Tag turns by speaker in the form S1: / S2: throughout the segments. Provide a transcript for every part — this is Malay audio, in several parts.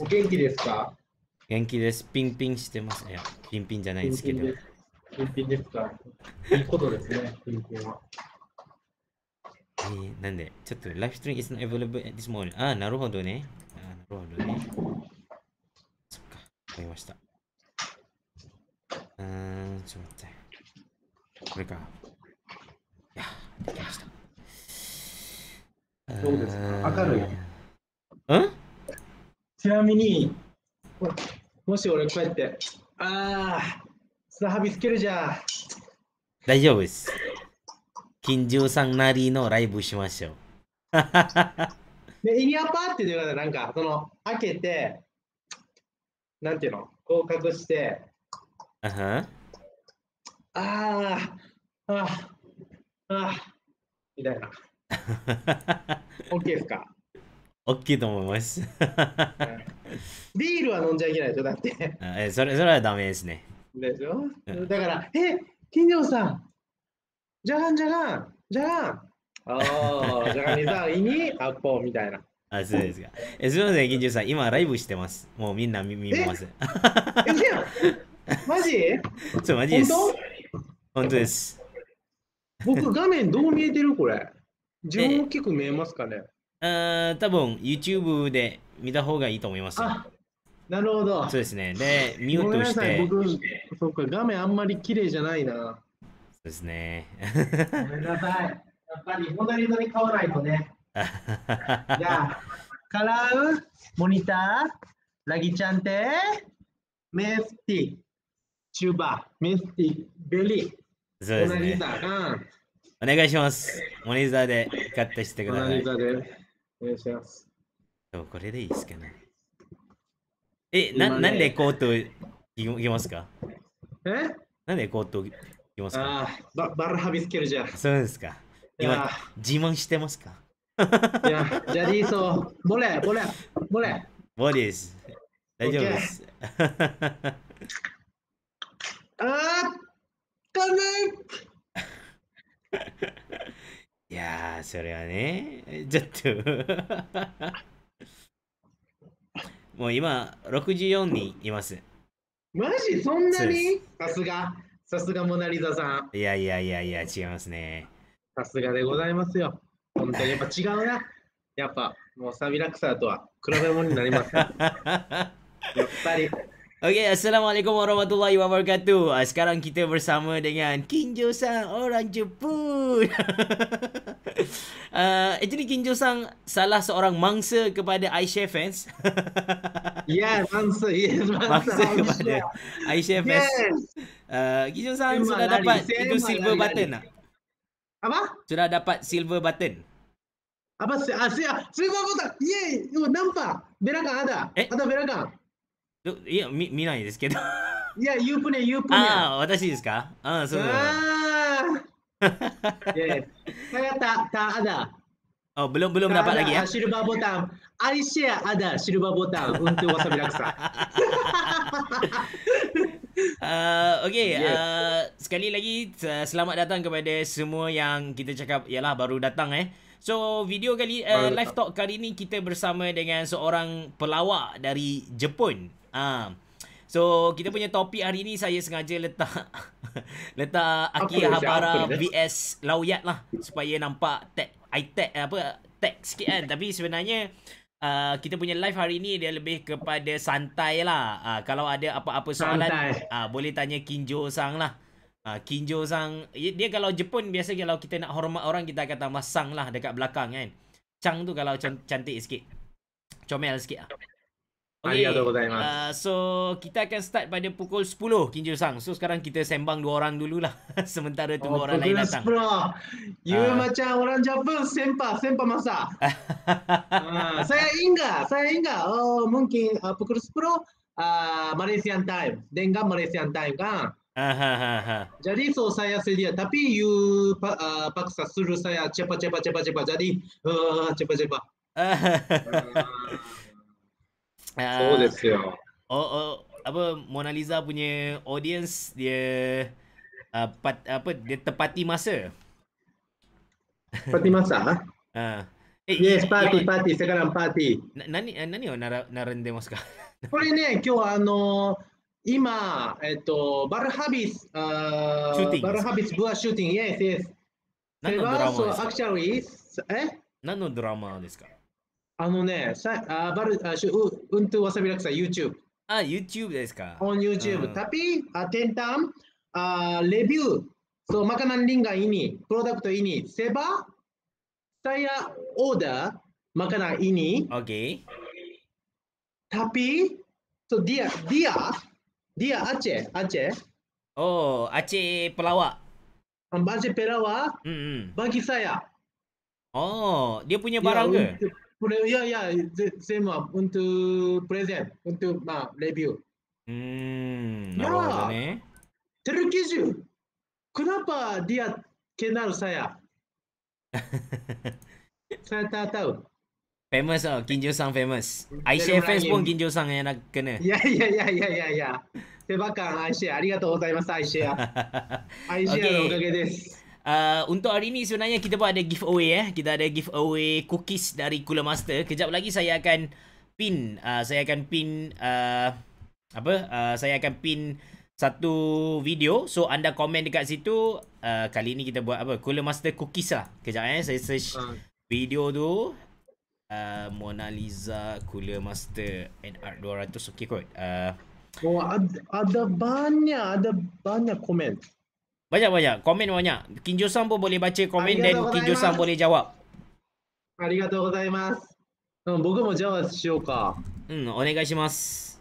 S1: お元気ですか元気です。ピンピンしてます。いや、ピンピンじゃないですけど。
S2: ピンピンですか。いいことですね、ピンピンは。
S1: えー、なんで、ちょっと、ライフストリーム is not available this m o r n n g ああ、なるほどね。ああ、なるほどね。そっか、わかりました。うん、ちょっと待って。これか。いや、できました。どうですか明るい。
S2: ちなみに、もし俺こうやって、ああ、砂はびつけるじゃん。
S1: 大丈夫です。金獣さんなりのライブしましょう。
S2: で、エリアパーっていうのは、なんか、その、開けて、なんていうの、合格して、あ、あ、ああ、ああ、みたいな。OK ですか
S1: 大きいと思います。
S2: ビールは飲んじゃいけないとだって。
S1: えそれそれはダメですね。
S3: でし
S2: ょ、うん、だから、え金城さん、じゃがんじゃがん、じゃがん。あ
S1: あ、じゃがみさん、意味あっぽみたいな。あ、そうですか。えすみません、金城さん、今ライブしてます。もうみんな見見ます。え、じマジそう、マジです。本当です。
S2: 僕、画面どう見えてるこれ。自分大きく見えますかね
S1: あ多分 YouTube で見た方がいいと思います。なるほど。そうですね。で、ミュートして。ごめんなさい、僕、
S2: そうか、画面あんまり綺麗じゃないな。そう
S1: ですね。
S2: ごめんなさい。やっぱり、モナリザに変わないとね。じゃあ、カラウ、モニター、ラギちゃんて、メスティ、チューバー、メスティ、ベリー。そうですね。モナリザ、うん。
S1: お願いします。モニザでカットしてください。モナリザで。
S2: お願いします。
S1: でもこれでいいですかね。
S2: え、な、ね、なんでコ
S1: ートいきますかえなんでコートいきますか
S2: あババルハビスケ
S1: ルじゃ。そうですか。今、自慢してますか
S2: いや、じゃデいーソー、ボレ、ボレ、ボレ。
S1: ボレです。大丈夫です。あー、
S2: かんない
S1: いやー、それはね、ちょっと もう今、64人います。マ
S2: ジそんなにさすが、さすがモナリザさ
S1: ん。いやいやいやいや、違いま
S2: すね。さすがでございますよ。本当にやっぱ違うな。やっぱ、もうサ
S1: ビラクサーとは比べ物になります。やっぱり。Okay, Assalamualaikum warahmatullahi wabarakatuh. Uh, sekarang kita bersama dengan Kinjo Sang orang Jepun. uh, actually Kinjo Sang salah seorang mangsa kepada Aisyah ya, fans. yes, mangsa. Yes, mangsa, kepada Aisyah yes. fans. Uh, Kinjo Sang Simak sudah lari. dapat itu silver lari. button tak? Apa? Sudah dapat silver button. Apa? Asia. Ah,
S2: silver button. Yeay. Oh, nampak. Berangkat ada.
S1: Eh? Ada berangkat. ど、いや、み、見ないですけど。
S2: いや、ユープネ、ユープネ。あ
S1: あ、私ですか。あそうだ。あ
S2: あ。ええ。ただ、た、ただ。
S1: あ、ブロブロブロ。あ、シルバーボタ
S2: ン。アリシェア、あだ、シルバーボタン。うんと、わさびらくさ。
S1: Uh, okay, yeah. uh, sekali lagi uh, selamat datang kepada semua yang kita cakap ialah baru datang eh. So video kali uh, live talk kali ni kita bersama dengan seorang pelawak dari Jepun. Ah. Uh. So kita punya topik hari ni saya sengaja letak letak Akihabara VS Lauyat lah supaya nampak tag i tag apa tag sikit kan tapi sebenarnya uh, kita punya live hari ni dia lebih kepada santai lah. Uh, kalau ada apa-apa soalan uh, boleh tanya Kinjo Sang lah. Uh, ah, Kinjo sang dia kalau Jepun biasa kalau kita nak hormat orang kita kata masang lah dekat belakang kan. Chang tu kalau can- cantik sikit. Comel sikit lah. ah. Ya, okay. Uh, ah, so kita akan start pada pukul 10 Kinjo sang. So sekarang kita sembang dua orang dulu lah sementara tunggu oh, orang lain datang. Bro. You uh.
S2: macam orang Jepun sempah sempah masa. uh, saya ingat, saya ingat. Oh mungkin uh, pukul 10 uh, Malaysian time. Dengan Malaysian time kan.
S1: Aha, aha. Ha, ha.
S2: Jadi so saya sedia tapi you uh, paksa suruh saya cepat cepat cepat cepat jadi uh, cepat cepat. Uh,
S1: uh, so let's see. Oh, oh, oh apa Mona Lisa punya audience dia uh, pat, apa dia tepati masa. Tepati masa ah. ha?
S2: eh, yes, eh, party, yeah, eh. party.
S1: Sekarang party. Nani, eh, nani yang nara, narendemos ka?
S2: Kali ni, kyo, ano, uh, 今、えっと、バルハビス、あシバルハビスブアシューティング、イエスイエス。
S1: 何のドラマで
S2: すか何のドラマですかあのね、さあバルあしゅううんとわさびらくさ、YouTube。あ、YouTube ですか On ?YouTube。タピー、テンタン、あレビュー、そう、マカナンリンガイニ、プロダクトイニ、セバ、サイヤオーダー、マカナンイニ、ー。タピそう、ディア、ディア。Dia Aceh, Aceh. Oh, Aceh pelawak. Aceh pelawak. Hmm. Bagi saya.
S1: Oh, dia
S2: punya ya, barang ya, ke? Untuk, ya, ya, semua ah, untuk present, untuk nah, review. Hmm. Ya. Terkejut. Kenapa dia kenal saya? saya tak tahu.
S1: Famous tau, oh. Ginjo Sang famous. Aisyah fans pun Ginjo Sang yang nak kena. Ya,
S2: ya, ya, ya, ya, ya. Terima kasih banyak Arigato lah gozaimasu Aisyah. Aisyah, okay. okay desu.
S1: Uh, untuk hari ni sebenarnya kita pun ada giveaway eh. Kita ada giveaway cookies dari Cooler Master. Kejap lagi saya akan pin. Uh, saya akan pin... Uh, apa? Uh, saya akan pin satu video. So anda komen dekat situ. Uh, kali ni kita buat apa? Cooler Master cookies lah. Kejap eh. Saya search uh. video tu. Uh, Mona Lisa Cooler Master NR200 okay kot. Uh, oh, ada, ada banyak, ada banyak komen. Banyak-banyak, komen banyak. King Josan pun boleh baca komen dan King Josan boleh jawab. Arigatou gozaimasu. Hmm, boku mo jawabu shou ka. Hmm, onegai shimasu.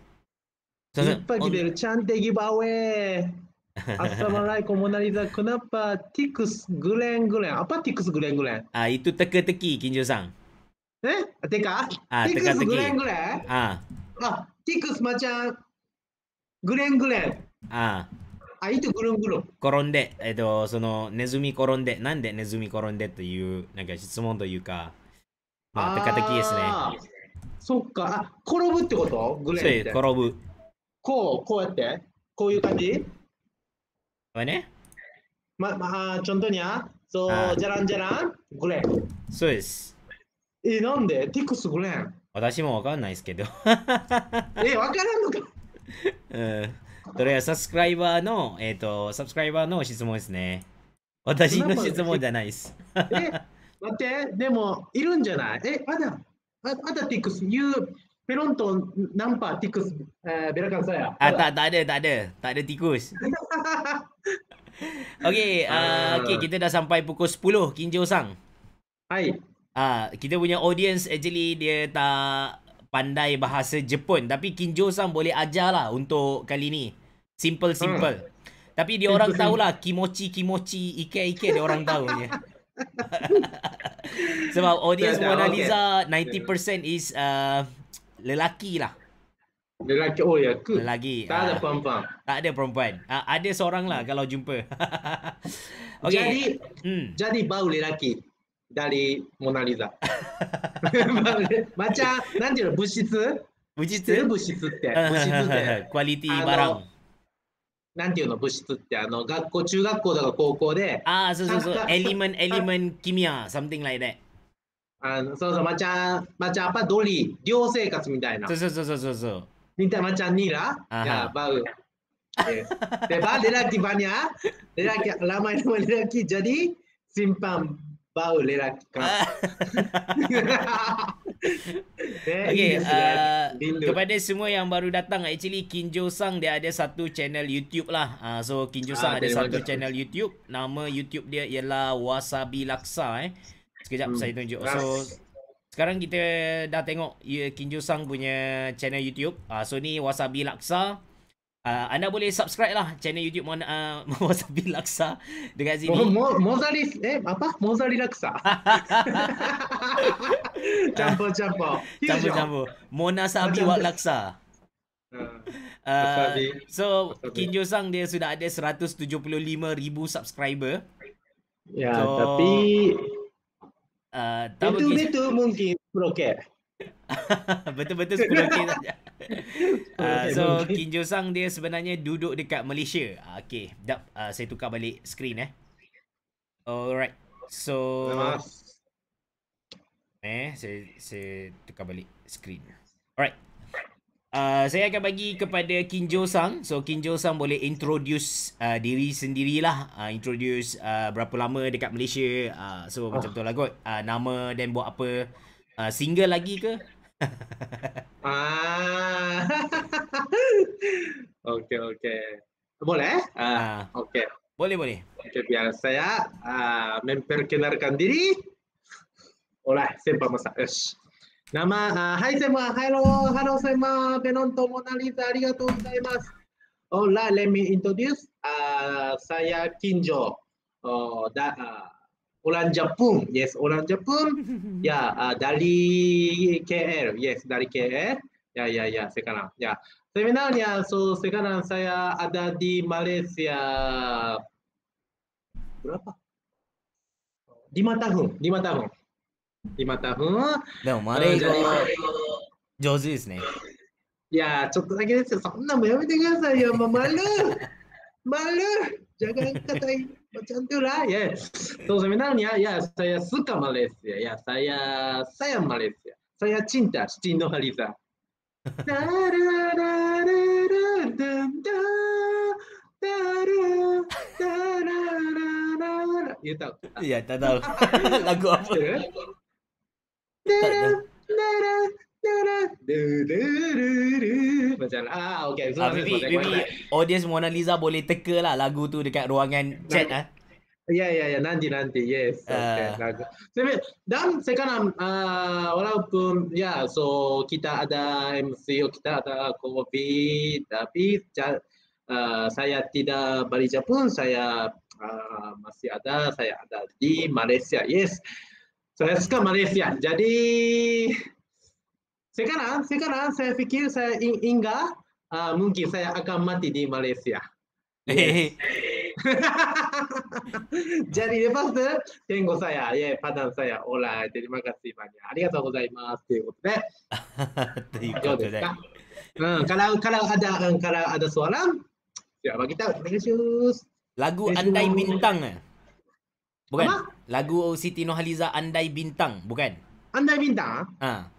S1: Kenapa kita
S2: cantik giveaway?
S1: Assalamualaikum
S2: Mona Lisa, kenapa tikus gulen
S1: gulen? Apa tikus gulen gulen? Ah, itu teka-teki King Josan.
S2: え h かあテ a Ah, teka t
S1: e あ
S2: あ、いとぐるんぐるン
S1: 転んで、えっ、と、その、ネズミ転んで、なんでネズミ転んでという、なんか質問というか、まあ、テカテキですね。
S2: そっか、あ、転ぶってことグレーって。転ぶ。こう、こうやって、こういう感じあねま、まあ、ちょんとにゃ、そう、じゃらんじゃらん、グレン
S1: そうです。
S2: え、なんでティックスくれん。
S1: 私もわかんないですけど。え、わからんのか。うん。それはサブスクライバーの、えっ、ー、と、サブスクライバーの質問ですね。私の質問じゃないです。え、待
S2: って、でも、いるんじゃないえ、アだ、あだティックス、言う。ペロントンナンパティクス、え h biarkan saya.
S1: Ah, tak, クス。オッケー、tak ada. ダ a k a d ポコスプロ、s okay, uh, o k Ah, kita punya audience actually dia tak pandai bahasa Jepun. Tapi Kinjo sang boleh ajar lah untuk kali ni. Simple hmm. simple. Hmm. Tapi dia orang tahu lah kimochi kimochi ike ike dia orang tahu ni. Sebab audience Mona Lisa okay. 90% is uh, lelaki lah. Lelaki oh ya ke? Lelaki. Tak ada ah. perempuan. Tak ada perempuan. Uh, ada seorang lah kalau jumpa. okay. Jadi, hmm. jadi bau lelaki. 左モナリザ。ま
S2: ちゃなんていうの、物質物質物質って。物質って。クアリティバラン。なんていうの、物質って、あの、学校、中学校とか高校で。
S1: ああ、そうそうそう。エレメン、エレメン、キミア、something like that。あのそうそう、まちゃん、まちゃん、やっぱドリ寮生活みたいな。そうそうそうそうそう。みたいな、まちゃん、ニじゃや、バウ。
S2: で、バ、デラキバニャ、レラキ、ラマイラマレラキ、ジャディ、シンパン。Paul era eh, kau.
S3: Ah.
S1: Eh, okay, uh, kepada semua yang baru datang, actually Kinjo Sang dia ada satu channel YouTube lah. Uh, so Kinjo ah, Sang ah, ada satu bagus. channel YouTube. Nama YouTube dia ialah Wasabi Laksa eh. Sekejap hmm. saya tunjuk. So sekarang kita dah tengok ya, Kinjo Sang punya channel YouTube. Uh, so ni Wasabi Laksa. Uh, anda boleh subscribe lah channel YouTube Mona ah, uh, Mozabi Laksa dengan sini. Oh, Mo, Mo, Mozali, eh apa? Mozali Laksa. campur campur. Campur campur. Mona Sabi Wak Laksa. Uh, so Kim Jo Sang dia sudah ada 175 ribu subscriber. Ya, so, tapi uh, itu itu
S2: mungkin broker. Okay.
S1: Betul-betul 10K saja. uh, so Kinjo Sang dia sebenarnya duduk dekat Malaysia. Uh, ah, okay, dap uh, saya tukar balik screen eh. Alright. So Eh, saya saya tukar balik screen. Alright. Uh, saya akan bagi kepada Kinjo Sang. So Kinjo Sang boleh introduce uh, diri sendirilah. Uh, introduce uh, berapa lama dekat Malaysia. Uh, so oh. macam tu lah kot. Uh, nama dan buat apa. Uh, single lagi ke? ah. Oke,
S2: oke. Boleh? Ah, ah. oke. Okay. Boleh, boleh. Oke, biar saya uh, memperkenalkan diri. oleh sempa masa. Yes. Nama, uh, hai semua, halo, halo semua, penonton Mona Lisa, arigatou gozaimasu. Hola, let me introduce. Uh, saya Kinjo. Oh, da, uh, orang Jepun. Yes, orang Jepun. Ya, yeah, uh, dari KL. Yes, dari KL. Ya, yeah, ya, yeah, ya, yeah, sekarang. Ya. Yeah. Sebenarnya so sekarang saya ada di Malaysia berapa? Lima tahun, lima tahun. Lima tahun.
S1: Dan ah, mari uh, jadi Jozi ni. Ya, cukup lagi saya sama
S2: nama yang dengan saya memalu. Malu. Jangan kata Cantulah, yes. So sebenarnya ya saya suka Malaysia, ya saya saya Malaysia, saya cinta Siti Haliza. You tahu? Ya, tahu. Lagu apa?
S1: Macam ah okay so ah, maybe, audience Mona Lisa boleh teka lah lagu tu dekat ruangan chat ah. Ya ya ya nanti nanti yes. Ah. Okay, lagu.
S2: So, dan sekarang uh, walaupun ya yeah, so kita ada MCO oh, kita ada COVID tapi uh, saya tidak balik Jepun saya uh, masih ada saya ada di Malaysia yes. So, saya suka Malaysia. Jadi, sekarang, sekarang saya fikir saya hingga uh, ah, mungkin saya akan mati di Malaysia. Eh. Jadi lepas tu, tengok saya, ya, yeah, padan saya, hola, terima kasih banyak. Terima kasih banyak. Terima kasih banyak. Terima kasih banyak. Terima kasih banyak. Terima kasih banyak. Terima kasih
S1: banyak. Terima kasih. banyak. banyak. banyak. banyak. banyak. banyak. banyak. banyak. banyak. banyak. banyak. banyak. banyak. banyak. banyak. banyak. banyak. banyak. banyak. Terima Terima Terima Terima Terima Terima Terima Terima Terima Terima Terima Terima Terima Terima Terima Terima Terima Terima kasih kasih kasih kasih kasih kasih kasih kasih kasih kasih kasih kasih kasih kasih kasih kasih kasih kasih Terima kasih banyak. Terima kasih banyak. Terima kasih banyak. Terima kasih banyak. Terima kasih banyak. Uh.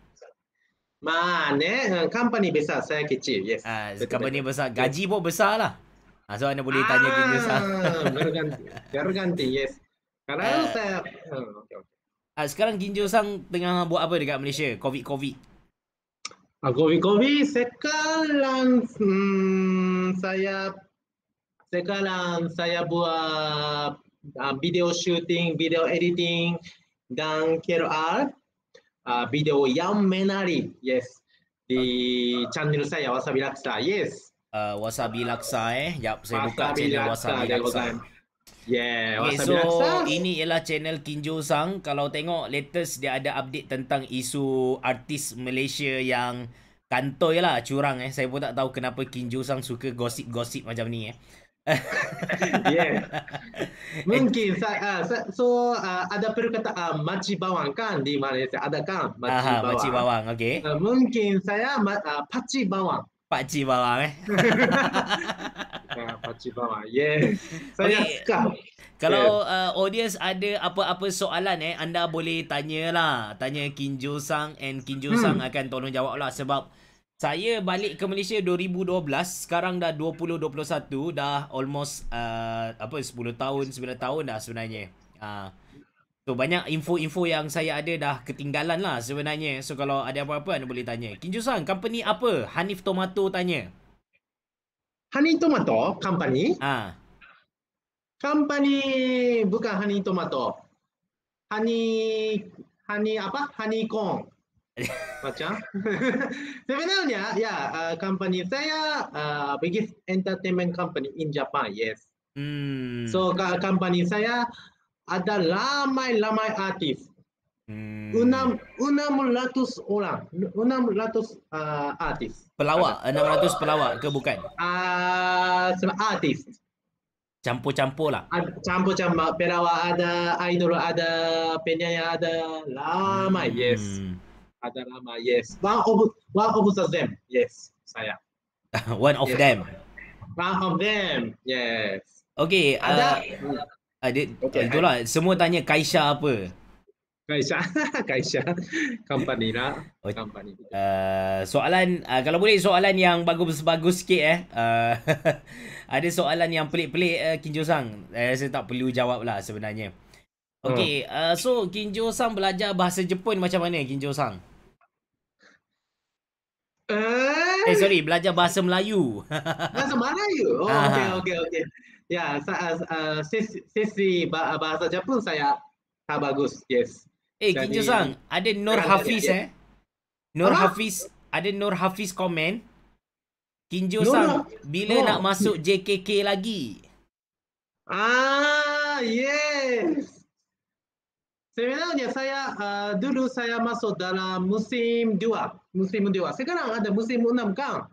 S2: Mana eh? Company besar, saya kecil. Yes. Ha, betul company betul. besar. Gaji pun besar lah. Ha, ah, so anda
S1: boleh ah, tanya kerja saya. Berganti.
S2: Berganti, yes.
S1: Kalau uh, saya... Okay. Ha, sekarang Ginjo Sang tengah buat apa dekat Malaysia? Covid-Covid? Ha, Covid-Covid,
S2: sekarang hmm, saya... Sekarang saya buat uh, video shooting, video editing dan KRR uh, video yang menarik. Yes.
S1: Di channel saya Wasabi Laksa. Yes. Ah, wasabi Laksa eh. Jap saya wasabi buka channel Laksa, Wasabi Laksa. Yeah, okay, so ini ialah channel Kinjo Sang. Kalau tengok latest dia ada update tentang isu artis Malaysia yang kantoi lah curang eh. Saya pun tak tahu kenapa Kinjo Sang suka gosip-gosip macam ni eh. yeah. Mungkin
S2: saya ah, uh, so uh, ada perkataan ah, maci bawang kan di Malaysia ada kan maci Aha, bawang. Maci bawang
S1: okay. uh, mungkin saya uh, paci bawang. Paci bawang eh. paci bawang. Yes. Saya okay. suka. Kalau yeah. uh, audience ada apa-apa soalan eh anda boleh tanyalah. Tanya Kinjo Sang and Kinjo hmm. Sang akan tolong jawablah sebab saya balik ke Malaysia 2012, sekarang dah 2021, dah almost uh, apa 10 tahun, 9 tahun dah sebenarnya. Uh, so banyak info-info yang saya ada dah ketinggalan lah sebenarnya. So kalau ada apa-apa anda boleh tanya. Kim Jusang, company apa? Hanif Tomato tanya. Hanif Tomato company? Ah. Uh. Company bukan Hanif Tomato.
S2: Hani Hani apa? Hani Kong macam sebenarnya ya uh, company saya uh, biggest entertainment company in Japan yes mm. so company saya ada ramai ramai
S1: artis hmm. enam
S2: enam ratus orang enam ratus
S1: uh, artis pelawak enam ratus pelawak ke bukan ah uh, artis Campur-campur lah.
S2: Campur-campur. Perawat ada, idol ada, penyanyi ada. Lama, hmm. yes. Hmm ada nama yes.
S1: One of one of them.
S2: Yes, saya.
S1: one of yes. them. One of them. Yes. Okay. Uh, ada. Uh, ada. Okay. lah. Semua tanya Kaisha apa? Kaisha. Kaisha. Company lah. Okay. Company. Uh, soalan. Uh, kalau boleh soalan yang bagus-bagus ke, eh. Uh, ada soalan yang pelik-pelik uh, eh, Kinjo Sang. Eh, saya tak perlu jawab lah sebenarnya. Okay, hmm. uh, so Kinjo Sang belajar bahasa Jepun macam mana Kinjo Sang?
S2: Eh, eh sorry,
S1: belajar bahasa Melayu. bahasa
S2: Melayu? Oh, okey, okey, okey. Ya, yeah, uh, sisi, uh, uh, bahasa Jepun saya tak bagus, yes.
S1: Eh, Jadi, Kinjo-sang, ada Nur ada Hafiz dia, eh. Nur Apa? Hafiz, ada Nur Hafiz komen. Kinjo-sang, no, bila oh. nak masuk JKK lagi? Ah, yes.
S2: Sebenarnya saya uh, dulu saya masuk dalam musim dua. Musim dua. Sekarang ada musim enam kan?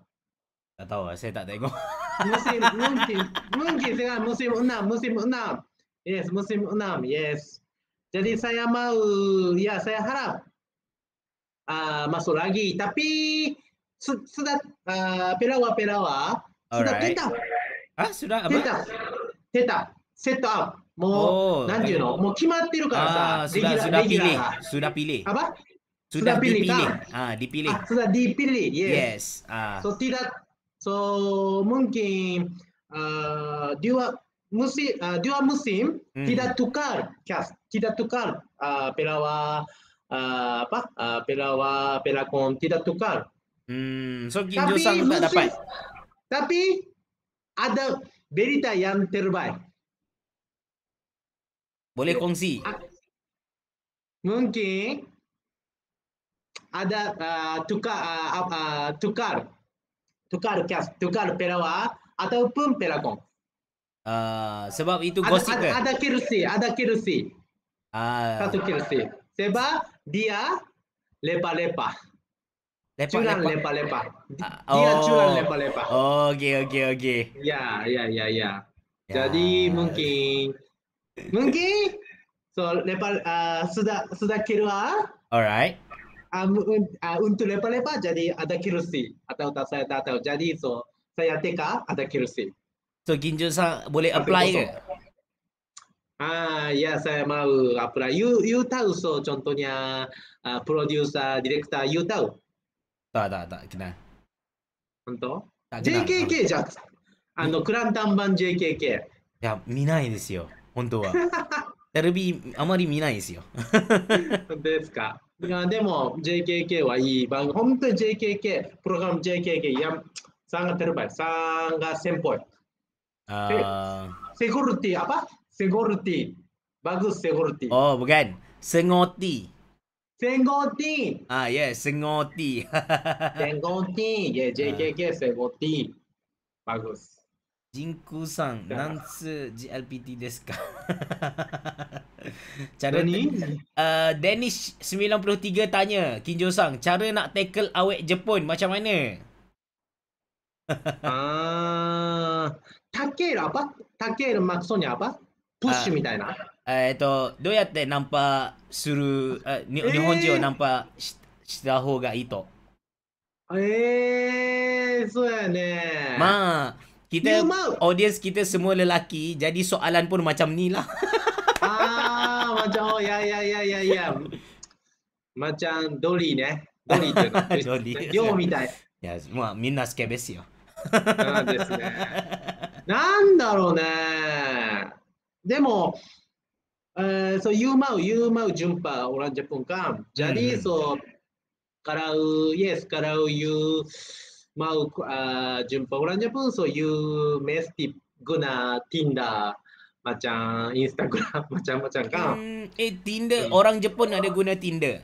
S1: Tak tahu, saya tak tengok.
S2: musim mungkin, mungkin sekarang musim enam, musim enam. Yes, musim enam. Yes. Jadi saya mau, ya saya harap uh, masuk lagi. Tapi su- sudah uh, pelawa pelawa sudah tetap.
S1: Ah sudah apa? Tetap,
S2: tetap, set up. もう、なんていうのもう決まってるからさ。レギュラーが。
S1: スダピリ。あば
S2: スダピリ。あ、
S1: ディピリ。スダディピリ。Yes。そう、
S2: ティダ、そう、ムンキン、デュア、ムシ、デュアムシン、ティダトカル、キャス、ティダトカル、あ、ペラワ、あ、パ、ペラワ、ペラコン、ティダトカル。Hmm, so Kim Jo Sang tak dapat. Tapi ada berita yang terbaik.
S1: Boleh kongsi.
S2: Mungkin ada uh, tukar uh, uh, tukar tukar kias tukar perawa ataupun pelakon.
S1: Uh, sebab itu gosip ada, ke? Ada kerusi, ada kerusi. Uh. Satu kerusi.
S2: Sebab dia lepa-lepa. Lepa, curang lepa. lepa lepa. Ah, dia oh. curang lepa lepa.
S1: Oh, okey okey okey. Ya, ya, ya, ya, ya. Jadi
S2: mungkin Mungkin. So lepas uh, sudah sudah kira. Alright. Um, uh, untuk lepas-lepas jadi ada kerusi atau tak saya tak tahu. Jadi so saya teka ada kerusi. So Ginjo san boleh apply ke? Ah, ya saya mau apply. You you tahu so contohnya uh, producer, director you tahu? Tak tak tak
S1: kenal. Contoh? JKK じゃあのクランタン版 JKK。いや見ないですよ。本当は。ダルあまり見ないですよ。
S2: ですか。いやでも JKK はいい番組。本当 JKK、プログラム JKK、いや、サンガテルバイ、サンガセゴル
S1: ティ、アパセゴルティ。バグセゴルティ。おー、ブゲン。セゴティ。セゴティ。あ、いや、セゴティ。セゴティ。JKK、セゴティ。バグジンクさん、何つ GLPT ですか cara ni uh, Danish 93 tanya Kim Jo cara nak tackle awek Jepun macam mana? Ah, Takel apa? Takel maksudnya apa? Push ah. ah, Eh to do yatte nampa suru ni eh. Nihonji wo nampa shita hou ga to. Eh, so ne. Ma, kita ya, audience kita semua lelaki jadi soalan pun macam ni lah.
S2: ah macam oh ya ya ya ya ya. Macam Dolly ni eh. Dolly je. Dolly. Dia orang minta.
S1: Eh? Ya semua minna skebesi lah.
S2: なんだろうね。でも、えー、そう、ユーマウ、ユーマウ、ジュンパー、オランジャポンか、ジャニーソ、カラウ、イエス、カラウ、ユー、ah, mau uh, jumpa orang Jepun so you mesti guna Tinder macam Instagram macam-macam kan hmm,
S1: eh Tinder hmm. orang Jepun ada guna Tinder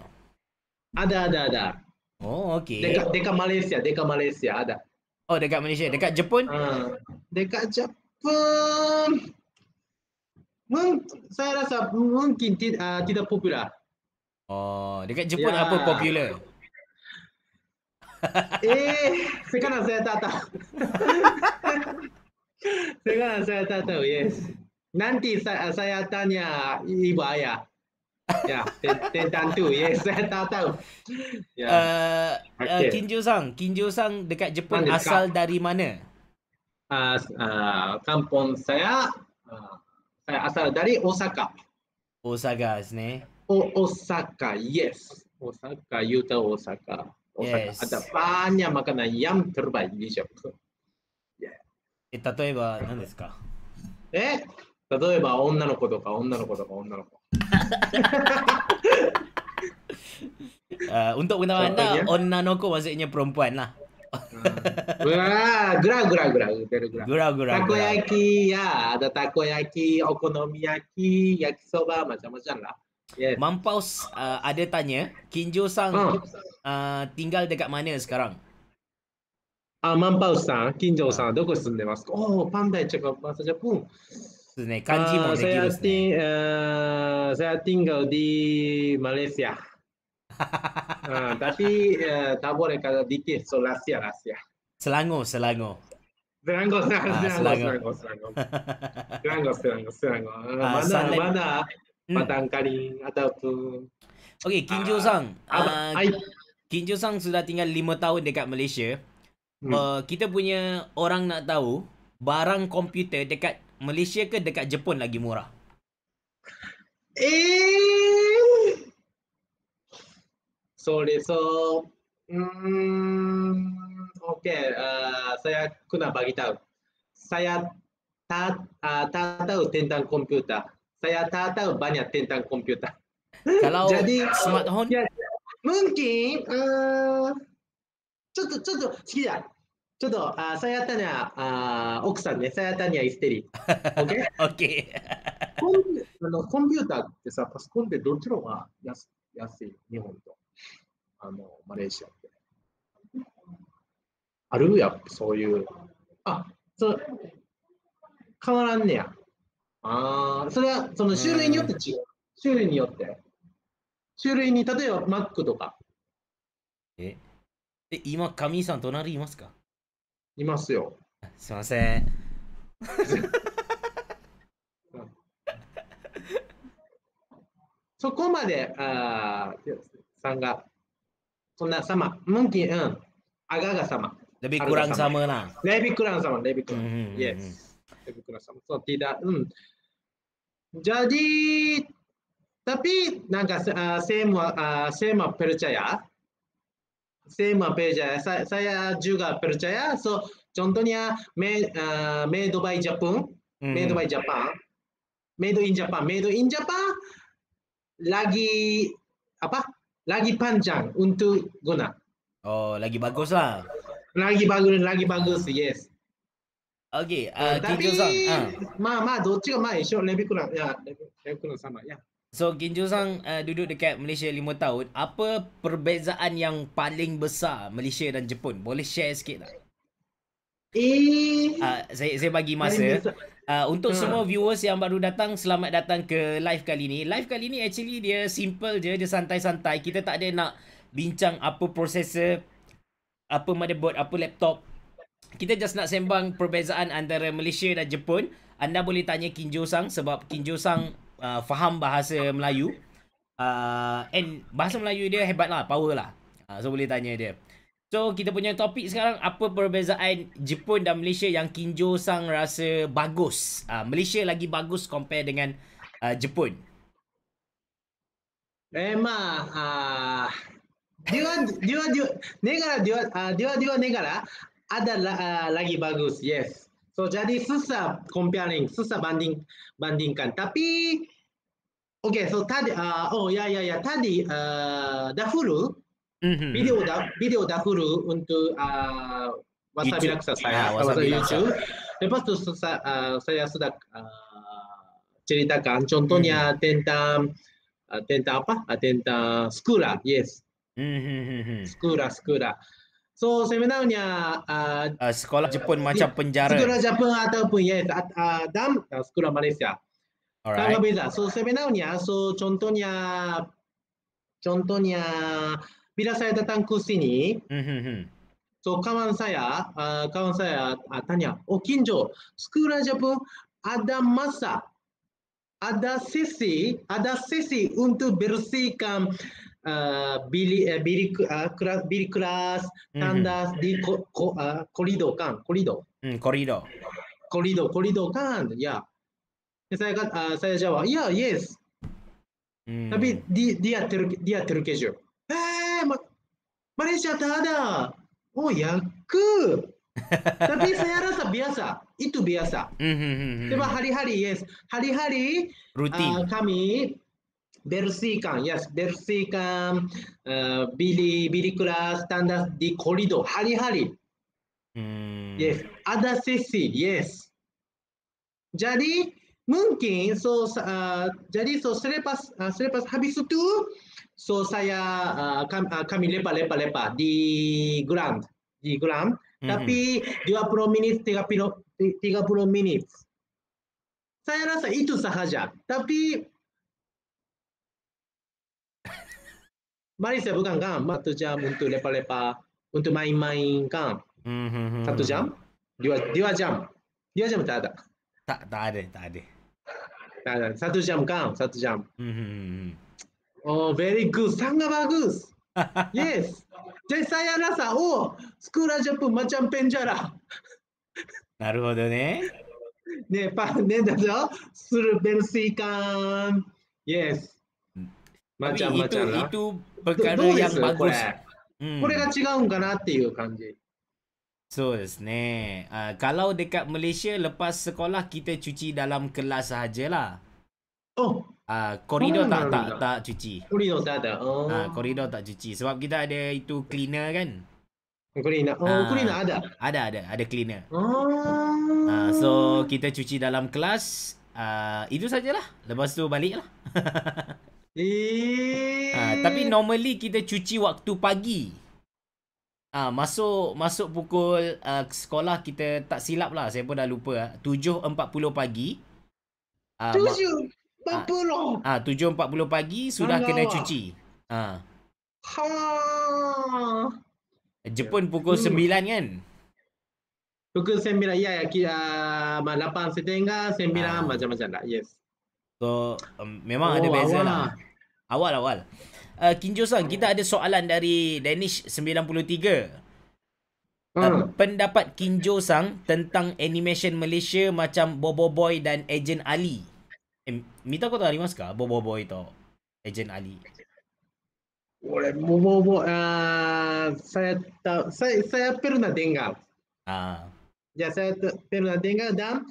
S1: ada ada ada oh okey dekat dekat Malaysia dekat Malaysia ada oh dekat Malaysia dekat Jepun uh, dekat Jepun
S2: mungkin saya rasa mungkin tidak uh, tidak popular
S1: oh dekat Jepun yeah. apa popular
S2: Eh, saya kan saya tak tahu. saya kan saya tak tahu, yes. Nanti saya, saya tanya ibu ayah.
S1: Ya, tentang tu. Yes, saya tak tahu. Yeah. Ya. Uh, eh, uh, Kinjo-sang, Kinjo-sang dekat Jepun Man, asal dekat. dari mana?
S2: Uh, uh, kampung saya, uh,
S1: saya asal dari Osaka. Osaka, sini.
S2: O- Osaka, yes. Osaka, Yuta Osaka.
S1: Oh, yes. ada
S2: banyak makanan yang terbaik di Jepun.
S1: え例えば何ですかえ例えば女の子とか女の子とか女の子。untuk ah, kena anda, onna no ko maksudnya perempuan lah. Gura, gura, gura, gura, gura, Takoyaki,
S2: ya, ada takoyaki, okonomiyaki, yakisoba, macam-macam lah.
S1: Yes. Mampaus uh, ada tanya, Kinjo Sang huh. Ah. uh, tinggal dekat mana sekarang?
S2: Ah, Mampaus Sang, Kinjo Sang, uh. doko sunde masuk?
S1: Oh, pandai cakap bahasa Jepun. Sunde, kanji ah, mo saya,
S2: ting, uh, eh, saya tinggal di Malaysia. uh, tapi uh, tak boleh kata dikit, so Lasia, Lasia.
S1: Selangor, Selangor. Selangor, Selangor, Selangor. Selangor,
S2: Selangor, Selangor. Selangor, Selangor. Mana, mana? hmm. batang kaling atau tu.
S1: Okey, Kinjo ah, Sang. Uh, uh, Kinjo Sang sudah tinggal lima tahun dekat Malaysia. Hmm. Uh, kita punya orang nak tahu barang komputer dekat Malaysia ke dekat Jepun lagi murah?
S3: Eh.
S1: Sorry, so
S2: Hmm, okay. Uh, saya kena bagi tahu. Saya tak uh, tak tahu tentang komputer. Saya tak tahu banyak tentang komputer. Kalau Jadi, smartphone? Ya, mungkin uh, ちょっとちょっと好きだ。ちょっとあさやたにゃあ奥さんね、さやたにゃイステリー。OK? OK コンあの。コンピューターってさ、パソコンでどっちの方が安安い日本とあのマレーシアって。あるやそういう。あ、そう。変わらんねや。ああ、それはその種類によって違う。種類によって。種類に、例えばマックとか。
S1: え今、カミさん、隣いますかいますよ。すいません。
S2: そこまで、あさんが、そんな様、ムンキー、うん、アガガ様。レビクラン様な。レビクラン様、レビクラン。イエス。レビクランサ様。そう、ティダ、うん。Jadi tapi nangka uh, ah, same uh, saya ah, percaya same percaya saya juga percaya so contohnya made uh, ah, made by Japan made by Japan made in Japan hmm. made in Japan lagi apa lagi panjang untuk guna oh lagi bagus lah
S1: lagi bagus lagi bagus yes Okay, eh, uh, uh, Ginjo Sang. Uh. Ah.
S2: Ma, ma, do cik ma, esok lebih kurang. Ya, lebih, lebih kurang sama, ya.
S1: So, Ginjo Sang uh, duduk dekat Malaysia lima tahun. Apa perbezaan yang paling besar Malaysia dan Jepun? Boleh share sedikit tak?
S2: Eh,
S1: uh, saya, saya bagi masa. Uh, untuk hmm. semua viewers yang baru datang, selamat datang ke live kali ni. Live kali ni actually dia simple je, dia santai-santai. Kita tak ada nak bincang apa prosesor, apa motherboard, apa laptop kita just nak sembang perbezaan antara Malaysia dan Jepun. Anda boleh tanya Kinjo Sang sebab Kinjo Sang uh, faham bahasa Melayu. Uh, and bahasa Melayu dia hebat lah, power lah. Uh, so boleh tanya dia. So kita punya topik sekarang apa perbezaan Jepun dan Malaysia yang Kinjo Sang rasa bagus. Uh, Malaysia lagi bagus compare dengan uh, Jepun.
S2: Memang. Uh, dua, dua, dua, negara, dua, dua, dua negara ada uh, lagi bagus yes so jadi susah comparing susah banding bandingkan tapi okay so tadi uh, oh ya ya ya tadi uh, dahulu mm-hmm. video dah video dahulu untuk uh, wasabi laksa saya yeah, wasabi YouTube. Ya, lepas tu susah, uh, saya sudah uh, ceritakan contohnya mm-hmm. tentang uh, tentang apa uh, tentang sekolah yes mm-hmm. Mhm, mhm. sekolah sekolah So sebenarnya uh,
S1: uh, sekolah Jepun uh, macam penjara. Sekolah Jepun
S2: ataupun ya yes, uh, dalam
S1: uh, sekolah Malaysia. Alright. Tak berbeza.
S2: So sebenarnya so contohnya contohnya bila saya datang ke sini, so kawan saya uh, kawan saya uh, tanya, oh kinjo sekolah Jepun ada masa ada sesi ada sesi untuk bersihkan uh, uh, Billy, uh, Billy, uh, Cla Billy Class, Thunders, mm -hmm. di ko, ko, uh, Corridor kan, Corridor. Mm, Corridor. Corridor, Corridor kan, ya. Yeah. Saya kan, uh, saya jawab, ya, yeah, yes. Mm. Tapi di, dia ter, dia terkejut. Eh, ma Malaysia tak ada. Oh, yang ke?
S3: Tapi saya
S2: rasa biasa. Itu biasa. Mm -hmm. Sebab hari-hari, yes. Hari-hari uh, kami bersihkan yes bersihkan uh, bili bili kelas tanda di koridor hari-hari hmm. yes ada sesi yes jadi mungkin so uh, jadi so selepas uh, selepas habis itu so saya uh, uh kami, kami lepa lepa lepa di ground di ground hmm. tapi puluh minit tiga puluh tiga puluh minit saya rasa itu sahaja tapi Mari saya bukan kan, satu jam untuk lepak-lepak, untuk main-main kan. Satu jam? Dua, dua jam? Dua jam tak ada? Tak, tak ada, tak ada. Tak ada. Satu jam kan, satu jam. oh, very good. Sangat bagus. yes. Jadi saya rasa, oh, sekolah jam pun macam penjara.
S1: Naruhodo ne. Eh?
S2: ne, pa, ne, dah Suruh bersihkan. Yes. Macam-macam macam, lah. Itu perkara yang bagus. Hmm. Korea kan cakap dengan hati ke
S1: kanji? So, ni. Uh, kalau dekat Malaysia, lepas sekolah, kita cuci dalam kelas sahajalah. Oh. Uh, ah, koridor oh, tak, tak, tak, tak cuci. Koridor tak ada. Oh. Uh, ah, koridor tak cuci. Sebab kita ada itu cleaner kan? Cleaner. Oh, uh, cleaner ada? Ada, ada. Ada cleaner. Oh. Uh, so, kita cuci dalam kelas. Uh, itu sajalah. Lepas tu balik lah. Ha, tapi normally kita cuci waktu pagi. Ah ha, masuk masuk pukul uh, sekolah kita tak silap lah. Saya pun dah lupa. Uh, 7.40 pagi. Ah uh, 7.40. Ah ha, uh, 7.40 pagi sudah Alah. kena cuci. Ah. Uh. Ha. Jepun pukul
S2: hmm. 9 kan? Pukul 9 ya, ya kira uh, 8 setengah, 9 ha. Ah.
S1: macam-macam lah. Yes. So um, memang oh, ada beza lah. lah. Awal awal. Uh, Kinjosan, kita ada soalan dari Danish 93. Uh, hmm. pendapat Kinjo Sang tentang animation Malaysia macam Bobo Boy dan Agent Ali. Eh, Mita kau tahu Arimas ke Bobo Boy tu? Agent Ali.
S2: Boleh Bobo Boy uh, saya tak, saya saya pernah dengar. Ah. Ya saya pernah dengar dan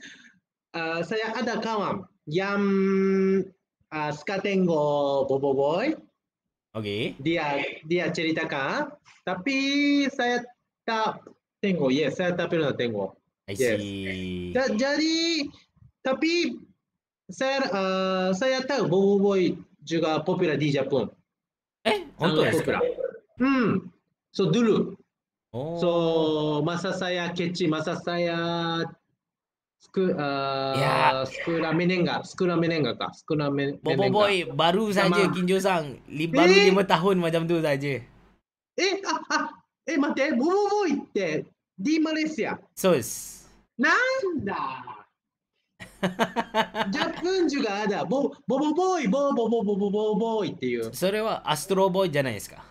S2: uh, saya ada kawan yang uh, ah, suka tengok Bobo Boy. Okey. Dia dia ceritakan. Tapi saya tak tengok. Yes, saya tak pernah tengok. I yes. see. jadi, tapi saya uh, saya tahu Bobo Boy juga popular di Jepun. Eh, untuk eh? popular. Hmm. So dulu. Oh. So masa saya kecil, masa saya スクあーいやースクラメネンガスクラメネンガかスクラメネンガボボボイバルーサージェキンジョーサン
S1: リバルリムタホンマジャムドゥザージェえ
S2: あっえ待ってボボボイってディマレシア
S1: そうです
S2: なんだ
S1: ジャプンジュがあだボボボボイボボボボボボボボボイっていうそれはアストロボイじゃないですか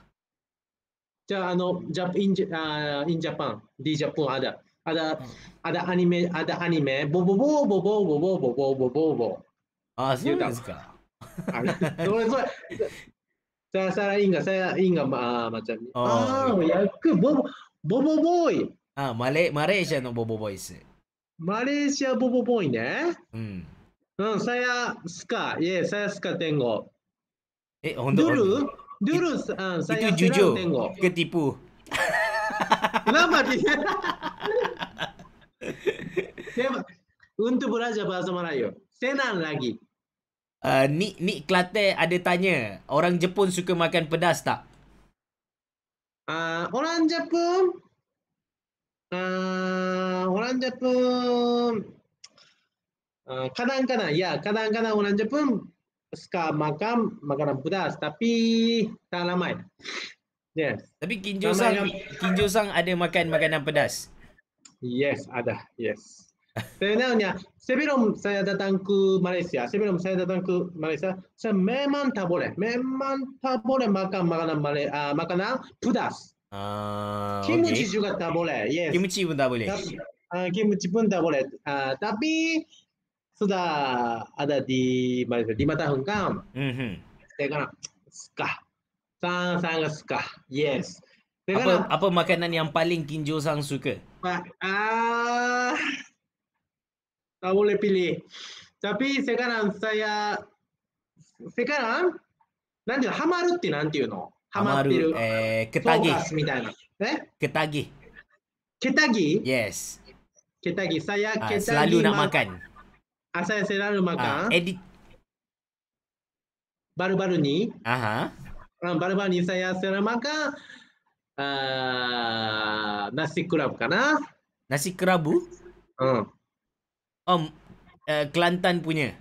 S2: じゃあ,あのジャインジャあインジャパンディジャポンあだ ada ada アニメ、ada アニメ、ボボボボボボボボボボボボ。
S1: あ、そうですか。
S2: あれ、それさあ、さあ、インが、さあ、インが、まあ、まちゃみ。ああ、やく、ボボ、ボボボイ。あ、マレ、マレーシアのボボボイス。マレーシアボボボイね。うん。うん、さやすか、いえ、さやすか天狗。え、ほんとドゥルドゥル、うん、さやすか天狗。Itu jujur, k e u k e n a a d a
S1: Untuk belajar bahasa Melayu. Senang lagi. Uh, Nik Nik Klate ada tanya, orang Jepun suka makan pedas tak? Uh, orang Jepun
S2: uh, orang Jepun uh, kadang-kadang ya, kadang-kadang orang Jepun suka makan makanan pedas tapi
S1: tak lama. Yes. Tapi Kinjo Sang, Kinjo Sang ada makan makanan pedas. Yes, ada. Yes.
S2: Sebenarnya, ah. sebelum saya datang ke Malaysia, sebelum saya datang ke Malaysia, saya memang tak boleh, memang tak boleh makan makanan Malaysia, uh, makanan pedas.
S1: Ah, kimchi juga
S2: tak boleh. Yes. Kimchi pun tak boleh. Ah, uh, kimchi pun tak boleh. Uh, tapi sudah ada di Malaysia lima tahun kan?
S1: Mm -hmm. Sekarang suka, sangat sangat suka. Yes. apa, apa makanan yang paling Kinjo Sang suka?
S2: Ah tak boleh pilih. Tapi sekarang saya sekarang nanti hamaru ti nanti no. Hamaru ketagi. Ketagi. Ketagi? Yes. Ketagi. Saya ah, ketagi selalu nak makan. Asal ah, saya selalu ah, makan. edit. Baru-baru ni. Aha. Ah, baru-baru ni saya selalu makan. Uh, nasi kerabu kan? Nasi kerabu? Hmm. Um, uh, Kelantan punya.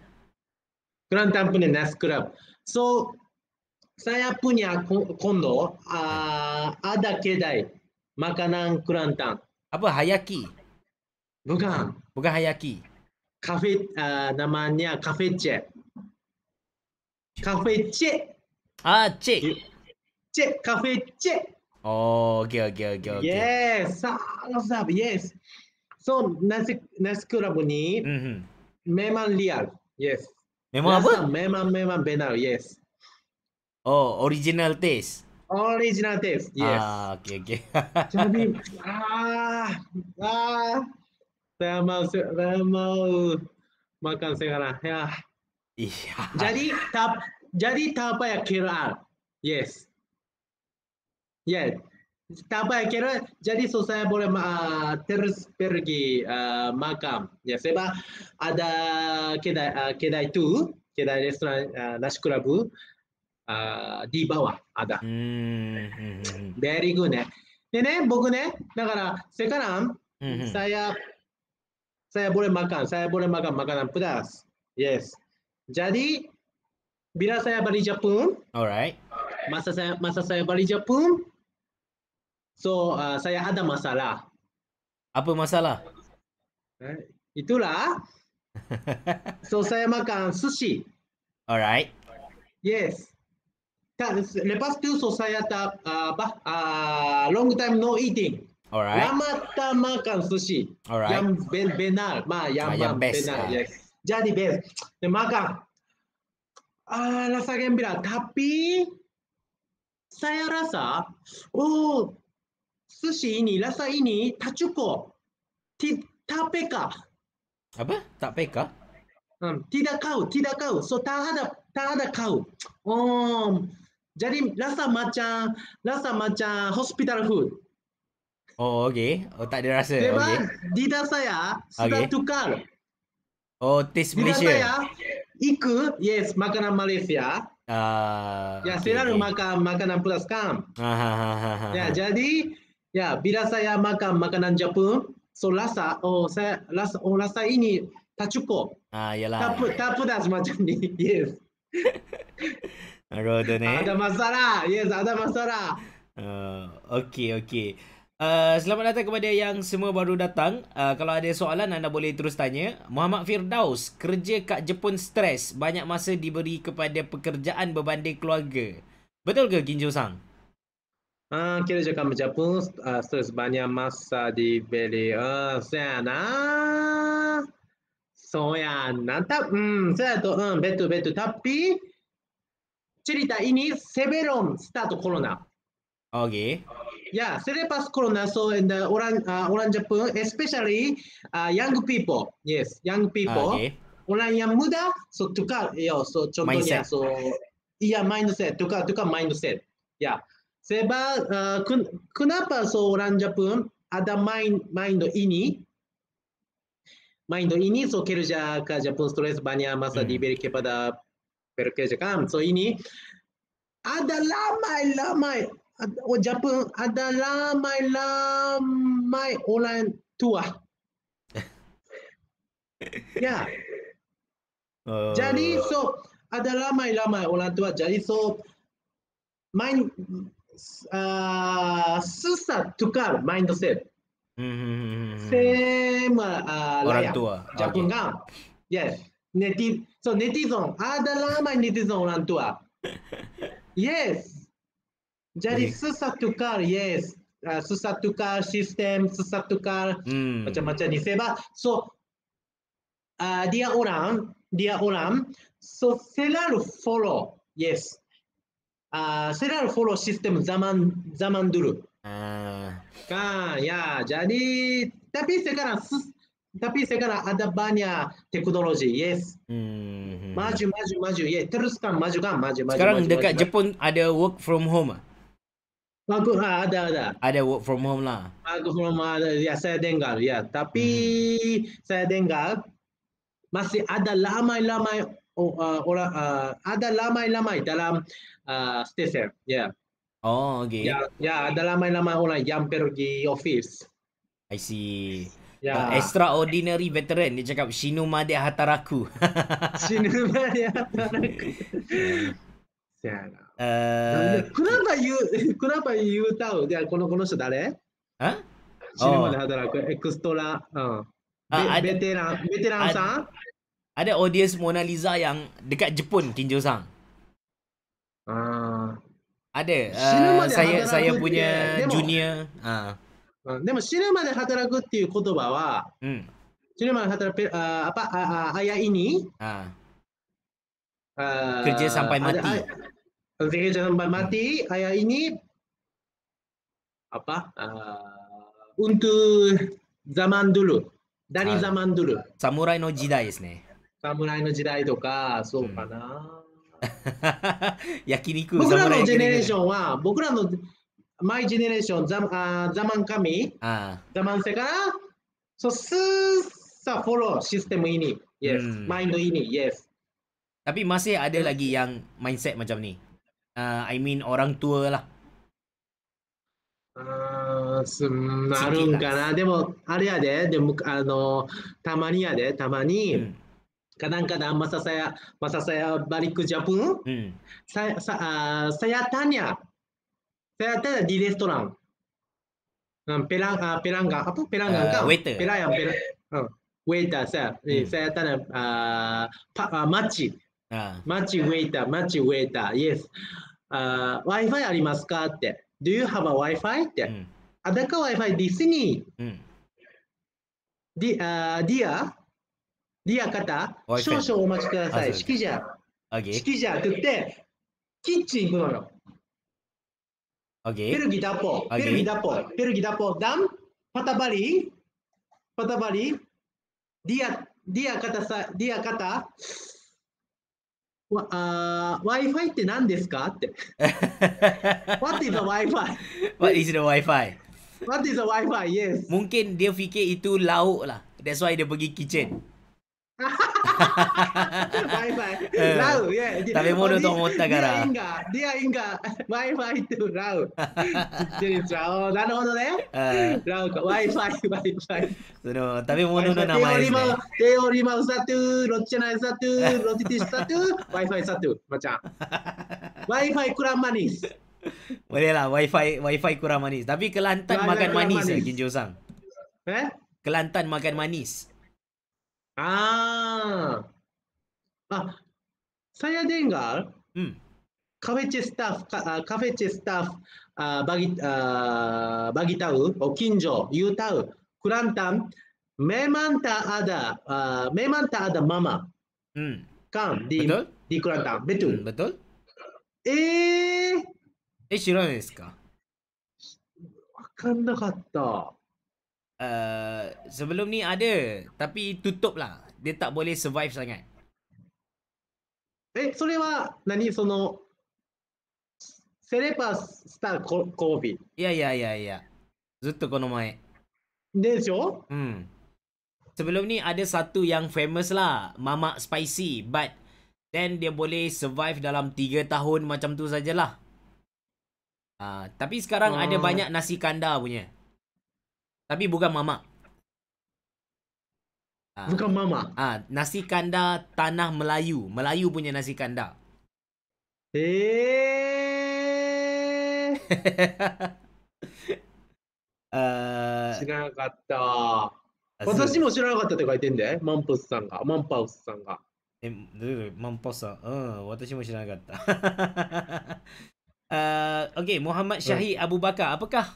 S2: Kelantan punya Nas Club. So, saya punya kondo uh, ada kedai makanan Kelantan. Apa? Hayaki? Bukan. Bukan Hayaki. Cafe. uh, namanya Cafe Che. Cafe Che. Ah, Che. Che, Cafe Che.
S1: Oh, okay, okay, okay, okay. Yes,
S2: salah satu, yes. So nasi nasi kerap ni mhm. memang liar. Yes. Memang apa? Memang memang benar. Yes. Oh,
S1: original taste.
S2: Original taste. Yes.
S1: Ah, okay, okay. Jadi,
S2: ah, ah, saya mau, saya mau makan sekarang. Ya. Yeah. Jadi tap, jadi tapa apa ya kira. Yes. Yes tak apa, kira jadi so saya boleh uh, terus pergi uh, makam. Ya, sebab ada kedai, uh, kedai tu, kedai restoran uh, Nasi Kurabu uh, di bawah ada. Hmm. hmm, hmm. Very good, eh. Nene, buku eh. ne, nakara sekarang hmm, hmm. saya saya boleh makan, saya boleh makan makanan pedas. Yes. Jadi, bila saya balik Jepun, Alright. masa saya masa saya balik Jepun, So uh, saya ada masalah.
S1: Apa masalah? Eh, itulah. so saya makan sushi. Alright. Yes.
S2: Lepas tu so saya tak uh, apa uh, long time no eating. Alright. Lama tak makan sushi. Alright. Yang ben benar, ma yang, ah, yang best, benar. Ah. Yeah. Jadi best. Dia makan. Ah, rasa gembira. Tapi saya rasa, oh, sushi ini, rasa ini tak cukup. Ti, tak peka.
S1: Apa? Tak peka?
S2: tidak kau, tidak kau. So tak ada, tak ada kau. jadi rasa macam, rasa macam hospital food.
S1: okay. tak ada
S2: dida saya sudah okay.
S1: Dida saya ikut, yes,
S2: makanan Malaysia.
S1: Ah, ya, okay, selalu
S2: okay. makanan plus ha,
S1: ha, ha, ya,
S2: jadi Ya, ya, bila saya makan makanan Jepun, so rasa oh saya rasa oh rasa ini tak cukup.
S1: Ah, yalah. Tak
S2: tak pedas macam ni. Yes.
S1: Roda ni. Ada
S2: masalah. Yes, ada masalah.
S1: Uh, oh, okay, okay. Uh, selamat datang kepada yang semua baru datang. Uh, kalau ada soalan anda boleh terus tanya. Muhammad Firdaus, kerja kat Jepun stres. Banyak masa diberi kepada pekerjaan berbanding keluarga. Betul ke Kinjo Sang? Ah, kira cakap macam pun uh, s e b a n y a masa
S2: dibeli. Uh, s a a n a s o y a nak. Tak, m m saya tu, hmm, betul, betul. Tapi, cerita ini sebelum start corona. o k y a selepas corona, so in the orang uh, o r a n Jepun, especially uh, young people, yes, young people, o k orang yang muda, so tukar, yo, so contohnya, mindset. so iya yeah, mindset, tukar tukar mindset, ya. Yeah. Sebab uh, ken kenapa seorang Jepun ada mind mind ini? Mind ini so kerja ke Jepun stress banyak masa di hmm. diberi kepada pekerja kan. So ini ada lama lama o oh, Jepun ada lama lama orang tua. ya. Yeah.
S3: Oh. Jadi
S2: so ada lama lama orang tua. Jadi so main uh, susah tukar mindset. Hmm. hmm, hmm, hmm Same uh, orang tua. Jangan okay. kan? Yes. Netiz so netizen ada lama netizen orang tua. Yes. Jadi okay. susah tukar yes. Uh, susah tukar sistem, susah tukar hmm. macam-macam ni sebab so uh, dia orang dia orang so selalu follow yes uh, ah, serial follow sistem zaman zaman dulu. Ah. Kan, ya. Jadi, tapi sekarang tapi sekarang ada banyak teknologi.
S1: Yes. Hmm. Maju,
S2: maju, maju. Yeah, teruskan, majukan, maju, maju. Sekarang maju, dekat maju,
S1: Jepun maju. ada work from home. Ah? Bagus, ha, ada, ada. Ada work from home lah.
S2: Work from home, ada. Ya, saya dengar. Ya, tapi hmm. saya dengar masih ada lama-lama oh, uh, orang uh, ada lama-lama dalam uh, stesen.
S1: Eh? Yeah. Oh, okay. Yeah, ya ada lama-lama orang yang pergi office. I see. Ya. Yeah. Uh, extraordinary veteran dia cakap Shinumade Hataraku. Shinumade Hataraku. Yeah. Uh,
S2: kenapa you kenapa you tahu dia kono kono sedare? Eh? Ha? Huh? Shinumade oh.
S1: Hataraku extra. Eh, uh. Ah. Ah, veteran, veteran sa? ada audience Mona Lisa yang dekat Jepun Kinjo Sang. Ah. Uh, ada. Uh, saya saya punya dia, junior. Ah. ah Demo hmm. cinema
S2: de hataraku っていう言葉は cinema de ah, hataraku apa ayah ini uh, uh, kerja sampai mati. Ada, kerja sampai mati hmm. ayah ini
S1: apa uh, untuk zaman dulu. Dari uh, zaman dulu. Samurai no jidai desu Uh,
S2: 侍の時代とか、そうかな。うん、焼肉僕らのジェネレーションは、僕らのマイジェネレーション、ザ,あザマン神、あ
S1: ザマンセから、そうすーさフォローシステムイニ、yes. うん、マインドイニ、yes. Tapi masih ada lagi yang mindset macam ni. Uh, I mean orang tua lah.
S2: Uh, あるんかな。でも、あれやで、でも、あの、たまにやで、たまに。うん Kadang-kadang masa saya masa saya balik ke Jepun, hmm. saya saya, saya tanya saya tanya di restoran. Um, pelang uh, pelanggan apa pelanggan uh, kan? Waiter. Pelayan pel, um, waiter saya hmm. saya tanya uh, pa, uh, match uh. match waiter match waiter yes uh, Wi-Fi ありますかって Do you have a Wi-Fi って、うん、あだか Wi-Fi ディスニー、うん、ディアリア方、少々お待ちください。式じゃ。
S1: 式じゃって言って、
S2: キッチン行くのよ。
S1: ペルギダポ、ペルギダポ、ペ
S2: ルギダポ、ダン、パタバリ、パタバリ、ディア、ディア方さ、ディア方、わあ、Wi-Fi って何ですかって。
S1: What is a Wi-Fi?What is the Wi-Fi?What is a Wi-Fi? Yes. Mungkin dia fikir itu lauk lah. That's why dia pergi kitchen. Yeah.
S2: bye bye. Eh, Rau, yeah. Tapi mau oh, untuk mota Dia ingat, dia ingat. Bye bye tu Rau. Jadi Rau, dan orang tu ya? leh. Rau, bye bye,
S1: bye bye. Seno, tapi mau untuk nama ini.
S2: Teori mal satu, roti rotchen satu, roti tis satu, bye bye satu, macam. Bye bye kurang manis.
S1: Boleh lah, wifi, wifi kurang manis. Tapi Kelantan makan manis, eh, manis. Kinjo Sang. Eh? Kelantan makan manis. ああ。あ、サヤデンガー、うん、カフェチェスタッ
S2: フ、カフェチェスタッフ、あバギあバギタウ、お近所、ユータウ、クランタン、メマンタアダ、あメマンタアダママ。Hmm. Kan di b e t u ン、di Kelantan.
S1: b 知らないですかわかんなかった。uh, sebelum ni ada tapi tutup lah dia tak boleh survive sangat
S2: eh sorry mak nani sono
S1: selepas star covid ya ya ya ya zutto kono mai desho hmm sebelum ni ada satu yang famous lah Mama spicy but then dia boleh survive dalam 3 tahun macam tu sajalah Uh, tapi sekarang uh. ada ah. banyak nasi kandar punya. Tapi bukan mamak.
S2: Bukan mama.
S1: Ah, ha, nasi kanda tanah Melayu. Melayu punya nasi kanda. Eh.
S2: Uh, 知らなかった。
S1: 私も知らなかったって書いてんで, Mampus-san-ga. Mampus-san-ga. Mampus-san. Uh, uh, okay, Muhammad Syahid uh. Abu Bakar. Apakah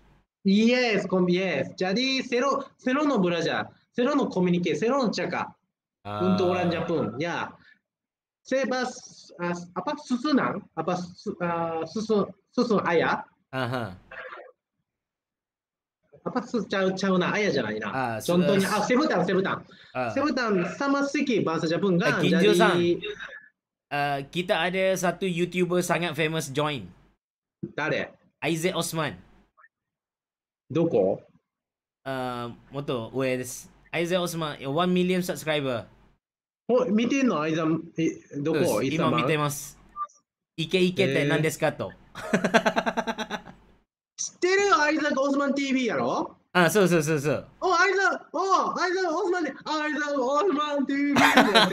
S2: Yes, kombi yes. Jadi zero zero no belajar, zero no komunikasi, zero no cakap ah. untuk orang Jepun. Ya. Yeah. Sebab uh, apa susunan apa su, uh, susu susu ayah. Uh Apa su, cah, cah, nah, ayah jalan ini. Ah, Contohnya, ah, sebutan, sebutan. Uh. Sebutan sama sikit bahasa Jepun kan. Uh, jadi,
S1: uh, kita ada satu YouTuber sangat famous join. Tak ada. Isaac Osman. どこあもっと上です。相沢オスマン、1 million subscriber。お、見てんの相沢、どこ今見てます。いけいけって何ですかと。
S2: 知ってる相沢オスマン TV やろ
S1: あそうそうそうそう。
S2: お、相沢、お、相沢オスマンで、相沢オスマン TV ってやつやろあ、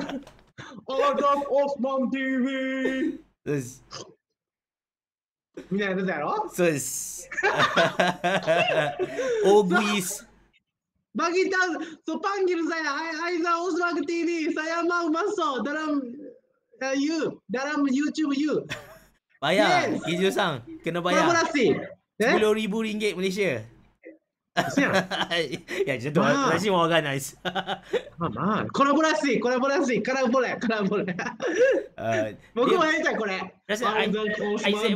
S2: 相沢オスマン TV! です。みたいなことやろそうです。大食いっバギータン、ソパンギルザヤ、アイ,アイザーオスバグ TV、サヤマウマッソ、ダラム、ユー、ダラム、YouTube、ユー。
S1: バヤー、イジューさん、ケノバヤー、10000ringgit Malaysia。Kesian. ya, macam tu. Masih mau organize. Oh, Mama.
S2: Kolaborasi, kolaborasi. Kalau boleh, kalau boleh.
S1: Moga uh, mana tak korang? Isaac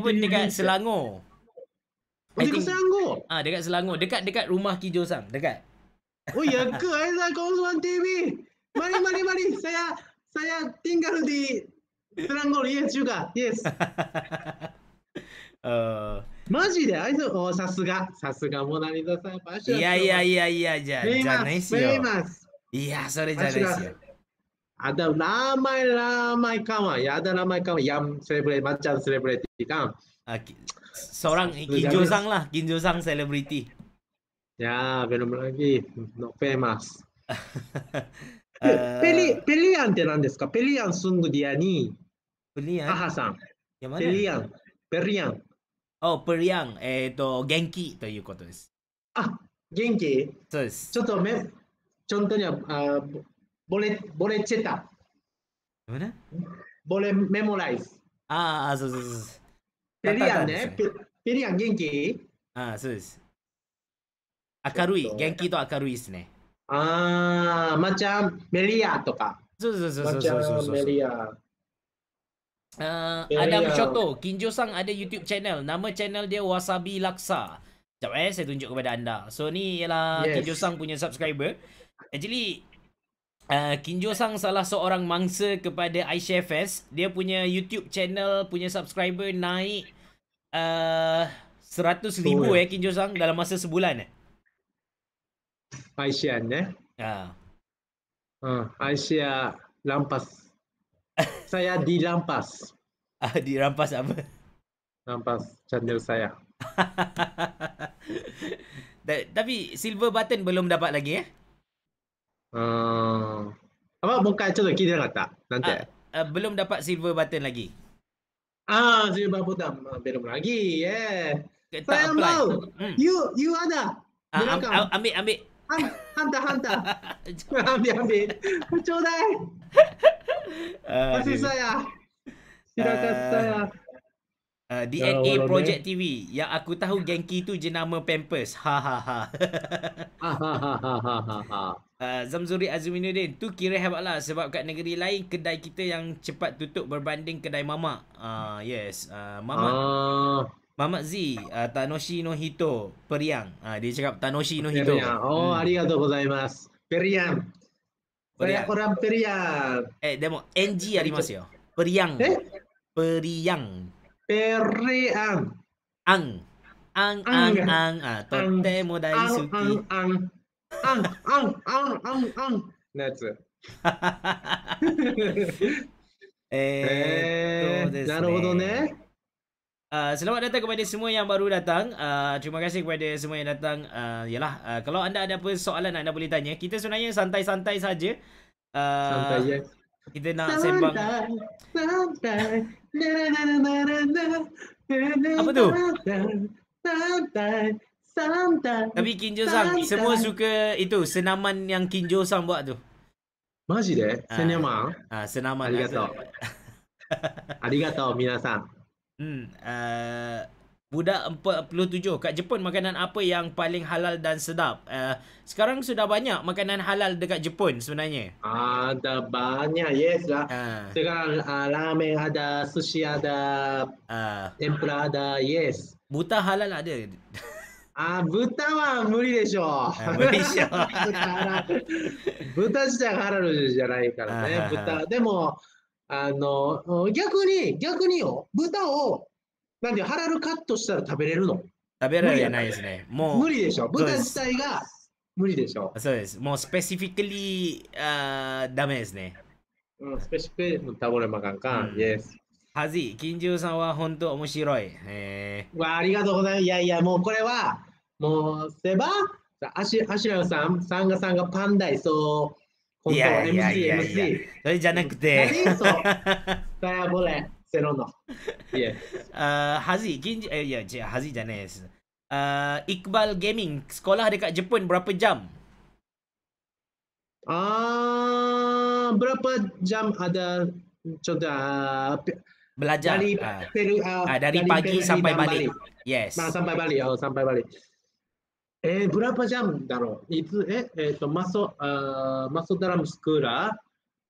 S1: pun dekat Selangor. Oh, dekat Selangor? Ah, dekat Selangor. Dekat dekat rumah Kijo Sam. Dekat. Oh, ya ke
S2: Isaac Osman TV? Mari, mari, mari. Saya saya tinggal di
S1: Selangor. Yes juga.
S2: Yes. Eh. uh, マジであいつ、おさすが、さすがモナリザさん、バシラ。いやいやいやいや、じゃないっすよ。
S1: すいや、それじゃないっすよ。
S2: あだ、ラーマイラーマイカワ、やだラーマイカワ、やん、セレブレイ、まっちゃんセレブレイティカン。あき、
S1: そらん、銀城さんら、銀城さん、セレブリティ。Ya, belum lagi. No famous.
S2: Peli, pelian itu nandes
S1: ka? Pelian sundu dia ni. Pelian. Ahasan. Pelian. Pelian. お、プリアン、えっ、ー、と、元気ということです。あ、元気そうです。ちょっとめ、ちょっとには、
S2: あボレ、ボレチェタ。ね、ボレメモライズ。ああ、そうそうそう。ペリアンね。
S1: ペリアン元気ああ、そうです。明るい、元気と明るいですね。ああ、マチャンメリアとか。そうそうそうそうそうそうそう。Uh, ya, ya. contoh Shoto, Kinjo Sang ada YouTube channel. Nama channel dia Wasabi Laksa. Sekejap eh, saya tunjuk kepada anda. So, ni ialah yes. Kinjo Sang punya subscriber. Actually, uh, Kinjo Sang salah seorang mangsa kepada iShareFest. Dia punya YouTube channel punya subscriber naik uh, 100 ribu eh, Kinjo Sang, dalam masa sebulan eh. Aisyah, eh? Ya. Uh. Uh, Aisyah lampas
S2: saya dirampas. Ah, dirampas apa? Rampas channel saya.
S1: Tapi silver button belum dapat lagi eh?
S2: Uh, apa buka contoh lagi nak kata,
S1: Nanti. Uh, uh, belum dapat silver button lagi. Ah, silver button dah belum lagi. Yeah. Saya mau.
S2: You you ada.
S1: Uh, um, ambil ambil.
S2: Hantar hantar. ambil ambil. Cuba.
S1: Ah, kasih saya. Silakan uh, saya. Uh, ah, DNA uh, ya, Project TV. Yang aku tahu Genki tu jenama Pampers. Ha ha ha. Ha ah, ha ha ha ha. Azuminuddin tu kira hebat lah sebab kat negeri lain kedai kita yang cepat tutup berbanding kedai Mama Ah uh, yes, uh, Mama Uh. Mamat Z, uh, Tanoshi no Hito, Periang. Uh, dia cakap Tanoshi no Hito. Oh, hmm. arigatou gozaimasu. Periang. これコランプリアン。え、でも NG ありますよ。プリアン。プリアン。プリアン。アン。アンアンアンあとっても大好き。アンアンアンアンアンアンアンのや ええー、なるほどね。Uh, selamat datang kepada semua yang baru datang. Uh, terima kasih kepada semua yang datang. Uh, yalah, uh, kalau anda ada apa soalan anda boleh tanya. Kita sebenarnya santai-santai saja. Uh, santai ya. Kita nak santai, sembang.
S2: Santai. apa tu? Santai. Santai. Tapi Kinjo Sang, semua
S1: suka itu senaman yang Kinjo Sang buat tu. Masih deh, senyama. Ah, uh, senyama. Arigato.
S2: Arigato, minasan.
S1: Hmm, uh, Budak 47, kat Jepun makanan apa yang paling halal dan sedap? Uh, sekarang sudah banyak makanan halal dekat Jepun sebenarnya.
S2: Ada banyak, yes lah. Uh.
S1: Sekarang uh, ramen ada, sushi ada, uh. tempura ada,
S2: yes. Buta halal ada? Ah, uh, buta mah muri de shou. Uh, muri de shou. buta sejak halal sejarah ini. Uh, uh, uh. Buta, ha, eh, demo あの、逆に、逆によ、豚を、なんで、ハラルカッ
S1: トしたら食べれるの食べられないですね。もう。無理でしょ。豚自体が無理でしょ。そうです。もうスペシフィクリー、あダメですね。うん、スペシフィクリー、タボレマカンカン、うん、イエス。はずい、金十さんは本当面白い。
S2: えー、わありがとうございます。いやいや、もうこれは、もう、せば、アシアシラさん、サンガさんがパンダイ、ソー。
S1: 本当は MG、いやいやいや MG。それじゃなくて。何そう。さあ、ボレ、セロノ。いや。ああ、はじ、銀じ、いや、じゃあ、はじじゃねえです。ああ、イクバルゲーミング、スコラーでか、ジャポン、ブラップジャム。
S2: ああ、ブラップジャム、あだ、ちょっと、ああ、belajar dari, uh, peru, uh, uh, dari, dari pagi peru, sampai balik. balik yes nah, sampai balik oh sampai balik えー、ブラパジャムだろう。いつえー、っとマソあマソダラムスクーラー、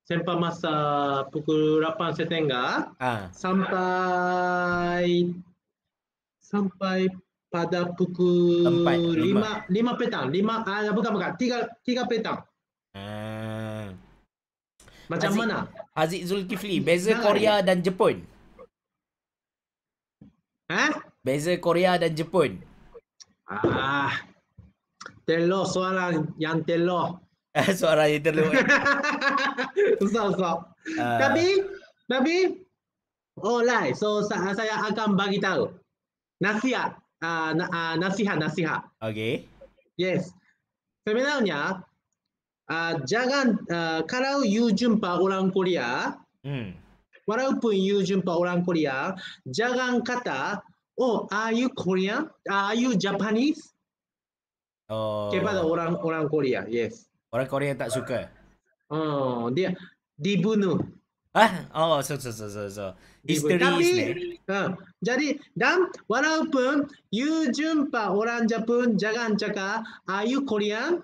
S2: 先輩マスター、プクラパンセテンガー、参拝、参拝、パダプクリマ,リマ、リマペタン、リマ、あ、ブカブカ、ティガ、ティガペタン。Macam Aziz, mana? Aziz Zulkifli, beza nah, Korea ya.
S1: dan Jepun. Ha? Beza Korea dan Jepun. Ah, telo suara yang telo suara yang telur. Susah, susah. Ah. Tapi,
S2: tapi, oh lai. So, saya akan bagi tahu. Nasihat. Uh, uh, nasihat, nasihat. Okay. Yes. Sebenarnya, uh, jangan, uh, kalau you jumpa orang Korea, hmm. walaupun you jumpa orang Korea, jangan kata, oh, are you Korean? Are you Japanese?
S1: Oh. Kepada
S2: orang orang Korea, yes. Orang Korea yang tak suka. Oh, dia dibunuh.
S1: Ah, oh, so so so so so. History Tapi, is
S2: uh, ha, jadi dan walaupun you jumpa orang Jepun jangan cakap are you Korean?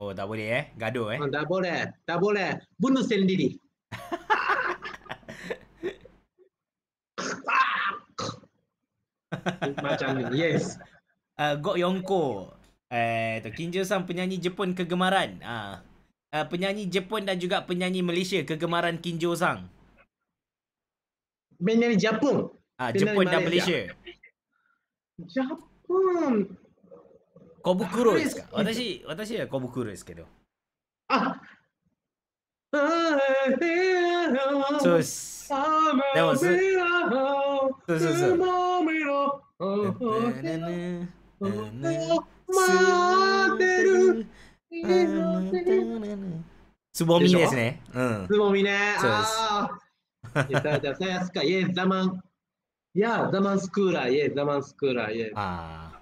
S2: Oh, tak boleh eh. Gaduh eh. Oh, tak boleh. Tak boleh. Bunuh sendiri.
S1: Macam ni. Yes. Uh, Gok Yongko. Eh, tu Kim Jong Sang penyanyi Jepun kegemaran. Ah. Uh, uh, penyanyi Jepun dan juga penyanyi Malaysia kegemaran Kim Jong Sang.
S2: Penyanyi Jepun. Ah, uh, Jepun dan Malaysia. Jepun.
S1: Kobukuro. Kurus. Watashi, watashi ya Kobu Kurus ke tu. Ah.
S2: That was it. So, so,
S3: so. 待ってる
S2: つぼみですね。うん。つぼみね。そうです。や、さやすか、いえ、ざまん。いや、ざまんスクーラー、いえ、
S1: ざまんスクーラー、いえ。ああ。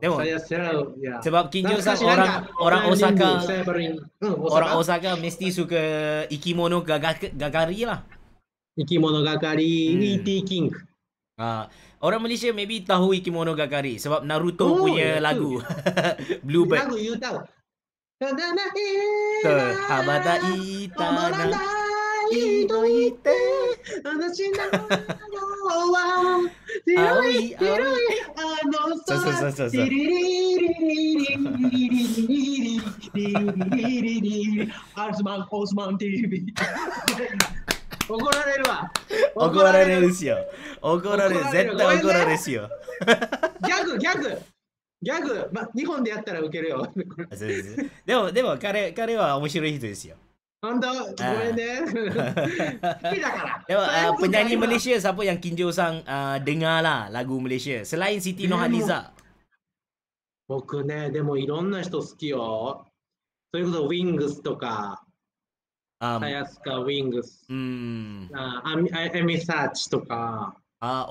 S1: でも、sebab Kinjo sa orang orang Osaka, orang Osaka mesti suka ikimono gagari lah. Ikimono gagari, hmm. E.T. King. Uh, orang Malaysia maybe tahu Ikimonogakari sebab Naruto oh, punya itu. Ya lagu. Bluebird. Lagu you tahu. Terhabata ita na
S2: ito ite Anashi na wa Aoi, aoi Ano sa so, so, so, so. Arsman, Osman TV 怒られるわ
S1: 怒られるですよ怒られる絶対怒られるですよ、
S2: ギャグギャグギャグ、ま、日本でやったらウケるよ
S1: でもでも彼彼は面白い人ですよ
S2: 本当ごめんね好きだか
S1: ら でも penyanyi Malaysia s ー a p a yang Kim Jo Sang、uh, dengar l
S2: 僕ねでもいろんな人好きよそれこそウィングスとか Um, Ayaska Wings.
S1: Hmm. Uh, Ami, Ami Sach to ka. a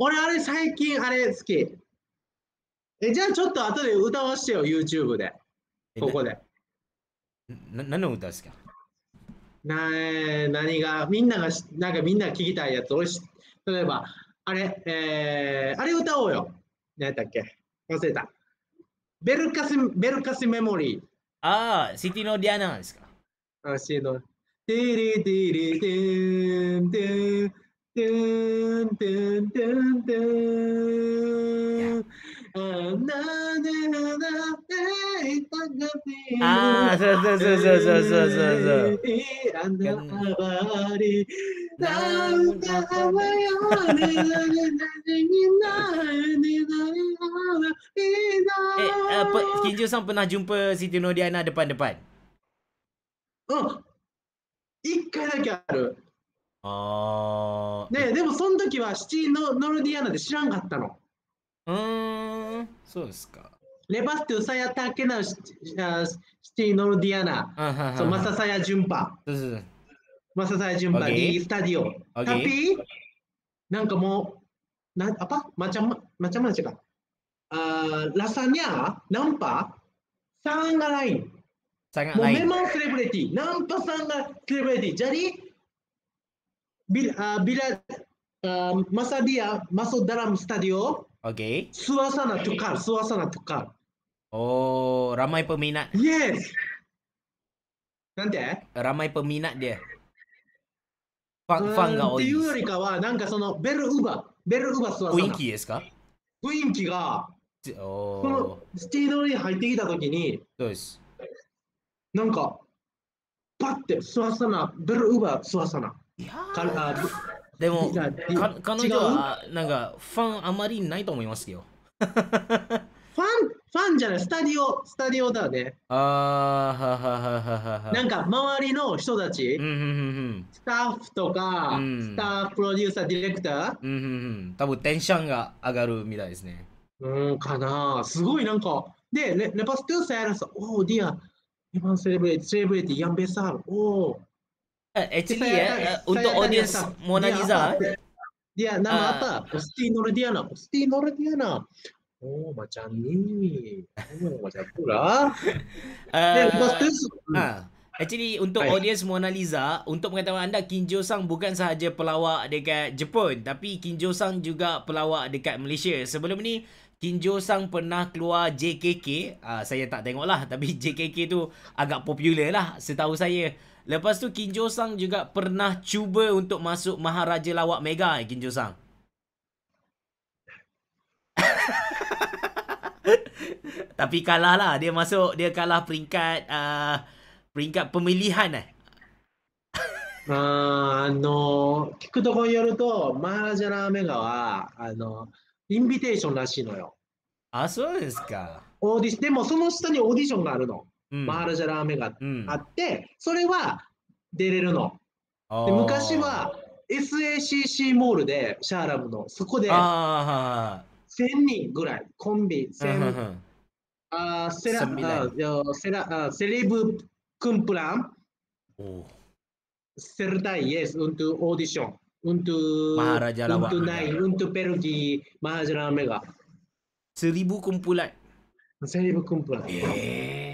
S2: 俺あれ最近あれ好き。え、じゃあちょっと後で歌わしてよ、YouTube で。ここで。な何の歌ですかな何が、みんなが、なんかみんな聞きたいやつ。俺し例えば、あれ、えー、あれ歌おうよ。何やったっけ忘れた。Berukasi Berukasi Memory. Ah, Siti No Diana. Ah, Siti No. Tiri tiri tin tin tin tin tin tin. Yeah. ああ、そうそうそうそうそうそ
S1: うそう。
S3: eh, apa,
S1: Kinjo Sang pernah jumpa Siti Nodiana depan-depan? Oh, 一回だけある。あ
S2: あ。で、でもその時はシティのノルディアナで知らんかったの。うーん、
S1: そうですか。
S2: レバスとサヤタケナシティノルディアナ、so, マササヤジュンパ。マササヤジュンパ、a y ディスタディオ。Okay. タピなんかもう、なあぱまちゃま、まちゃまちゃか。あラサニャ、ナンパ、サンガライン。
S1: サンガライン。もうメモセ
S2: レブリティ、ナンパサンガセレブリティ。ジャリビラ、ビラ、マサディア、マソダラムスタディオ。Okay. Suasana tukar,
S1: suasana tukar. Oh, ramai peminat. Yes. Nanti eh? Ramai peminat dia. f n fun が多っていうよりか
S2: は、なんかそのベルウバ、ベルウバスは雰囲気ですか雰囲気が、このスピードに入ってきたときに、そうです。なんか、パッて、スワサナ、ベルウバ、スワサナ。いやー。で
S1: も、彼女は、なんか、ファンあまりないと思いますよ。ファン、ファンじゃない、スタディオ、スタディオだね。ああ、ははは
S2: はなんか、周りの人たち、スタッフとか、スタッフ、プロデューサー、ディレクター、ん多分テンションが上がるみたいですね。うん、かなすごいなんか。で、レレパストゥーサーやらさ、おお、ディア、今セレブレイティ、セレブレイティ、ヤンベサール、おお。
S1: Uh, actually saya, eh, uh, saya untuk audience tanya, Mona Lisa. Dia, apa? Eh.
S2: dia nama uh, apa? Pasti Nordiana. Pasti Nordiana. Oh macam ni. Oh, macam tu lah. Uh, lepas tu. Uh,
S1: actually untuk Hai. audience Mona Lisa, untuk pengetahuan anda Kim Jo Sang bukan sahaja pelawak dekat Jepun tapi Kim Jo Sang juga pelawak dekat Malaysia. Sebelum ni Kim Jo Sang pernah keluar JKK, uh, ah, saya tak tengok lah tapi JKK tu agak popular lah setahu saya. Lepas tu Kim Jo Sang juga pernah cuba untuk masuk Maharaja Lawak Mega eh Kim Jo Sang. Tapi kalah lah. Dia masuk, dia kalah peringkat uh, peringkat pemilihan eh.
S2: あの、聞くところによると、マハラジャラーメガは、あの、インビテーションらしいのよ。あ、そうですか。オーディション、でもその下にオーディションがあるの。Ah, マールジャラーメがあって、それは出れるの。で昔は SACC モールでシャーラムのそこで1000人ぐらいコンビ1000セレブクンプランセルタイエスウントオーディションウントマジャラワンナイウントペルギマジャラメガセリブクンプランセリブクンプラン、えー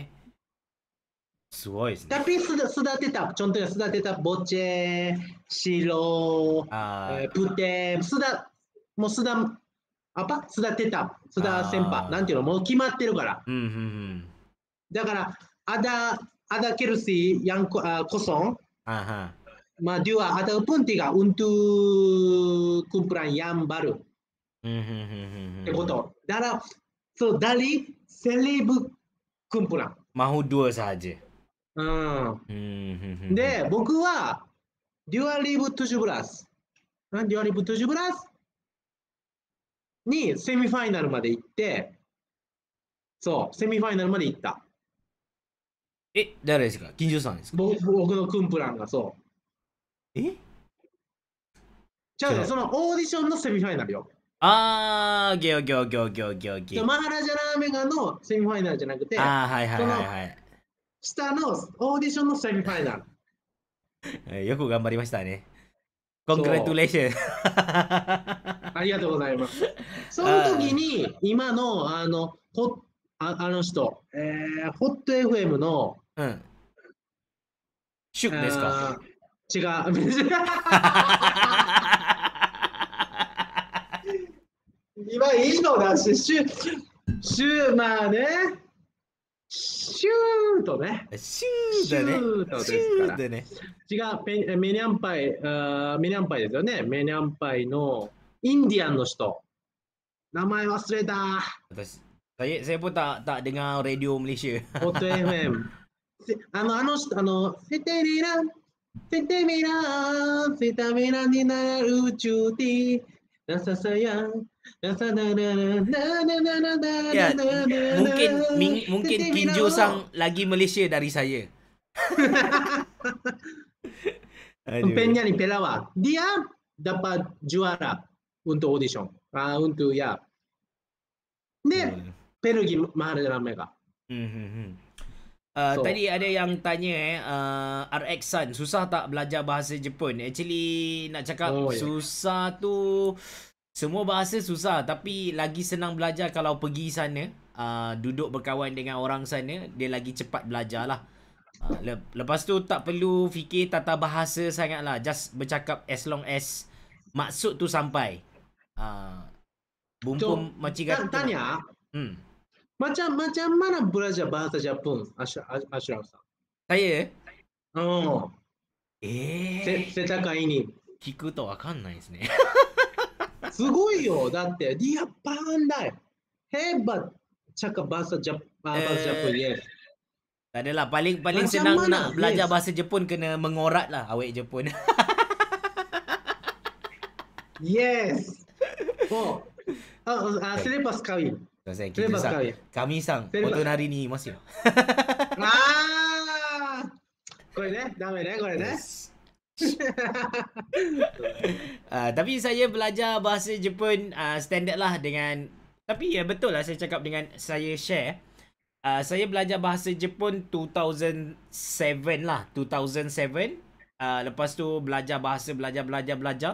S2: すごいですね。タピス育てた、ちょんとや育てた、ボチェ、シロ、プテ、スダ、もうスダ、アパ、スダテタ、スダ先輩、なんていうの、もう決まってるから。うんうんうん、だから、アダ、アダケルシー、ヤンコ,あコソン、あはまあ、デュア、アダウプンティが、ウントゥクンプラン、ヤンバル。
S1: ってこと。
S2: だから、そう、ダリ、セレブ、クンプラン。
S1: マホドゥアサージ。で、
S2: 僕は、デュアリブトゥジュブラス。デュアリブトゥジュブラスにセミファイナルまで行って、そう、セミファイナルまで行った。え、誰ですか金城さんですか僕のクンプランがそう。えじゃあ、そのオーディションのセミファイナルよ。
S1: あー、ギョギョギョギョギョギョ。マハラ
S2: ジャラーメガのセミファイナルじゃなくて、あー、はいはいはい、はい。下のオーディション
S1: のセミファイナル。よく頑張りましたね。コングラトレーション。あり
S2: がとうございます。その時に、今のあのほああの人、えー、ホットエフエムの、うん、シュッですか違う。今いいのだし、シュ、シュ、まあね。シューとね。シューだね。シューでね。違う、ペメニャンパイあ、メニャンパイですよね。メニャ
S1: ンパイのインディアンの人。
S2: 名前忘れた。
S1: 私、s あの、あの人、あの、
S2: セテリラ、セテミラ、セタミラになる宇
S1: 宙ティ、ナササヤン。Ya,
S2: mungkin ming, mungkin Kinjo sang
S1: lagi Malaysia dari saya. Pempenya ni
S2: pelawa. Dia dapat juara untuk audition. Ah uh, untuk ya. ni hmm. pergi mahal dalam mereka. Hmm, hmm, uh, so, tadi
S1: ada yang tanya eh uh, RX San susah tak belajar bahasa Jepun? Actually nak cakap oh, ya. susah yeah. tu semua bahasa susah tapi lagi senang belajar kalau pergi sana uh, Duduk berkawan dengan orang sana dia lagi cepat belajar lah uh, ah, le- Lepas tu tak perlu fikir tata bahasa sangat lah Just bercakap as long as maksud tu sampai uh, Bumpum so, macam kata lah. Tanya
S3: hmm.
S2: macam, macam mana belajar bahasa Jepun Ashraf? Saya? Oh Eh Saya cakap ini Kiku tau akan naik sini すごいよ。だって、リアパンダイ。ヘバ
S1: チャカバサジャパン、バサジャパン、イエス。Tak ah, eh. adalah, paling, paling senang nak belajar bahasa Jepun kena mengorat lah awet Jepun. yes.
S2: Oh, selepas kahwin.
S1: selepas kahwin. Kami sang, hari ni masih.
S2: ah, kau ni, eh. dah main kau ni. Eh
S1: uh, tapi saya belajar bahasa Jepun uh, standard lah dengan tapi ya betul lah saya cakap dengan saya share Uh, saya belajar bahasa Jepun 2007 lah 2007 uh, lepas tu belajar bahasa belajar belajar belajar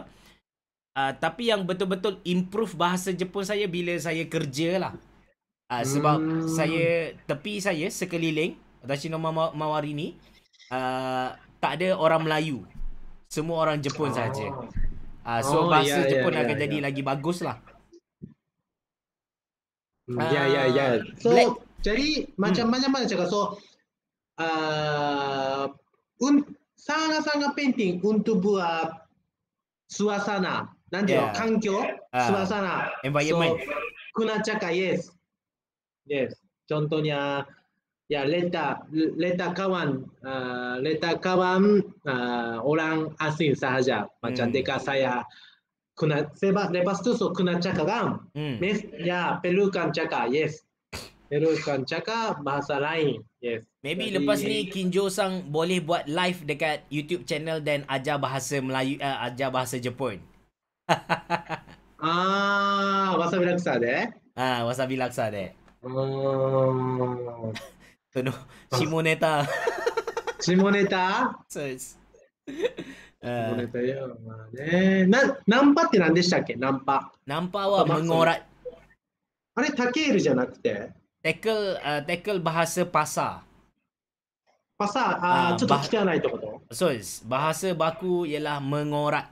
S1: uh, tapi yang betul-betul improve bahasa Jepun saya bila saya kerja lah uh, sebab hmm. saya tepi saya sekeliling Tashinoma Mawari ni uh, tak ada orang Melayu semua orang Jepun oh. saja. Ah uh, so oh, bahasa yeah, ya, Jepun yeah, akan yeah, jadi yeah. lagi baguslah.
S3: Hmm, ya yeah, ya yeah, ya.
S1: Yeah. So Black. jadi macam hmm. macam mana cakap so
S2: uh, un sangat sangat penting untuk buat suasana nanti yeah. kanjo uh, ah. suasana environment. So, kuna cakap yes yes contohnya ya letak letak kawan uh, letak kawan uh, orang asing sahaja macam hmm. dekat saya kena sebab lepas tu so kena cakap kan hmm. Mes, ya perlukan cakap yes
S1: perlukan cakap bahasa lain yes maybe Jadi, lepas ni Kinjo sang boleh buat live dekat YouTube channel dan ajar bahasa Melayu uh, ajar bahasa Jepun
S2: ah bahasa bilaksa deh
S1: ah bahasa bilaksa deh その、下ネタ。下
S2: ネタ
S1: そうです。下
S2: ネタよ、まあね。な、ナン
S1: パって何でしたっけナンパ。ナンパは無ゴラ。あれ、タケールじゃなくてテクル、テクルバハスパサー。パサー、ああ、ちょっと汚いってことそうです。バハスバク ialah mengorak。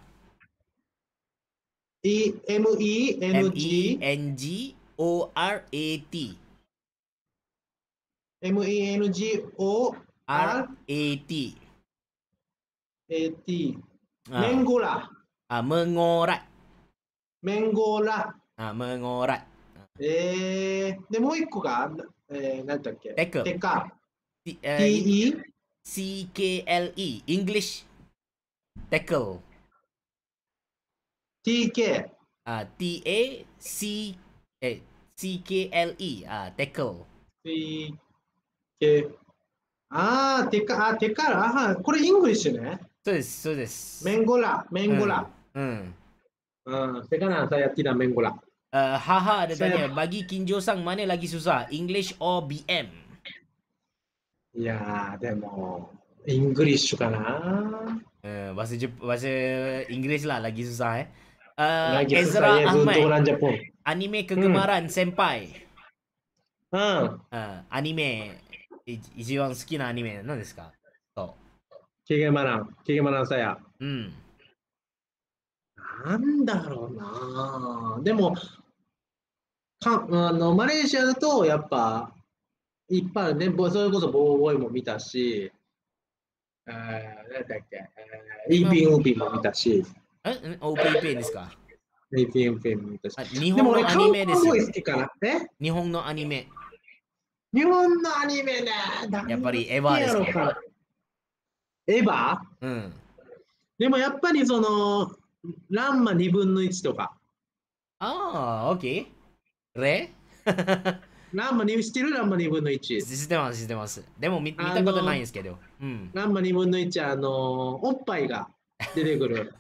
S1: E-M-E-N-G-O-R-A-T。
S2: M A e N G O R A T.
S1: A T. Ha. Ah. Mengola. Ha, ah, mengorat.
S2: Mengola.
S1: Ha, ah, mengorat. Eh, demo ikut ka? Eh, nanti ke? Teka. Teka. Eh, T E C K L E English. Tackle. T K. Ah, T A C eh C K L E. Ah, tackle. Okay. ああ、テカ、あテカラ、あ
S2: は、これイングリッシュね。
S1: そうです、そうです。メンゴラ、メンゴラ。うん。うん、テカナ、サヤティナ、メンゴラ。ハハ、デタニア、バギキンジョーさん、マネラギスザ、イングリッシュ、OBM。いやー、でも、イングリッシュかなわし、わし、イングリッシュラ、ラギスザ、え。えずら、アメ、アニメ、ケグマラン、センパイ。うん。アニメ。一番好きなアニメなんですかそ
S2: うキゲマラン、キゲマランサヤ。うん。なんだろうなでも、かあのマレーシアだとやっぱ、いっぱいね、それこそボーボーイも見たし、
S1: あなんだっけ、イーピンオーピンも見たし。えオーピンピンですかイーピンオーピンも見たし。日本のアニメですよ、日本のアニメ。
S2: 日本のアニメね。
S1: やっぱりエヴァですか。
S2: エヴァうん。でもやっぱりその、ランマ2
S1: 分の1とか。
S3: あ
S1: あ、オッケー。レ ランマ2、してるランマ2分の1。知ってます、知ってます。でも見見たことないんですけど。うん、ラ
S2: ンマ2分の1、あのおっぱいが出てくる。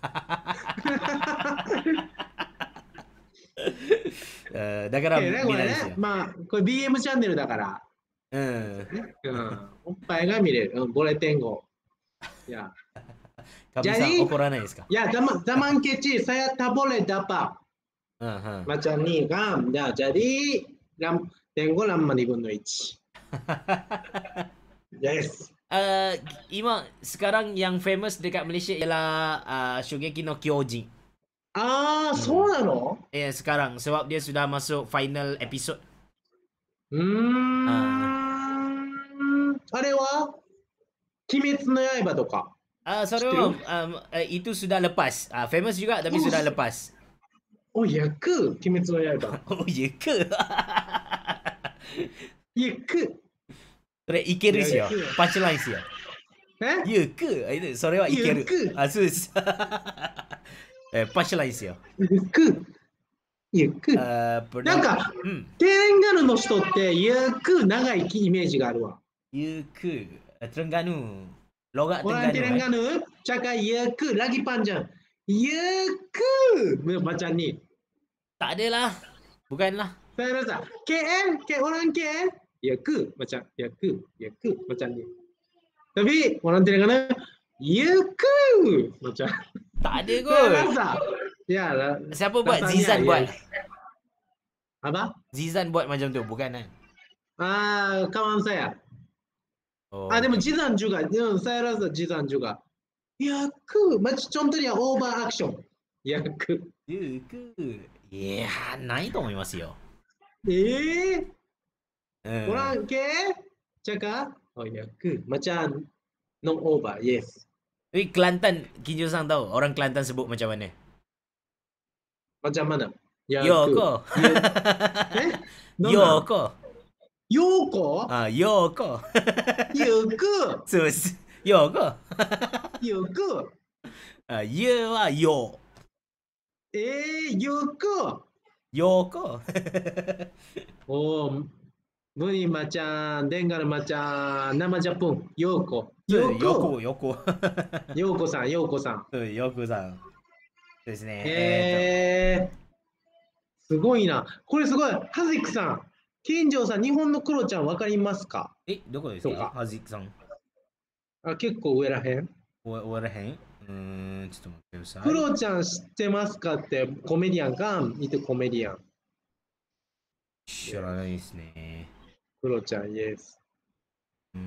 S2: だから見ないですよ、まあ、これ BM チャンネルだから。うん。うん。おっぱいが見れる。うん、ボレテンゴ。いや。カブさん怒らないですかいや、ざま、ざまんけち、さやたぼれだぱ。うんうん。まちゃんにがん、じゃあ、じゃりー、らん、テンゴらんま2分の1。
S1: yes. Uh, Ima, sekarang yang famous dekat Malaysia ialah uh, Shugeki no Kyojin. Ah, hmm. so lah no? Eh, yeah, sekarang. Sebab dia sudah masuk final episode.
S2: Hmm. Ah. Adewa? Kimetsu no
S1: Yaiba toka? Ah, uh, sorry um, eh, itu sudah lepas. Uh, famous juga tapi oh. sudah lepas.
S2: Oh, oh ya ke? Kimetsu no Yaiba. oh, ya eh? ke?
S1: ya ke? Rek ikeru siya. Punchline siya. Eh? Ya ke? itu. wa ikeru. Ya ke? えー、パシュライスよ。
S2: ゆっく。
S1: ゆっく。Uh, なんか、
S2: テレンガヌの人ってゆっく長いきイメージがあるわ。
S1: ゆっく。テレンガヌ。
S2: ロガテレンガヌ。テレンガヌ。チャカゆっく。ラギパンじゃん。ゆっく。めばちゃんに。たでら。ぶかいな。さよなら。けえんけおらんけえん。ゆっく。まちゃん。ゆっく。ゆっく。まちゃんに。たび、おらんてれ
S1: がな。ゆっく。まちゃん。tak ada kot. Tak masak. Yalah. Siapa buat? Zizan yes. buat. Ya. Apa? Zizan buat macam tu. Bukan kan?
S2: Ah, uh, kawan saya. Oh. Ah, tapi Zizan juga. Yeah, saya rasa Zizan juga. Ya ke? Macam contohnya over action. Ya ke? Ya ke? Yeah, nai tak. mesti masih yo. Eh? Uh. Orang ke? Cakap?
S1: Oh ya ke? Macam non over. Yes. Tapi Kelantan, Kinjo Sang tahu orang Kelantan sebut macam mana? Macam mana? Ya yo ko. Ya. Eh? Yo, eh? yo ko. Yo ko. Ah, yo ko.
S2: Ya yo ko.
S1: So, yo ko. yo ko. Ah, uh, yo wa yo.
S2: Eh, yo ko. Yo ko. oh, ブイマちゃん、デンガルマちゃん、生ジャポン、ヨーコ。ヨーコ、ヨーコ。ヨーコさん、ヨーコさん。
S1: ヨーコさん。ですね。
S2: えー、すごいな。これすごい。ハズくさん、金城さん、日本のクロちゃん分かりますか
S1: え、どこですかハズくさん。あ、結構上らへん上らへんうん、ちょっと待ってください。クロち
S2: ゃん知ってますかってコメディアンが見てコメディアン。知らないですね。クロちゃん、イエス。ク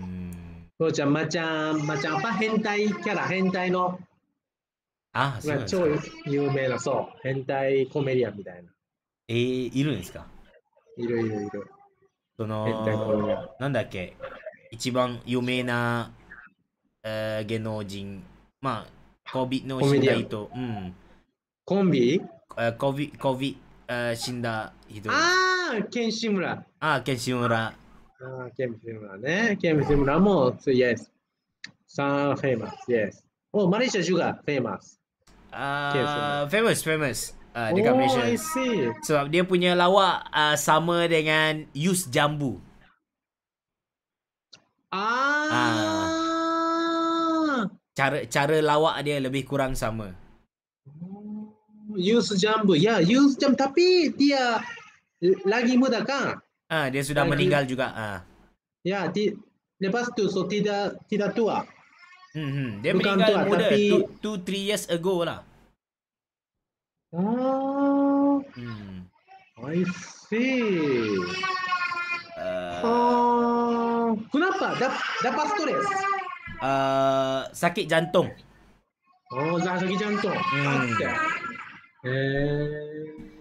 S2: ロちゃん、まちゃん、まちゃんやっぱ変態キャラ、変態の。あそう超有名な、そう、変態コメディアンみたいな。
S1: えー、いるんですかいるいるいる。その、なんだっけ、一番有名な、えー、芸能人、まあ、コビの死だ人、うん。コンビえコビ、コビ、えー、死んだ人。ああ、ケンシムラ。ああ、ケンシムラ。
S2: Ah, eh, famous oh, ah, ah, dekat oh,
S1: Malaysia. I see. So dia punya lawak uh, sama dengan Yus Jambu. Ah. cara cara lawak dia lebih kurang sama. Oh, Yus Jambu.
S2: Ya, Yus Jambu. Tapi dia lagi muda kan?
S1: Ah, dia sudah meninggal juga. Ah.
S2: Ya, di, lepas tu so tidak tidak tua.
S1: Hmm, hmm. dia Bukan meninggal tua, muda 2 tapi... 3 years ago lah.
S2: Oh. Hmm. I see. Uh, oh. Kenapa? Dah dah pastu dia.
S1: Uh, sakit jantung. Oh, sakit jantung. Hmm. Okay. Eh.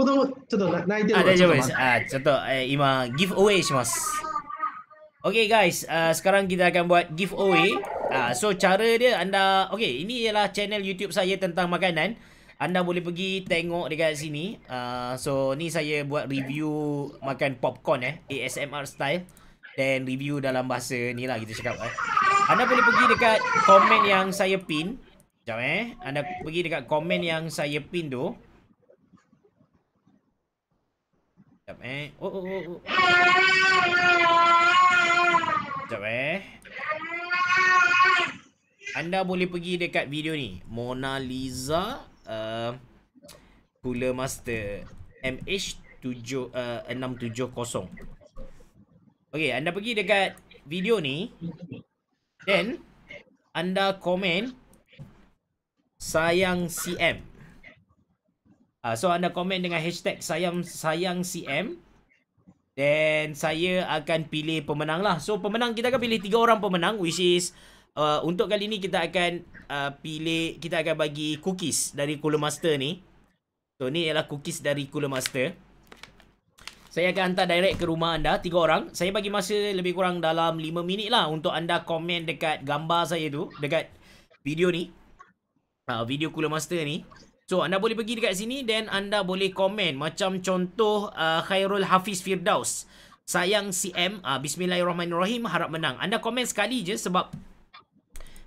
S1: 子供、
S2: ちょっと泣いてるのあ、大丈夫です。
S1: あ、ちょっと、えー、今、ギフオウェイします。Okay guys, uh, sekarang kita akan buat giveaway. Uh, so cara dia anda, okay ini ialah channel YouTube saya tentang makanan. Anda boleh pergi tengok dekat sini. Uh, so ni saya buat review makan popcorn eh, ASMR style. Dan review dalam bahasa ni lah kita eh. Anda boleh pergi dekat komen yang saya pin. Sekejap eh. Anda pergi dekat komen yang saya pin tu. Sekejap eh. Oh, oh, oh, oh. Sekejap eh. Anda boleh pergi dekat video ni. Mona Lisa uh, Cooler Master MH7 uh, 670. Okay, anda pergi dekat video ni. Then, anda komen sayang CM. Uh, so anda komen dengan hashtag sayang sayang CM. Then saya akan pilih pemenang lah. So pemenang kita akan pilih tiga orang pemenang which is uh, untuk kali ni kita akan uh, pilih kita akan bagi cookies dari Cooler Master ni. So ni ialah cookies dari Cooler Master. Saya akan hantar direct ke rumah anda tiga orang. Saya bagi masa lebih kurang dalam 5 minit lah untuk anda komen dekat gambar saya tu dekat video ni. Uh, video Cooler Master ni. So anda boleh pergi dekat sini dan anda boleh komen macam contoh uh, Khairul Hafiz Firdaus. Sayang CM, uh, bismillahirrahmanirrahim harap menang. Anda komen sekali je sebab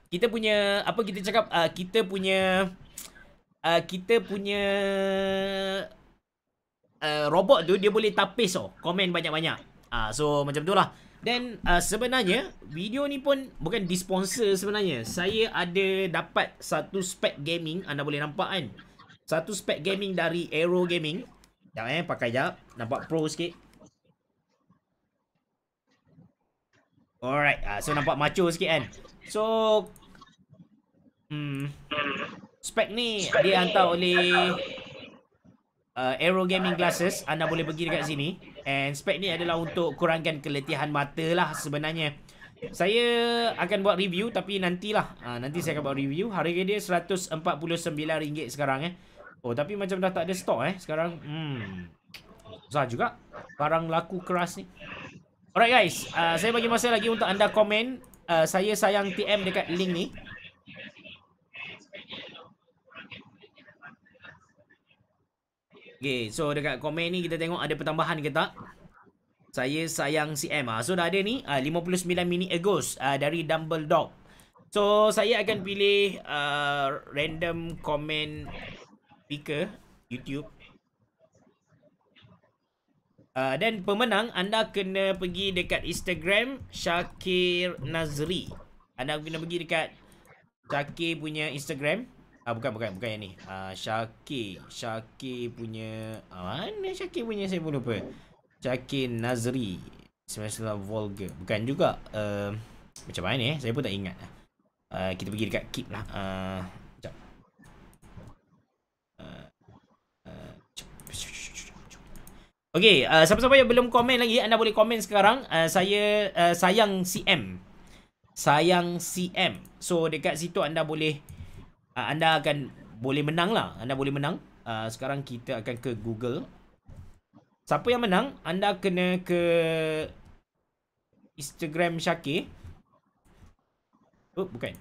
S1: kita punya apa kita cakap uh, kita punya uh, kita punya uh, robot tu dia boleh tapis oh komen banyak-banyak. uh, so macam tu lah Dan uh, sebenarnya video ni pun bukan disponsor sebenarnya. Saya ada dapat satu spec gaming anda boleh nampak kan. Satu spek gaming dari Aero Gaming. Jap eh, pakai jap. Nampak pro sikit. Alright, uh, so nampak macho sikit kan. So hmm spek ni spek dia hantar oleh uh, Aero Gaming Glasses. Anda boleh pergi dekat sini. And spek ni adalah untuk kurangkan keletihan mata lah sebenarnya. Saya akan buat review tapi nantilah. Uh, nanti saya akan buat review. Harga dia RM149 sekarang eh. Oh, tapi macam dah tak ada stok eh sekarang. Hmm. Susah juga. Barang laku keras ni. Alright guys. Uh, saya bagi masa lagi untuk anda komen. Uh, saya sayang TM dekat link ni. Okay, so dekat komen ni kita tengok ada pertambahan ke tak. Saya sayang CM. Ha. Ah, so dah ada ni ah, uh, 59 minit ago uh, ah, dari Dumbledore. So saya akan pilih uh, random komen speaker YouTube. Ah, dan pemenang anda kena pergi dekat Instagram Syakir Nazri. Anda kena pergi dekat Syakir punya Instagram. Ah bukan bukan bukan yang ni. Uh, Syakir Syakir punya uh, mana Syakir punya saya pun lupa. Syakir Nazri. Semestilah vulgar. Bukan juga. Uh, macam mana eh? Saya pun tak ingat. Uh, kita pergi dekat Keep lah. Uh, Okey, uh, siapa-siapa yang belum komen lagi, anda boleh komen sekarang. Uh, saya uh, sayang CM. Sayang CM. So, dekat situ anda boleh, uh, anda akan boleh menang lah. Anda boleh menang. Uh, sekarang kita akan ke Google. Siapa yang menang, anda kena ke Instagram Syakir. Oh, bukan.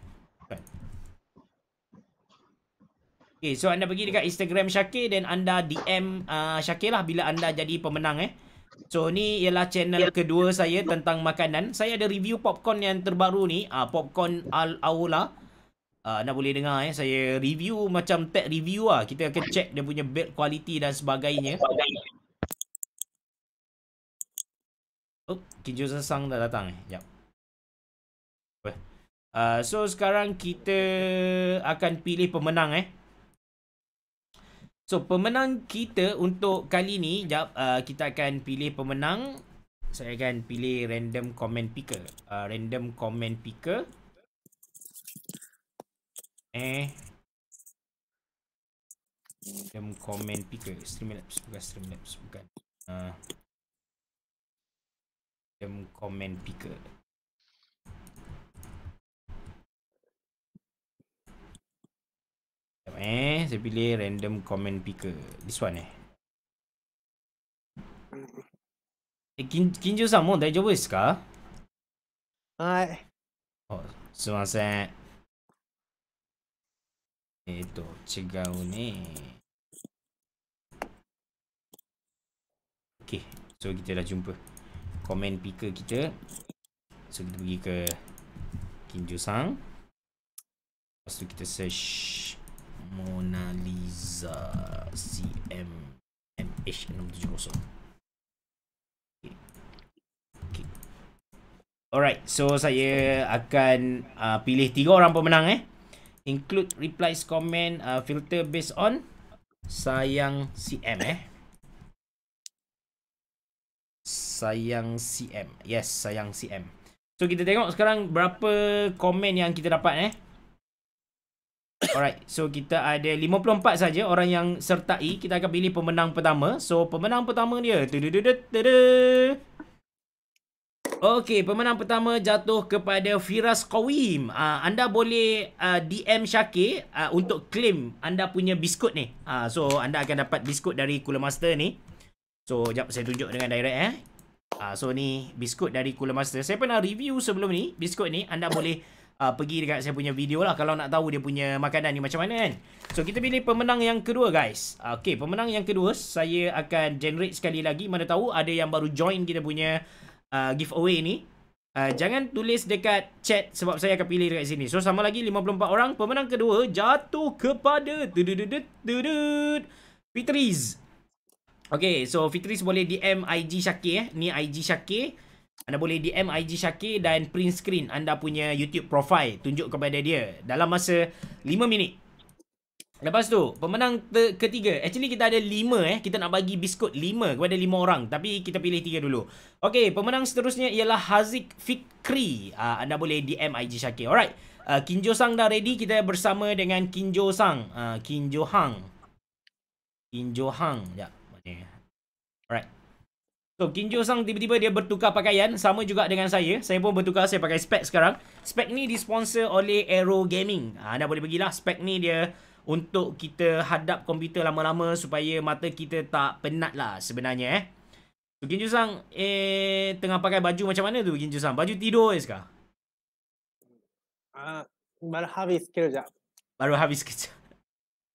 S1: Okay, so anda pergi dekat Instagram Syakir dan anda DM uh, Syakir lah bila anda jadi pemenang eh. So, ni ialah channel kedua saya tentang makanan. Saya ada review popcorn yang terbaru ni. Uh, popcorn Al Aula. Uh, anda boleh dengar eh. Saya review macam tech review lah. Kita akan check dia punya build quality dan sebagainya. Oh, Kinjo Sasang dah datang eh. Sekejap. Uh, so, sekarang kita akan pilih pemenang eh. So pemenang kita untuk kali ni jap uh, kita akan pilih pemenang saya akan pilih random comment picker uh, random comment picker eh random comment picker streamlabs bukan streamlabs bukan uh, random comment picker eh saya pilih random comment picker this one eh eh kin kinjo sama dah jumpa ska hai oh sumasen eh, so kita dah jumpa. Comment picker kita. So, kita pergi ke Kinjo-san. Lepas tu, kita search. Mona Lisa CM MH 670 okay. okay. Alright, so saya akan uh, pilih tiga orang pemenang eh. Include replies, comment, uh, filter based on sayang CM eh. Sayang CM. Yes, sayang CM. So kita tengok sekarang berapa komen yang kita dapat eh. Alright, so kita ada 54 saja orang yang sertai. Kita akan pilih pemenang pertama. So, pemenang pertama dia. Okay, pemenang pertama jatuh kepada Firas Qawim. Uh, anda boleh uh, DM Syakir uh, untuk claim anda punya biskut ni. Uh, so, anda akan dapat biskut dari Cooler Master ni. So, jap saya tunjuk dengan direct eh. Uh, so, ni biskut dari Cooler Master. Saya pernah review sebelum ni. Biskut ni anda boleh uh, pergi dekat saya punya video lah kalau nak tahu dia punya makanan ni macam mana kan. So kita pilih pemenang yang kedua guys. Ah, okay, pemenang yang kedua saya akan generate sekali lagi. Mana tahu ada yang baru join kita punya uh, giveaway ni. Uh, jangan tulis dekat chat sebab saya akan pilih dekat sini. So sama lagi 54 orang. Pemenang kedua jatuh kepada... Fitriz. Okay, so Fitris boleh DM IG Syakir eh. Ni IG Syakir anda boleh DM IG Syakir dan print screen anda punya YouTube profile tunjuk kepada dia dalam masa 5 minit. Lepas tu, pemenang ketiga. Actually kita ada lima eh. Kita nak bagi biskut 5 kepada lima orang. Tapi kita pilih tiga dulu. Okay, pemenang seterusnya ialah Haziq Fikri. Uh, anda boleh DM IG Syakir. Alright. Uh, ah, Kinjo Sang dah ready. Kita bersama dengan Kinjo Sang. Uh, ah, Kinjo Hang. Kinjo Hang. Sekejap. Yeah. So Kinjo Sang tiba-tiba dia bertukar pakaian sama juga dengan saya. Saya pun bertukar saya pakai spek sekarang. Spek ni disponsor oleh Aero Gaming. Ha, anda boleh pergilah spek ni dia untuk kita hadap komputer lama-lama supaya mata kita tak penat lah sebenarnya eh. So Kinjo Sang eh, tengah pakai baju macam mana tu Kinjo Sang? Baju tidur eh sekarang? Uh, ah, baru habis kerja. Baru habis kerja.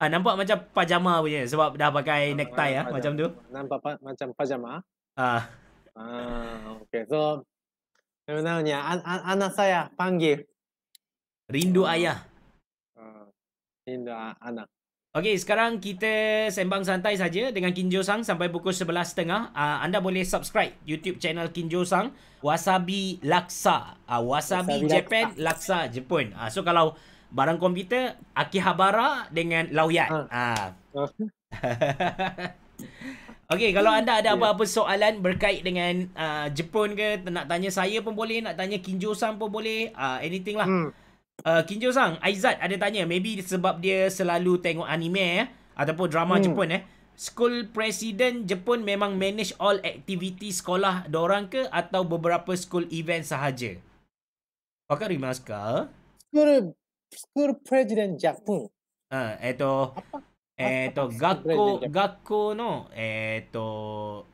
S1: Ha, nampak macam pajama punya sebab dah pakai ah, necktie ah macam tu.
S2: Nampak pa macam pajama. 아. 아, 그래서 그럼 나오냐? 안안
S1: 안아사야 반기. 린두 아야. 아, 린두 아 안아. sekarang kita sembang santai saja dengan Kinjo Sang sampai pukul sebelas setengah. Ah, anda boleh subscribe YouTube channel Kinjo Sang, Wasabi Laksa. Ah, Wasabi, Wasabi Japan, Laksa, Laksa Jepun. Ah, so, kalau barang komputer, Akihabara dengan Lauyat. Ha. Uh. Okay, kalau hmm. anda ada yeah. apa-apa soalan berkait dengan uh, Jepun ke, nak tanya saya pun boleh, nak tanya kinjo Sang, pun boleh, uh, anything lah. Hmm. Uh, kinjo Sang, Aizat ada tanya, maybe sebab dia selalu tengok anime eh, ataupun drama hmm. Jepun eh. School President Jepun memang manage all activity sekolah dorang ke atau beberapa school event sahaja? Pakar Rimaska.
S2: School, school President Jepun.
S1: Ah, uh, itu. Apa? えっ、ー、と、学校、学校の、えっ、ー、と、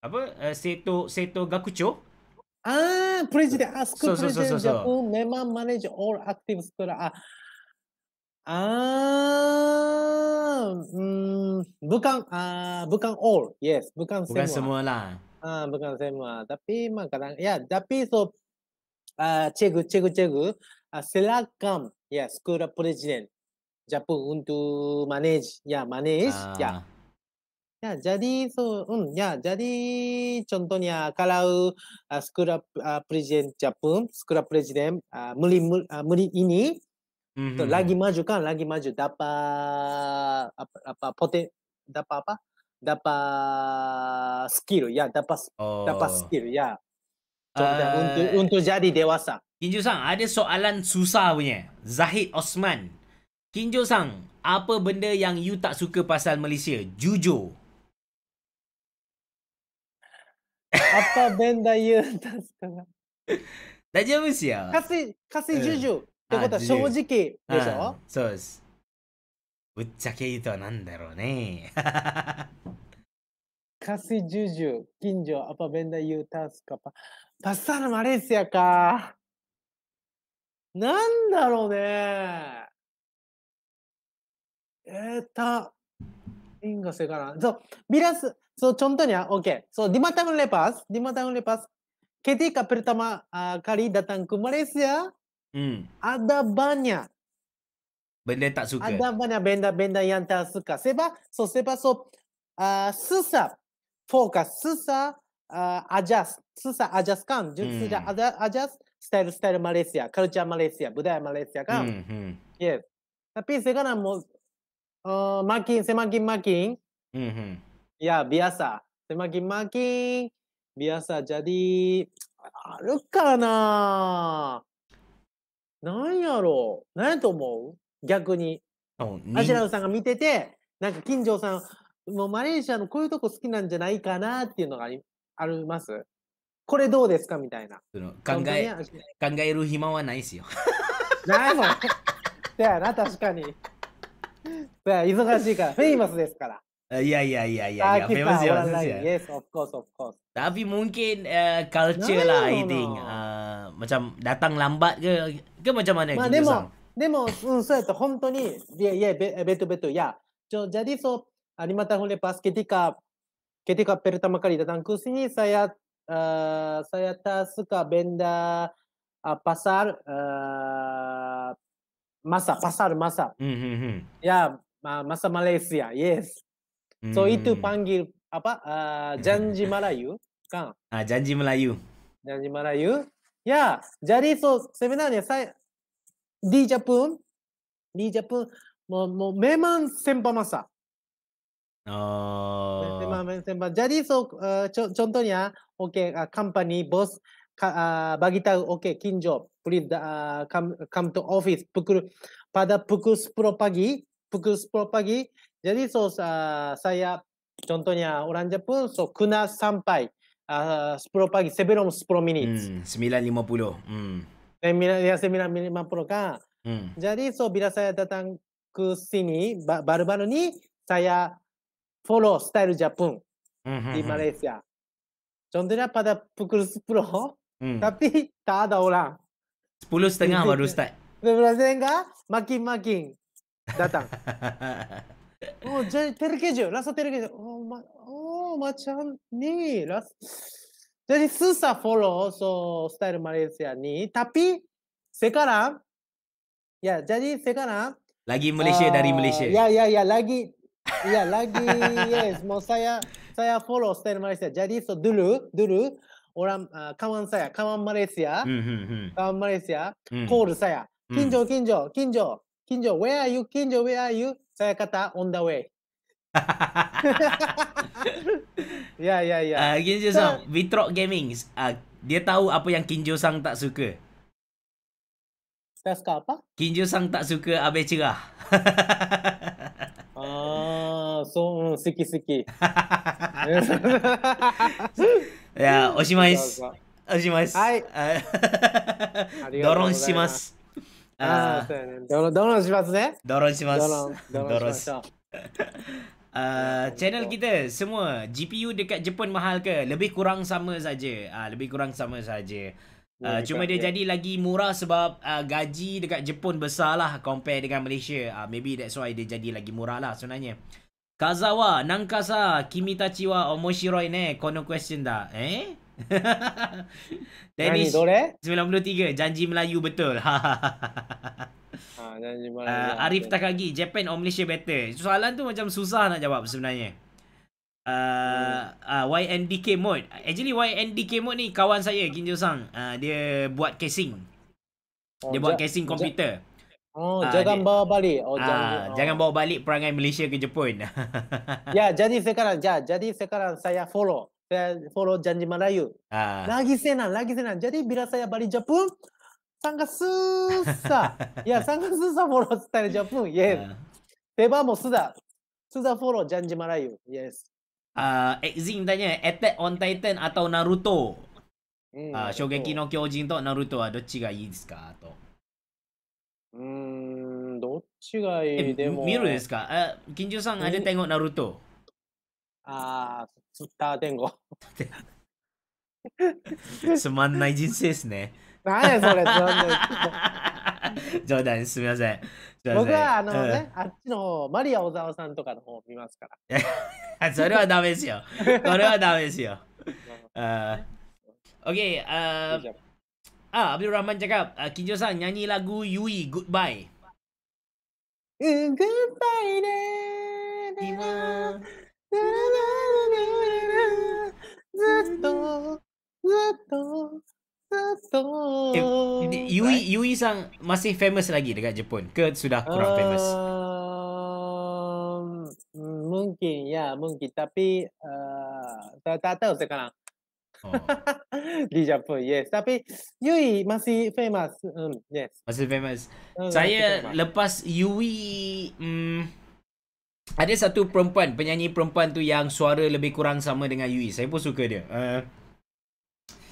S1: あぶ生徒、生徒学長
S2: ああ、プレジデント、あ、スクールプレジデント、メンバーマネージャー、オールアクティブスクール、あ、あー、うん、部官、あ部官 all, yes, bukan semua. Bukan semua lah. Ah, bukan semua. Tapi kadang, ya, tapi so, uh, cikgu, cikgu, cikgu, uh, silakan, ya, yes, sekolah presiden. japa untuk manage ya yeah, manage ya yeah. ya yeah, jadi so um ya yeah, jadi contohnya kalau uh, ah, skura uh, ah, president japa skura president uh, ah, muli uh, muli ini
S3: mm-hmm. lagi hmm.
S2: maju kan lagi maju dapat apa apa poten dapat apa dapat skill ya
S1: dapat oh. dapat skill ya yeah. Uh, untuk, eh. untuk jadi dewasa. Injusan, ada soalan susah punya. Zahid Osman King Joe Sang, apa benda yang you tak suka pasal Malaysia? Jujur.
S2: Apa benda you tak suka?
S1: Tak jauh mesti ya?
S2: Kasih, kasih uh. jujur. Ah, Tengok ah, tak, shouji ke.
S1: So, ぶっちゃけ言うとなんだろうね。
S2: カシジュジュ、近所、アパベンダユータスカパ、パスタのマレーシアか。なんだろうね。 에타 인가 세가라. 저 미라스 저 전투냐? 오케이. 저 디마탕을 레파스. 디마탕을 레파스. 케티카 프르타마 아 카리 datang ke Malaysia. Hmm. Ada banyak.
S1: Benda yang tak suka. Ada
S2: banyak benda-benda yang tak suka. Sebab so sebab so uh, susah fokus, susah uh, adjust, susah adjust kan. Jadi hmm. sudah ada adjust style style Malaysia, culture Malaysia, budaya Malaysia kan. Hmm. hmm. Yes. Tapi sekarang mau Oh, makin semakin makin. Mhm. Ya, biasa. Semakin makin biasa. Jadi, あるかななんやろうなんやと思う逆に。アシラウさんが見てて、なんか金城さん、もうマレーシアのこういうとこ好きなんじゃないかなっていうのがありありますこれどうですかみたいな。
S1: 考え、考える暇はないですよ。ない
S2: もん。だよな、確かに。そや忙しいから、フェイマスですから。
S1: いやいやいやいや、フェイマスですよ。
S2: Yes, of course, of course.
S1: Tapi mungkin eh, culture lah, I think. Ah, macam datang lambat ke? Ke macam mana? Ma, demo,
S2: demo, um, hmm, so itu, hontu ni, ya, ya, betul-betul, ya. So, jadi so, ah, lima tahun lepas ketika ketika pertama kali datang ke sini, saya uh, saya tak suka benda uh, pasar uh, masak pasar masak. Mm -hmm. Ya, yeah, masak Malaysia. Yes. So hmm. itu panggil apa? Uh, janji Melayu kan?
S1: Ah, janji Melayu. Janji Melayu.
S2: Ya, yeah. jadi so sebenarnya saya di Jepun di Jepun mo, mo, memang sempa masak.
S3: Oh. Memang
S2: sempa. Jadi so uh, contohnya okay, uh, company bos uh, bagi tahu okey Kim Job please uh, come come to office pukul pada pukul 10 pagi pukul 10 pagi jadi so uh, saya contohnya orang Jepun so kena sampai uh, pagi sebelum 10 minit hmm, 9.50 hmm. Sembilan ya puluh kan hmm. jadi so bila saya datang ke sini baru-baru ni saya follow style Jepun hmm, hmm di hmm. Malaysia contohnya pada pukul 10 Hmm. Tapi tak ada orang.
S1: Sepuluh setengah baru start.
S2: Sepuluh setengah, makin-makin
S1: datang.
S2: oh, jadi terkejut. Rasa terkejut. Oh, ma- oh macam ni. Rasa... Jadi susah follow so style Malaysia ni. Tapi sekarang, ya, yeah, jadi sekarang.
S1: Lagi Malaysia uh, dari eh, Malaysia. Ya,
S2: ya, ya. Lagi, ya, lagi, yes. Mau saya saya follow style Malaysia. Jadi so dulu, dulu orang uh, kawan Malaysia,
S3: mm
S2: Malaysia, mm saya, hmm. kinjo, kinjo, kinjo, kinjo, where are you, kinjo, where are you? Saya kata on the way.
S1: ya, ya, ya. Uh, sang, so, Vitrock ah, dia tahu apa yang kinjo sang tak suka.
S2: Tak apa?
S1: Kinjo sang tak suka abe cerah. so mm, sikit-sikit.
S2: いやおしまいっす。おしまいっす。はい。ドロンします。ああ、そうやね。ドロンしますね。ドロンします。ドロンしまし
S1: た。チャンネル kita semua GPU dekat Jepun mahal ke? Lebih kurang sama saja. Ah, uh, lebih kurang sama saja. Uh, yeah, cuma dia yeah. jadi lagi murah sebab uh, gaji dekat Jepun besarlah compare dengan Malaysia. Uh, maybe that's why dia jadi lagi murah lah sebenarnya. Uh, Kazawa, Nankasa, Kimitachi wa omoshiroi ne, kono question da. Eh?
S2: Dennis, Nani,
S1: 93, janji Melayu betul. ha, janji Melayu. Uh, Arif Takagi, Japan or Malaysia better? Soalan tu macam susah nak jawab sebenarnya. Uh, ah, uh, hmm. ah, YNDK mode. Actually YNDK mode ni kawan saya, Kinjo Sang. Uh, dia buat casing. Oh, dia oh, buat casing komputer. Ja-
S2: Oh, ha, jangan dia, bawa balik. Oh, ha, jangan, oh. jangan
S1: bawa balik perangai Malaysia ke Jepun.
S2: ya, jadi sekarang ja, ya, jadi sekarang saya follow. Saya follow janji Melayu.
S1: Ha. Lagi
S2: senang, lagi senang. Jadi bila saya balik Jepun, sangat susah. ya, sangat susah follow style Jepun. Yes. Ha. Sebab mo sudah. Sudah follow janji Melayu. Yes.
S1: Uh, Exing tanya, Attack on Titan atau Naruto? Hmm, uh, Shogeki no Kyojin to Naruto, ah, どっちがいいですか?とか
S2: うん、どっちがいいでも。見るですか
S1: あ、金城さん、あれ、天狗、ナルト。
S2: ああ、ツイッター天
S1: 狗。つまんない人生ですね。何やそれ、冗談すみません。僕はあのね、
S2: あっちの方、マリア小沢さんとかの方見ますか
S1: ら。それはダメですよ。それはダメですよ。あ OK、あ Ah, Abdul Rahman cakap, uh, ah, Kinjo Sang nyanyi lagu Yui, Goodbye.
S3: Goodbye,
S2: Yui,
S1: Yui Sang masih famous lagi dekat Jepun ke sudah kurang uh, famous?
S2: Um, mungkin, ya, mungkin. Tapi, uh, tak, tak tahu sekarang. Oh. di Jepun yes tapi Yui masih famous um, yes
S1: masih famous um, saya masih famous. lepas Yui um, ada satu perempuan penyanyi perempuan tu yang suara lebih kurang sama dengan Yui saya pun suka dia uh,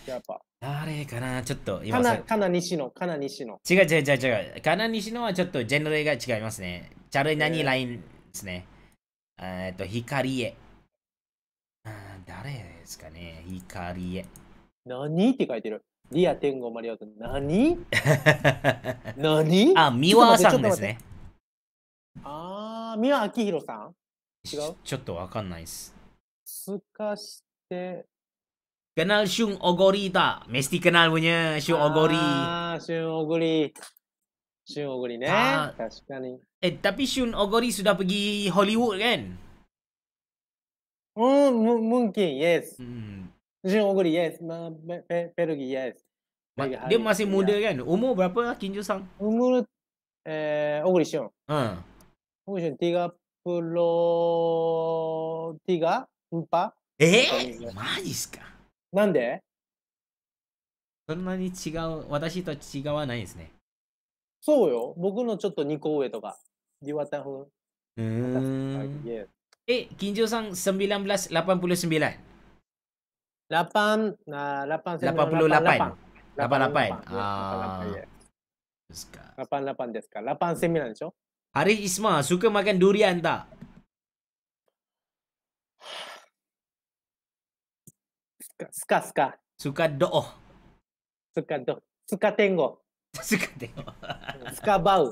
S1: siapa Tare kana chotto imasu.
S2: Kana Nishino, kana Nishino.
S1: Chiga chiga chiga chiga. Kana Nishino wa lah chotto genre ga chiga imasu ne. Chare nani line desu ne. Eh to Hikari e. Ah, dare? ですかね。イカリエ。何って書いてる。リア天狗マリオと何何あ、ミワさんですね。
S2: あー、ミワ明宏さん
S1: 違うちょっとわかんないです。
S2: すかして。
S1: Kenal Shung Ogori tak? Mesti kenal punya Shung Ogori. Ah, Shung Ogori. Shun Ogori ni. Ah. Kashkani. Eh, tapi Shun Ogori sudah pergi Hollywood kan? うん、ムムンキン、イ
S2: エス。うん、ジュンオグリ、イエス。まペペルギー、イエス。でも、マシモデルやん。おもう、ップラ、キンジュさん。おもう、えー、オグリション。うん。ティガプロ、ティガ、ウパ。えー、マジっすか。なんでそんなに違う、私と
S1: 違わないですね。そうよ。僕のちょっと2個上とか。リワタフ。うん。イエス。Eh, King Sang 1989. 8, 88. 88. 88. Lapan lapan. Lapan lapan dia ah.
S2: sekarang. Lapan sembilan cok.
S1: Hari Isma suka makan durian tak? Suka suka. Suka doh. Suka doh. Suka tengok. suka tengok. suka bau.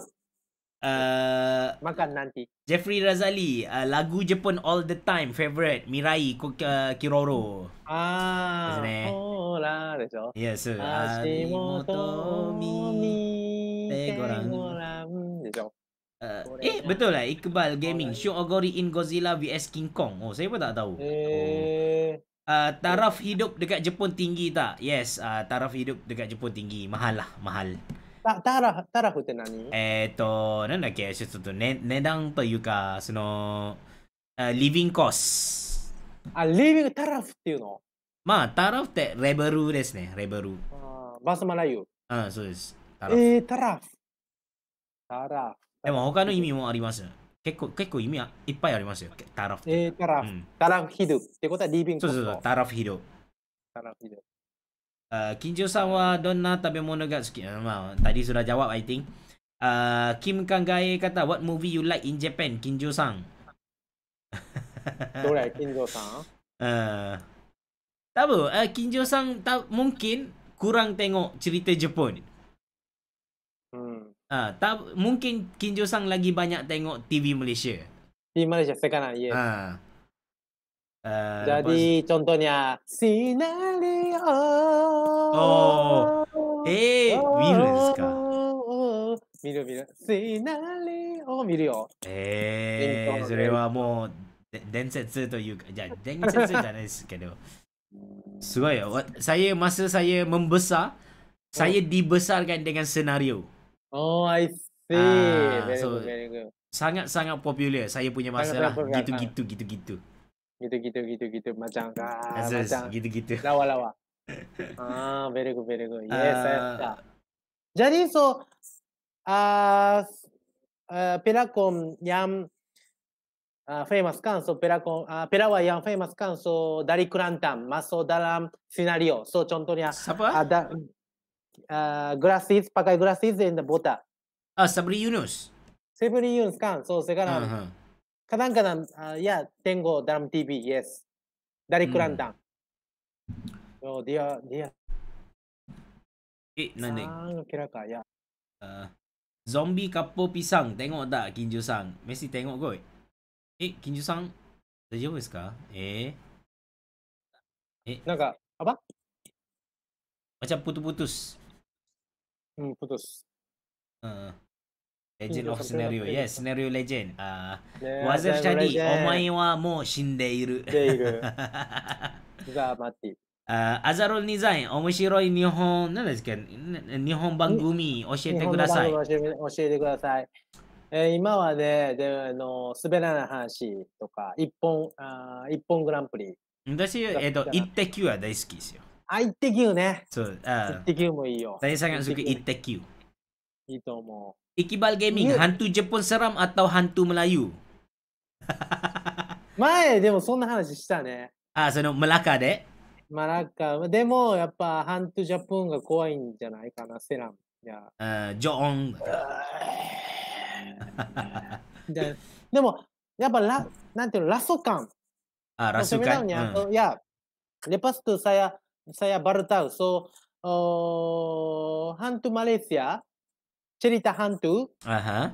S1: Uh, Makan nanti. Jeffrey Razali, uh, lagu Jepun all the time, favorite. Mirai, uh, Kiroro.
S2: Ah, ne? oh la, deso. Yeah, so. mi, tegoran.
S1: Uh, eh betul lah Iqbal Gaming Syuk Ogori in Godzilla vs King Kong Oh saya pun tak tahu eh. Oh. uh, Taraf hidup dekat Jepun tinggi tak? Yes uh, Taraf hidup dekat Jepun tinggi Mahal lah Mahal
S2: タタラタラフって何
S1: えっ、ー、と、なんだっけ、ちょっと、ね、値段というか、その、リビングコース。
S2: あ、リビングタラフっていうの
S1: まあ、タラフってレベルですね、レベル。あバスマラユ。うん、そうです。タラフ。え
S2: ー、タラフ。タラフ。
S1: でも他の意味もあります。結構結構意味はいっぱいありますよ。タラフ。
S2: えー、タラフ。う
S1: ん、タラフヒドってことはリビングコース。そうそうそう、タラフヒド。タラフヒド。Uh, Kinjo Sawa Donna Tabe Monogat ah, well, Tadi sudah jawab I think uh, Kim Kangai kata What movie you like in Japan Kinjo Sang
S2: Tu lah Kinjo Sang
S1: uh, Tak apa uh, Kinjo Sang ta- Mungkin Kurang tengok Cerita Jepun hmm. uh, ah, ta- Mungkin Kinjo Sang lagi banyak tengok TV Malaysia TV Malaysia Sekarang Yes uh. Uh, Jadi lepas...
S2: contohnya Sinali Oh, eh, oh. Eh Mirus kah Miru Miru Sinali Oh Miru oh.
S1: Eh Zerewa mo Dan sensor tu you Sekejap Dan sensor tak nice Kedua Suai so, ya Saya masa saya membesar oh. Saya hmm. dibesarkan dengan senario Oh I see ah, very so, good, very good. Sangat-sangat popular Saya punya masalah Gitu-gitu ah. Gitu-gitu ha gitu
S2: gitu gitu gitu macam ah, macam gitu gitu lawa lawa ah very good very good yes uh, ah. saya jadi so ah uh, uh, ah, pelakon yang uh, famous kan so pelakon ah uh, pelawa yang famous kan so dari kelantan masuk dalam senario so contohnya siapa ada uh, glasses pakai glasses in the bota ah uh, sabri yunus sabri yunus kan so sekarang uh-huh kadang-kadang uh, ya yeah, tengok dalam TV yes dari Kelantan hmm. oh dia dia eh nanti kira kak ya
S1: uh, zombie kapur pisang tengok tak Kinjo Sang mesti tengok kot eh Kinjo Sang dah jumpa eh eh naga apa macam putus-putus hmm putus uh. レジェンドシナリオ、イエス、シナリオレジェンド。e n a r i あ技者お前はもう死んでいる。で あアザロニザイン、面白い日本、何ですか日本番組教えてください。教
S2: えてください。えー、今はね、であの滑らない話とか、一本あ一本グランプリ。
S1: 私、えっ、と、イッテ Q は大好きですよ。あ、イッテ Q ね。そう、あイッテ Q もいいよ。大好き、イッテ Q。いいと思う。Ikibal Gaming, yeah. hantu Jepun seram atau hantu Melayu?
S2: Mai, demo so na hanashi shita ne.
S1: Ah, ha, so no Melaka de.
S2: Melaka, demo yappa hantu Jepun ga kowai in janai kana, seram. Ya.
S1: Eh, Joong. Dan
S2: demo yappa la, nanti lo ah, rasu kan.
S1: Ah, rasu kan. Ya.
S2: Yeah. Lepas tu saya saya baru tahu. So, uh, hantu Malaysia, cerita hantu. Aha.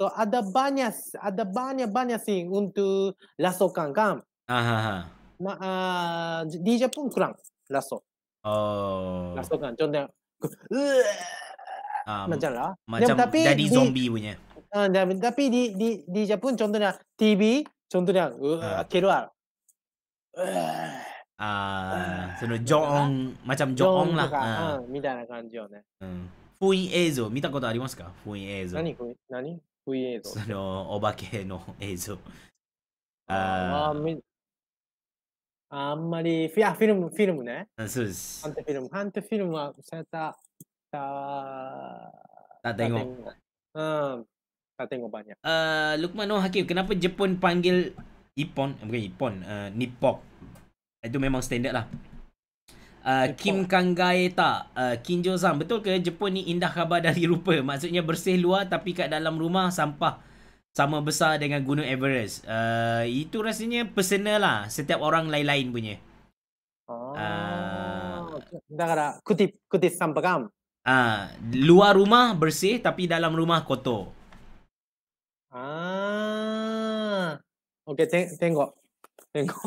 S2: So ada banyak ada banyak banyak sing untuk lasso kan kan. Aha. Ma, uh, ah, di Jepun kurang
S1: lasso. Oh. Lasso kan contoh. Um, macam lah. Macam Dan, tapi jadi zombie di, punya.
S2: Uh, tapi di di di Jepun contohnya TV contohnya uh, uh. keluar.
S1: Ah, uh, uh, so, jong macam jong, lah. Kan, ah, uh.
S2: uh, mida jong eh.
S1: Hmm. 封印映像見たことありますか封印映像。何
S2: 封
S1: 印映像その、お化けの映像。あ、まあ、あんまり、
S2: フィアフィルム、フィルムね。
S1: あそうです。ハン
S2: トフィルム、ハントフィルムは、シャッター、シャッター、シャッター、シャッター、シャッター、シャッター、シャッター、シャッター、シャッ
S1: ター、シャッター、シャッター、シャッター、シャッター、シャッター、シャッター、シャッター、Uh, uh, Kim Kangaeta, uh, Kim Jozan. Betul ke Jepun ni indah khabar dari rupa? Maksudnya bersih luar tapi kat dalam rumah sampah sama besar dengan Gunung Everest. Uh, itu rasanya personal lah. Setiap orang lain-lain punya. Oh. Uh, kutip, kutip sampah kam. Uh, ah, luar rumah bersih tapi dalam rumah kotor.
S2: Ah. Okay, tengok. Tengok.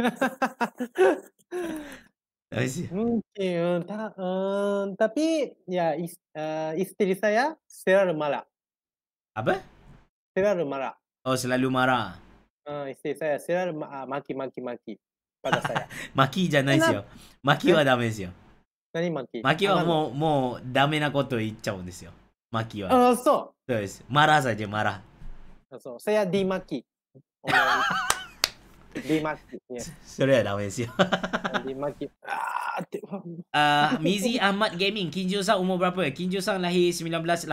S1: Asia.
S2: Mungkin, eh, ta, eh, tapi ya is, eh, istri saya selalu marah. Apa? Selalu marah.
S1: Oh, selalu marah.
S2: Eh, istri saya selalu ma- maki-maki-maki pada saya.
S1: 巻きじゃないですよ。巻きはダメですよ。
S2: 何巻き巻きはう。も
S1: う、もうダメなこと言っちゃうんですよ。巻きは。あのあ、そそうです。マラーサイでマラ。う。そう。saya dimaki. Orang-
S2: di masjid sorry lah Wes di masjid
S1: ah Mizi Ahmad Gaming Kinjo Sang umur berapa Kinjo Sang lahir 1988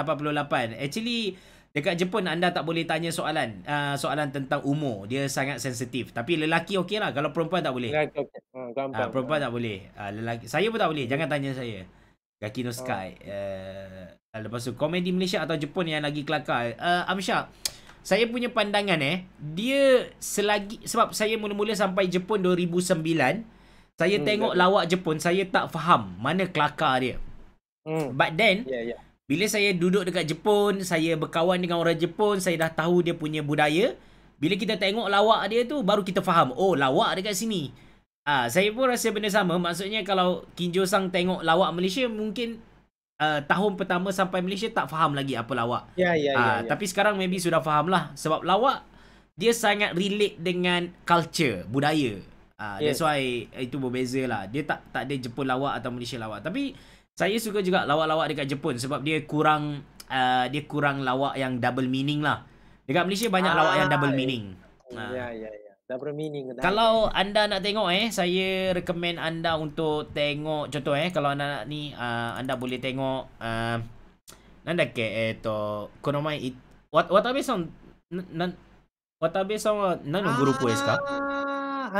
S1: actually Dekat Jepun anda tak boleh tanya soalan uh, soalan tentang umur. Dia sangat sensitif. Tapi lelaki okey lah. Kalau perempuan tak boleh. okay. uh, hmm, ah, perempuan tak boleh. Uh, lelaki. Saya pun tak boleh. Jangan tanya saya. Gaki no hmm. sky. Uh. lepas tu komedi Malaysia atau Jepun yang lagi kelakar. Uh, Amsyar. Uh, saya punya pandangan eh dia selagi sebab saya mula-mula sampai Jepun 2009 saya hmm, tengok betul. Ya. lawak Jepun saya tak faham mana kelakar dia hmm. but then yeah, yeah. bila saya duduk dekat Jepun saya berkawan dengan orang Jepun saya dah tahu dia punya budaya bila kita tengok lawak dia tu baru kita faham oh lawak dekat sini Ah, ha, saya pun rasa benda sama. Maksudnya kalau Kinjo Sang tengok lawak Malaysia, mungkin uh, tahun pertama sampai Malaysia tak faham lagi apa lawak. Ya, yeah, ya, yeah, ya. Yeah, uh, yeah. Tapi sekarang maybe sudah faham lah. Sebab lawak, dia sangat relate dengan culture, budaya. Uh, ah, yeah. That's why eh, itu berbeza lah. Dia tak, tak ada Jepun lawak atau Malaysia lawak. Tapi saya suka juga lawak-lawak dekat Jepun sebab dia kurang... Uh, dia kurang lawak yang double meaning lah. Dekat Malaysia banyak ah, lawak yang double ah, meaning.
S2: Ya, ya, ya. Kalau
S1: anda nak tengok eh, saya recommend anda untuk tengok contoh eh kalau anda nak ni uh, anda boleh tengok a ah, nanda ke eto eh, konomai it, what what are on nan what are based on nan ka?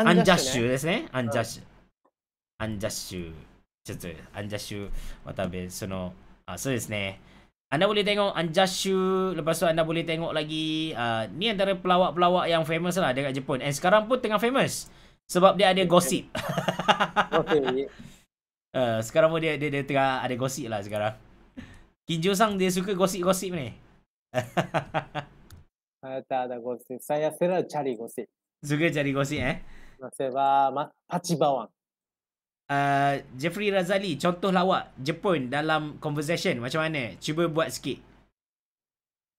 S1: Anjashu desu ne? Anjashu. Anjashu. Chotto Anjashu watabe are Ah, so あ、そうですね。So anda boleh tengok Anjashu. Lepas tu anda boleh tengok lagi. Uh, ni antara pelawak-pelawak yang famous lah dekat Jepun. And sekarang pun tengah famous. Sebab dia ada gosip. Okay. uh, sekarang pun dia, dia, dia tengah ada gosip lah sekarang. Kinjo Sang dia suka gosip-gosip ni.
S2: Ah, tak ada
S1: gosip. Saya selalu cari gosip. Suka cari gosip eh? Sebab ma- Pachibawang uh, Jeffrey Razali contoh lawak Jepun dalam conversation macam mana cuba buat sikit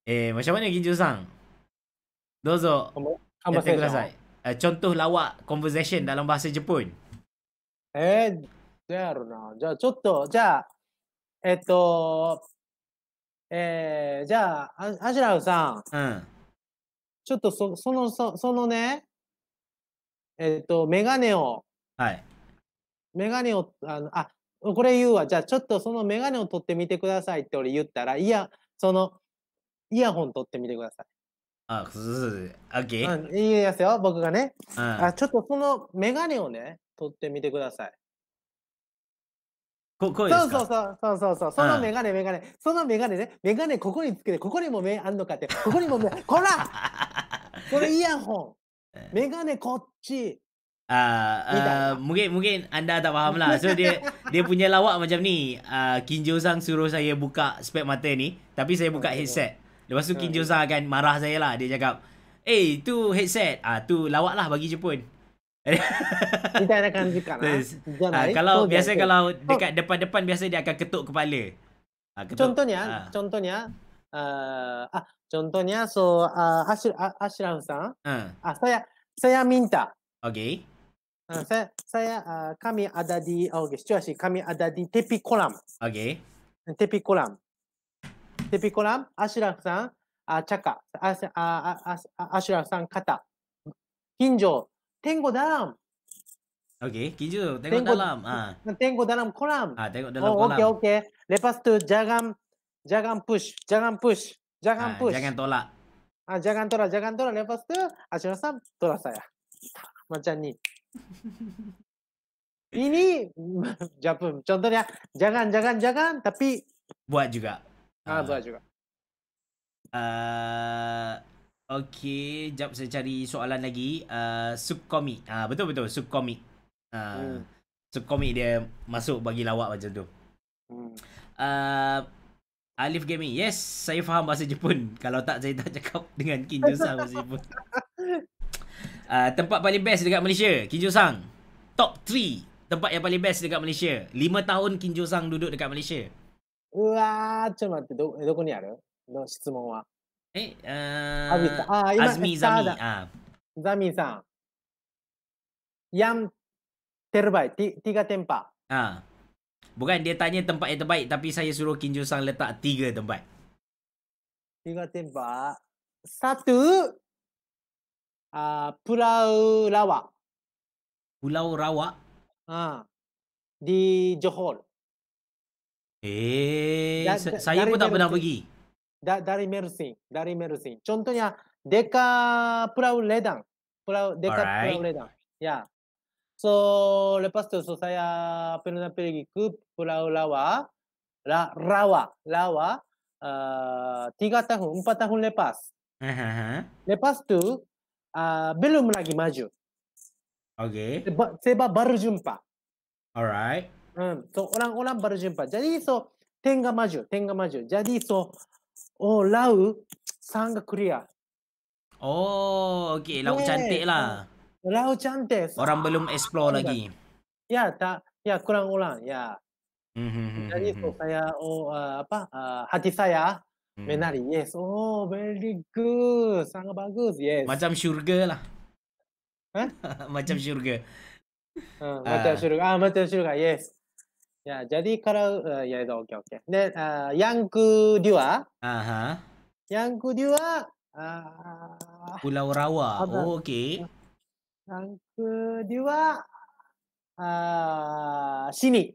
S1: eh macam mana Ginjo Sang Dozo Kamasai uh, contoh lawak conversation dalam bahasa Jepun eh じゃあ、ちょっと、じゃあ、えっと、
S2: えー、じゃあ、アジラウさん、うん、ちょっとそ、その、その、そのね、えっと、メガネを、はい、メガネを、あの、あ、これ言うわ。じゃあちょっとそのメガネを取ってみてくださいって俺言ったら、いや、その、イヤホン取ってみてください。あ、そうそう
S1: そう。
S2: いいですよ、僕がね。あ、ちょっとそのメガネをね、取ってみてください。
S1: ここそうそう
S2: そうそうそうそうそのメガネメガネそのメガネねメガネここにつけてここにも目あんのかってここにも目こらこれイヤホンメガネこっち
S1: Uh, uh, mungkin mungkin anda tak faham lah So dia dia punya lawak macam ni uh, Kim Jo Sang suruh saya buka spek mata ni Tapi saya buka headset Lepas tu Kim Jo Sang akan marah saya lah Dia cakap Eh hey, tu headset ah uh, Tu lawak lah bagi Jepun Kita
S2: akan cakap lah uh, Kalau oh, biasa kalau
S1: oh. dekat depan-depan Biasa dia akan ketuk kepala uh, ketuk, Contohnya uh.
S2: Contohnya uh, ah, Contohnya so uh, Ashraf Ashraf Sang uh. ah, saya saya minta Okay. Uh, saya saya uh, kami ada di oh, okay, situasi kami ada di tepi kolam. Okay. Tepi kolam. Tepi kolam. Ashraf san uh, ah, chaka. As, uh, as, uh, Ashraf san kata. Kinjo. Tengo dalam.
S1: Okay. Kinjo. Tengo, tengo dalam. Ah.
S2: Uh. Tengo dalam kolam. Ah, tengo dalam oh, kolam. Okay, okay. Lepas tu jangan jangan push, jangan push, jangan push. Ah, jangan tolak. Ah, jangan tolak, jangan tolak. Lepas tu Ashraf san tolak saya. Macam ni. Ini japa contohnya jangan jangan jangan tapi
S1: buat juga. Ah uh, buat juga. Ah uh, okey, jap saya cari soalan lagi. Ah uh, subcomic. Ah uh, betul betul subcomic. Ah uh, hmm. subcomic dia masuk bagi lawak macam tu. Hmm. Uh, Alif Gaming. Yes, saya faham bahasa Jepun. Kalau tak saya tak cakap dengan Kinjusa bahasa Jepun. Ah, tempat paling best dekat Malaysia, Kinjosang. Top 3 tempat yang paling best dekat Malaysia. 5 tahun Kinjosang duduk dekat Malaysia.
S2: Wah, cuma tu do, do kau ni ada. No, soalan wa.
S1: Eh, uh, Azmi, ah, Azmi ah, Zami. Ah.
S2: Zami san. Yang terbaik, tiga tempat.
S1: Ah. Bukan dia tanya tempat yang terbaik tapi saya suruh Kinjosang letak tiga tempat.
S2: Tiga tempat. Satu uh, Pulau Rawa.
S1: Pulau Rawa.
S2: Ah, Di Johor. Eh, da, da, saya pun tak pernah pergi. Da, dari Merusi, dari Merusi. Contohnya dekat Pulau Ledang. Pulau dekat right. Pulau Ledang. Ya. Yeah. So, lepas tu so saya pernah pergi ke Pulau Rawa, La, Rawa, Lawa. Uh, ah, tiga tahun, empat tahun lepas.
S1: Uh-huh.
S2: Lepas tu, Ah, belum lagi maju. Okay. Sebab, sebab baru jumpa. Alright. Hmm. So orang-orang baru jumpa. Jadi so tengah maju, tengah maju. Jadi so oh lau sangat kuria.
S1: Oh, okay. Lau cantik lah.
S2: Lau cantik. So, orang belum ah,
S1: explore lagi.
S2: lagi. Ya, tak. Ya, kurang ulang, Ya.
S1: Mm-hmm. Jadi hmm, so
S2: saya oh uh, apa uh, hati saya Menari, hmm. yes. Oh, very good. Sangat bagus,
S1: yes. Macam syurga lah. Huh? macam syurga. Uh, macam syurga.
S2: Ah, macam syurga, yes. Ya, yeah, jadi kalau... Uh, ya, yeah, okey, okey. Then, uh, yang kedua. Aha. Uh -huh. Yang kedua. Uh,
S1: Pulau Rawa. Apa? Oh, okey.
S2: Yang kedua.
S1: Uh, sini.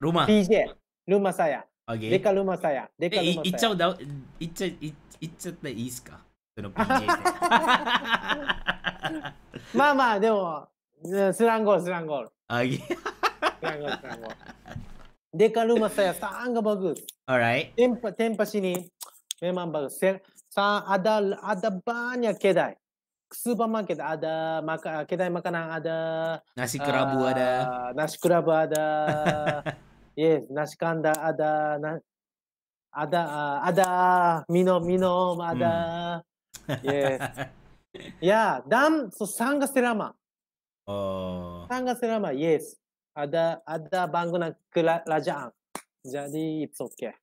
S1: Rumah. PJ. Rumah saya. Okay. デカ
S2: ルマサヤ。デカルマサヤ。いっちゃう
S1: だ、いっちゃ、い、いっちゃっていいっすかその PJ
S2: まあまあ、でも、スランゴール、スランゴール。あげ。デカルマサヤ、サンガバグ。あら Alright. テンパ、テンパシニ、メマンバグ、セサン、アダ、アダバーニャケダイ。スーパーマーケットアダ、マカ、ケダイマカナアダ。
S1: ナシクラブアダ。
S2: ナシクラブアダ。Yes, naskanda ada na, ada uh, ada minum minum ada. Hmm. Yes. ya, dan so sangga selama.
S3: Oh.
S2: Sangga selama. Yes. Ada ada bangunan kerajaan. Jadi it's okay.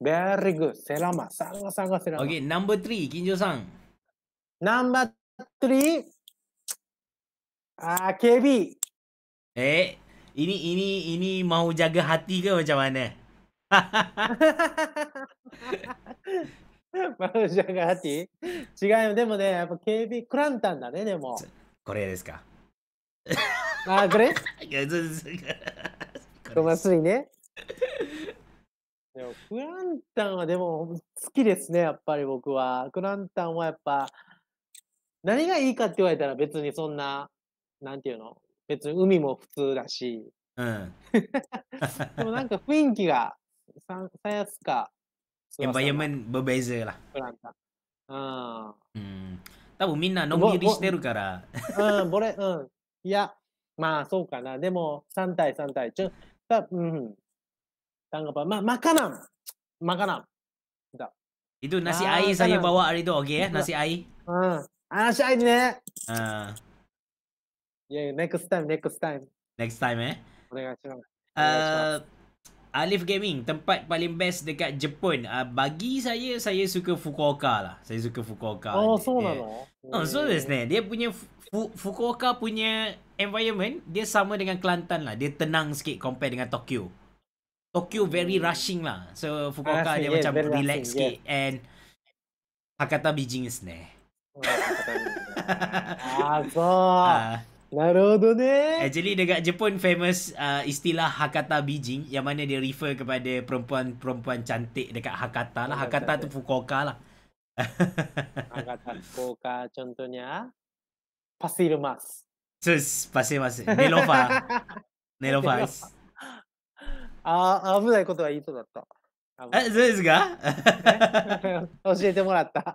S2: Very good. Selama. Sangga sangga selama. Okay, number three, Kinjo Sang. Number three.
S1: Ah, uh, KB. Eh, Ini ini ini mau jaga hati ke macam mana? mau jaga hati?
S2: 違うよ。でもね、やっぱ警備クランタンだね、でも。これですか。あ、これいや、そうです。ごますいね。でもクランタンはでも好きですね、やっぱり僕は。クランタンはやっぱ、何がいいかって言われたら別にそんな、なんていうの、別に海も普通だし、うん、でもなんか雰囲気がささやすか。やっぱ読め
S1: んぼべぜら。
S2: う
S1: ん。多分みんなのんびりしてるから。
S2: うん、ぼれ、うん。いや、まあそうかな。でも3対3対。ちょたうん。たんがば、ま、まかなん。まかなん。だ。
S1: いど、なしあい、さよばわありどおげ、なしあい。
S2: うん。あしあいね。
S1: うん。Yeah,
S2: next time, next time.
S1: Next time eh.
S2: Lah, lah, uh,
S1: Alif Gaming, tempat paling best dekat Jepun. Uh, bagi saya, saya suka Fukuoka lah. Saya suka Fukuoka. Oh, so lah. Yeah. Oh, so this yeah. Dia punya Fu- Fukuoka punya environment, dia sama dengan Kelantan lah. Dia tenang sikit compare dengan Tokyo. Tokyo very hmm. rushing lah. So, Fukuoka dia yeah, macam relax rushing, sikit. Yeah. And Hakata Beijing is ne. Oh, Beijing. ah, so.
S2: Uh, なるほどね
S1: Actually dekat Jepun famous uh, istilah Hakata Bijing yang mana dia refer kepada perempuan-perempuan cantik dekat Hakata lah. Hakata tu Fukuoka lah. Hakata
S2: Fukuoka contohnya
S1: Pasir Mas. Sus, Pasir Mas. Nelofa. Nelofa.
S2: ああ、危ないことは言いそうだった。え、そうですか教えてもらった。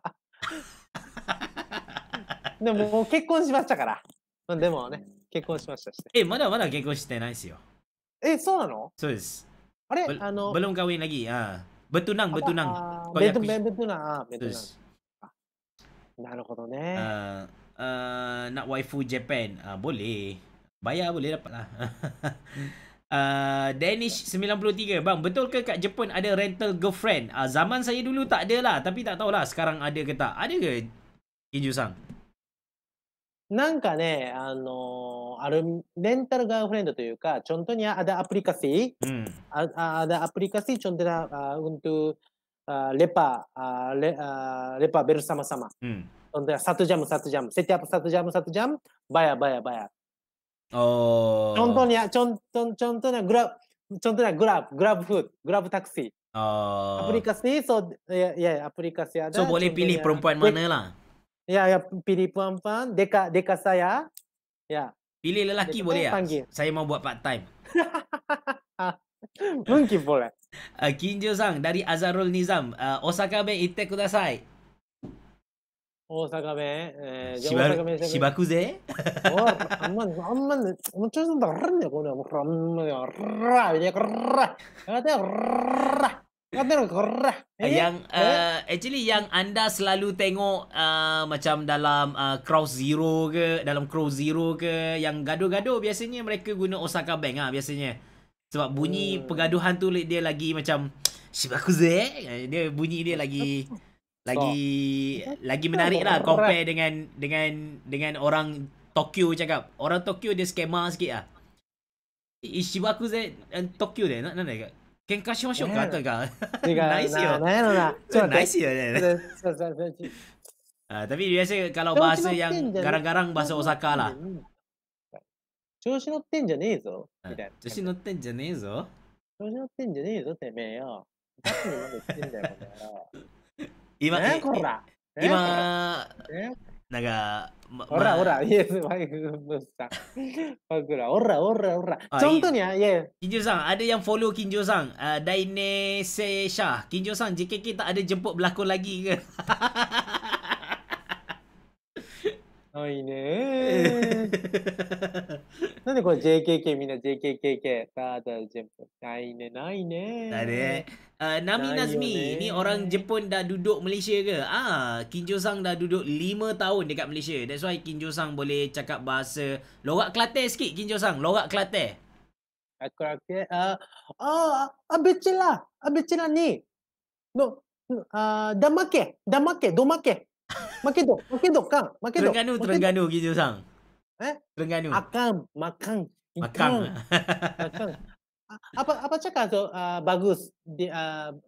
S2: でももう結婚しましたから。まあ、でもね、
S1: 結婚しましたし、ね。え、まだまだ結婚してないですよ。
S2: え、そうなの
S1: そうです。あれあの。ブルンカウィンラギー。ああ。ブトゥナン、ブトゥナン。ベトゥナン、
S2: ベトゥナン。ベト
S1: ゥナン。なるほどね。ああ。なワイフジャパン。ああ、ボレー。バヤボレーだな。Uh, Danish 93 Bang, betul ke kat Jepun ada rental girlfriend? Uh, zaman saya dulu tak ada lah Tapi tak tahulah sekarang ada ke Ada ke Kinju
S2: なんかね、あのー、あるレンタルガーフレンドというか、ちょんとにあだアプリカシー、あだアプリカシー、ちょんとな、うんと、レパー、レパーベルサマサマ、うん、サトジャム、サトジャム、セットアップ、サトジャム、サトジャム、バヤ、バヤ、バヤ。
S1: ちょんと
S2: にゃ、ちょんとにゃ、グラブ、ちょんとにゃ、グラブ、グラブフード、グラブタクシー。
S1: アプリ
S2: カシー、そう、いやいや、アプリカシーあだ。そう、ボレピリ、プロンパンマネーラ。Ya ya, ya, ya pilih puan-puan deka dekat saya.
S1: Ya. Pilih lelaki dekat boleh tak? Panggil. Ya? Saya mau buat part time. Mungkin boleh. Uh, Kinjo Sang dari Azarul Nizam. Uh, Osaka Ben Itte Kudasai.
S2: Osaka Ben. Eh, Shiba, Shibakuze.
S1: Oh, aman, aman.
S2: Macam mana? Macam mana? Macam mana? Macam mana? Macam mana? Macam mana? Ah, ya. yang uh,
S1: actually yang anda selalu tengok uh, macam dalam uh, ah, Crow Zero ke dalam Crow Zero ke yang gaduh-gaduh biasanya mereka guna Osaka Bank ah biasanya sebab bunyi hmm. pergaduhan tu dia lagi macam Shibakuze dia bunyi dia lagi lagi so, lagi menarik lah compare dengan dengan dengan orang Tokyo cakap orang Tokyo dia skema sikit lah Ishibakuze Tokyo dia nak nak dekat 喧嘩しましょうか、とか。ないっすよ。なそう、ないっすよね。ダビリアシェガロバスヤンガラガランバスオサカラ。
S2: 調子乗ってんじゃねえぞ。
S1: 調子乗ってんじゃねえぞ。
S2: 調子乗ってんじゃ ねえぞ、てめえよ。今、今、今、
S1: なんか、ま、ほらほら、イエス、マイク、ムスさん。ほら、ほら、ほら、ほら。ちょっとにゃ、イエス。金城さん、あれやん、フォロー金城さん。あ、ダイネセシャ。金城さん、ジケキタ、あれ、ジェンポ、ブラコ、ラギー。
S2: ないねー
S1: なんでこれ JKK みんな JKKK ただ全部ないねないねーないねなみなずみに orang Jepun dah duduk Malaysia ah Kim Sang dah duduk 5 tahun dekat Malaysia that's why Kim Sang boleh cakap bahasa lorak klate, skit. Kim Jo Sang lorak kelate aku rasa uh,
S2: okay. Oh, abis cila lah. abis cila lah, ni no ah uh, damake damake domake Makin tu, makin tu, kang. Makin tu. Terengganu, Terengganu gitu,
S1: sang. Eh? Terengganu. Akam, makang. Makang. makang.
S2: Apa apa cakap tu bagus di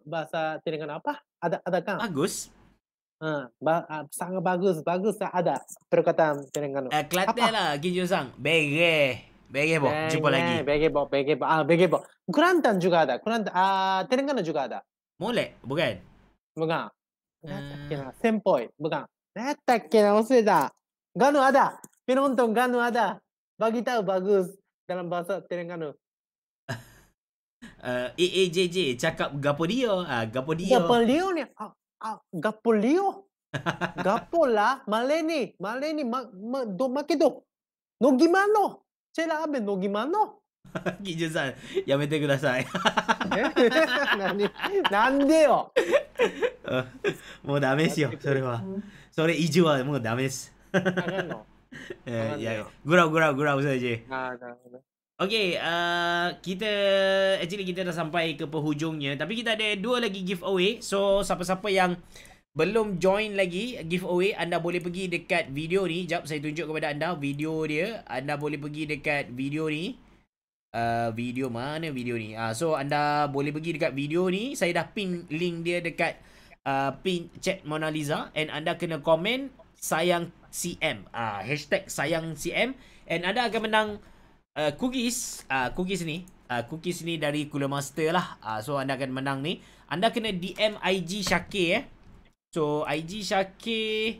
S2: bahasa Terengganu apa? Ada ada kang. Bagus. Ha, sangat bagus, bagus ada perkataan Terengganu. Eh, Kelate lah, gitu, sang. Bege. Bege bo, bege, jumpa lagi. Bege bo, bege bo. Ah, bege bo. Kurantan juga ada. Kurantan, Terengganu juga ada. Mole, bukan? Bukan. 何やったっけな、先輩、武漢。何やったっけな、忘れた。ガヌアダ、ピロントンガヌアダ、バギタウバグース、ダランバサテレンガヌ。
S1: AAJJ、チャカプガポリオ、ガポリオ。ガポリオ
S2: ね、あ、ガポリオ。ガポラ、マレニ、マレニ、マ、マ、ド、マケド。ノギマノ、チェラアベノギマノ。
S1: 技術さんやめてください
S2: なんでよ
S1: もうダメですよそれはそれ以上はもうダメですいやいやグラグラグラウサイジー Okay, uh, kita actually kita dah sampai ke penghujungnya. Tapi kita ada dua lagi giveaway. So, siapa-siapa yang belum join lagi giveaway, anda boleh pergi dekat video ni. Jap, saya tunjuk kepada anda video dia. Anda boleh pergi dekat video ni. Uh, Uh, video mana video ni uh, So anda boleh pergi dekat video ni Saya dah pin link dia dekat uh, Pin chat Mona Lisa And anda kena komen Sayang CM uh, ah, Hashtag sayang CM And anda akan menang uh, Cookies uh, Cookies ni uh, Cookies ni dari Cooler Master lah uh, So anda akan menang ni Anda kena DM IG Syakir eh So IG Syakir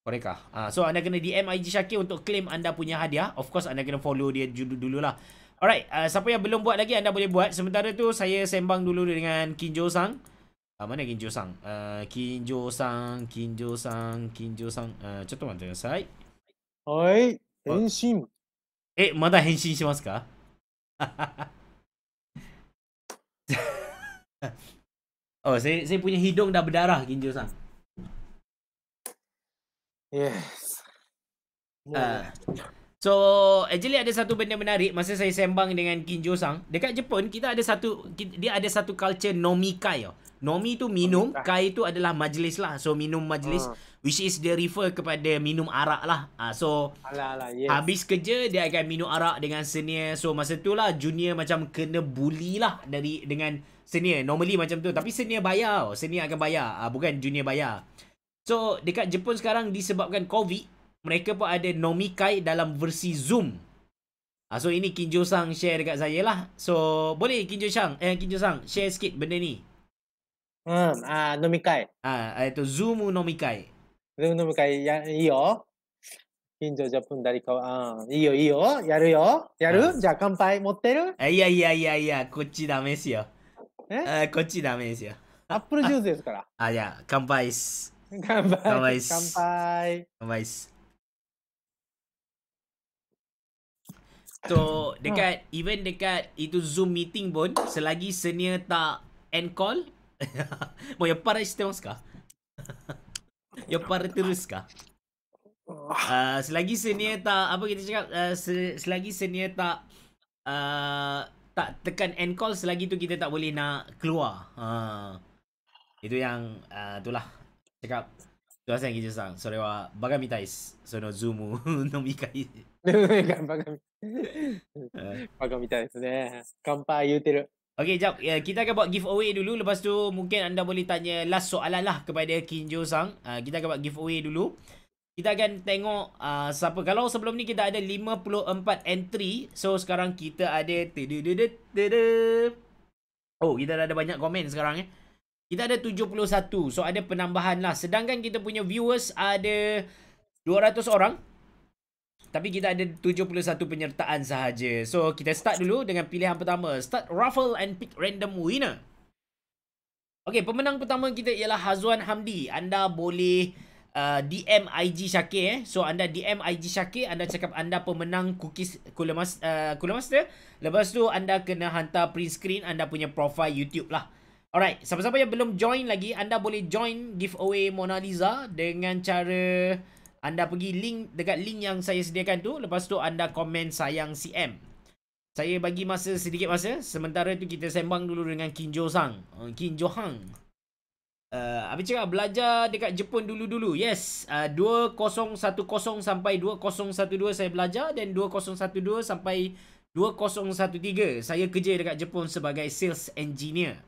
S1: Correct ah. Uh, so anda kena DM IG Shakir untuk claim anda punya hadiah. Of course anda kena follow dia dulu dululah. Alright, uh, siapa yang belum buat lagi anda boleh buat. Sementara tu saya sembang dulu dengan Kinjo Sang. Uh, mana Kinjo Sang? Uh, Kinjo Sang, Kinjo Sang, Kinjo Sang. Ah, uh, cepat mana saya? Ah, ah, Oi, henshin. Eh, mana henshin shimasu ka? oh, saya saya punya hidung dah berdarah Kinjo Sang. Yes. Uh, so actually ada satu benda menarik masa saya sembang dengan Kim Jo Sang. Dekat Jepun kita ada satu dia ada satu culture nomikai. Oh. Nomi tu minum, kai tu adalah majlis lah. So minum majlis uh. which is dia refer kepada minum arak lah. Uh, so alah, alah, yes. habis kerja dia akan minum arak dengan senior. So masa tu lah junior macam kena bully lah dari dengan senior. Normally macam tu. Tapi senior bayar. Oh. Senior akan bayar. Uh, bukan junior bayar. So dekat Jepun sekarang disebabkan COVID, mereka pun ada nomikai dalam versi Zoom. Ah, so ini Kinjo Sang share dekat saya lah. So boleh Kinjo Sang, eh Kinjo Sang share sikit benda ni. Hmm, ah uh, nomikai. Ah, ah itu Zoom nomikai.
S2: Zoom nomikai ya, iyo. Kinjo Jepun dari kau, ah iyo iyo,
S1: yaru yo, yaru. Uh. Ah.
S2: Ja kanpai, motteru?
S1: Eh, iya iya iya iya, Kochi dame sio. Eh? Uh, kocchi dame sio.
S2: Apple juice ですから。
S1: あ、いや、乾杯っす。Gambar. Tamais. Tamais. Sampai. So hmm. dekat ha. even dekat itu Zoom meeting pun selagi senior tak end call. Mau ya para istimewa sekah? Ya parah terus ka? Uh, ah. ah, selagi senior tak apa kita cakap uh, selagi senior tak uh, tak tekan end call selagi tu kita tak boleh nak keluar. Uh, itu yang uh, itulah. 違う。すいません、ギジさん。それはバカみたいです。そのズーム飲み会。バカみたいですね。乾杯言うてる。Okay, eh. eh. jap. Ya, kita akan buat giveaway dulu. Lepas tu, mungkin anda boleh tanya last soalan lah kepada Kim Jo Sang. Uh, kita akan buat giveaway dulu. Kita akan tengok uh, siapa. Kalau sebelum ni kita ada 54 entry. So, sekarang kita ada... Oh, kita dah ada banyak komen sekarang eh. Kita ada 71. So ada penambahan lah. Sedangkan kita punya viewers ada 200 orang. Tapi kita ada 71 penyertaan sahaja. So kita start dulu dengan pilihan pertama. Start raffle and pick random winner. Okay, pemenang pertama kita ialah Hazwan Hamdi. Anda boleh uh, DM IG Syakir. Eh. So anda DM IG Syakir. Anda cakap anda pemenang cookies Kula, Mas, uh, Kula Master. Lepas tu anda kena hantar print screen anda punya profile YouTube lah. Alright, siapa-siapa yang belum join lagi, anda boleh join giveaway Mona Lisa dengan cara anda pergi link dekat link yang saya sediakan tu. Lepas tu anda komen sayang CM. Saya bagi masa sedikit masa. Sementara tu kita sembang dulu dengan Kim Jo Sang. Oh, Kim Jo Hang. Uh, apa cakap? Belajar dekat Jepun dulu-dulu. Yes. Uh, 2010 sampai 2012 saya belajar. Dan 2012 sampai 2013 saya kerja dekat Jepun sebagai sales engineer.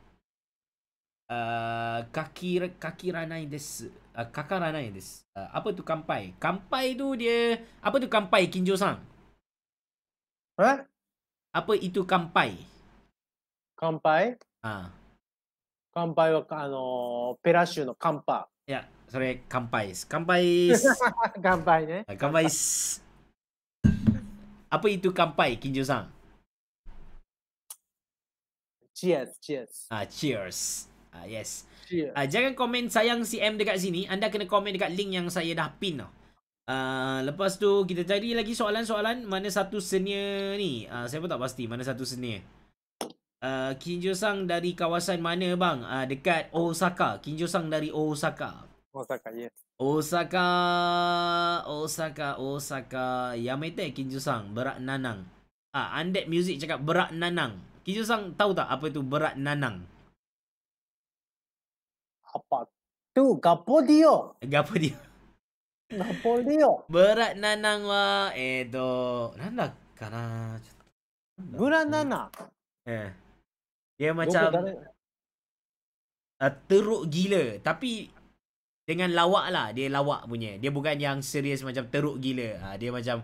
S1: Ah, kaki kaki ranai des uh, ah, kakak ranai des ah, apa tu kampai kampai tu dia apa tu kampai kinjo sang ha? apa itu kampai kampai ha.
S2: kampai wa ano no kampa ya そ
S1: れ乾杯です。乾杯です。
S2: 乾杯ね。
S1: 乾杯です。アプリと乾杯、金城さん。チェアス、チェアス。あ、チェアス。Ah yes. Yeah. Uh, jangan komen sayang CM dekat sini. Anda kena komen dekat link yang saya dah pin tau. Uh, lepas tu kita cari lagi soalan-soalan mana satu senior ni. Uh, ah, saya pun tak pasti mana satu senior. Uh, ah, Sang dari kawasan mana bang? Uh, dekat Osaka. Sang dari Osaka. Osaka, yes. Osaka, Osaka, Osaka. Yamete Sang. Berak Nanang. Ah, uh, Undead Music cakap Berak Nanang. Sang tahu tak apa itu Berak Nanang?
S2: apa tu gapo dio
S1: gapo berat nanang wa edo eh, nanda kana
S2: Berat nana
S1: eh dia macam eh, teruk gila tapi dengan lawak lah dia lawak punya dia bukan yang serius macam teruk gila ha, dia macam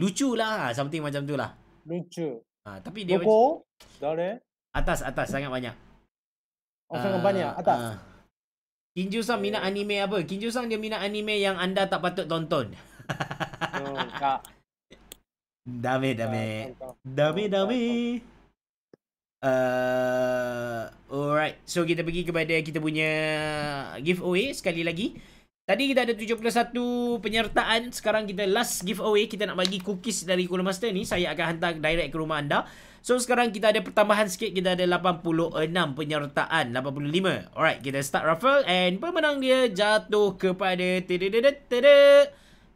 S1: lucu lah ha, something macam tu lah lucu ha, tapi dia Buku, macam, dari eh? atas atas sangat banyak Orang oh, sangat uh, banyak ah, atas. Uh. Ah. Kinju sang minat eh. anime apa? Kinju sang dia minat anime yang anda tak patut tonton. Dami, dami, dami, dami. Uh, alright. So kita pergi kepada kita punya giveaway sekali lagi. Tadi kita ada 71 penyertaan. Sekarang kita last giveaway. Kita nak bagi cookies dari Cooler ni. Saya akan hantar direct ke rumah anda. So sekarang kita ada pertambahan sikit Kita ada 86 penyertaan 85 Alright kita start raffle And pemenang dia jatuh kepada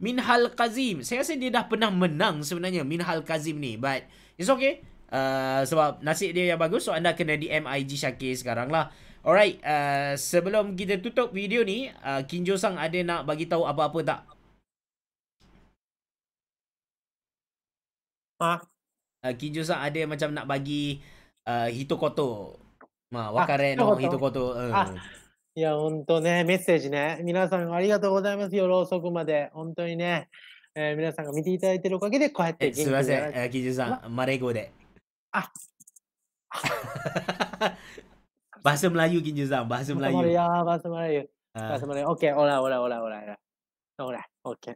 S1: Minhal Kazim Saya rasa dia dah pernah menang sebenarnya Minhal Kazim ni But it's okay uh, Sebab nasib dia yang bagus So anda kena DM IG Syakir sekarang lah Alright, uh, sebelum kita tutup video ni, uh, Kinjo Sang ada nak bagi tahu apa-apa tak? Ah, Kinjo sang ada macam nak bagi uh, h i t o いや、本当ね、メッセージね。皆さんあ
S2: りがとうございます。夜遅くまで。本当にね、え皆さんが見ていただいてるおかげで、こうやってすいません、
S1: キジュさん、マレー語で。あバスムラユ、キさん、バスムラいやバスムラバスムラオッケー、オラオラオラオラ。オラ、オッケー。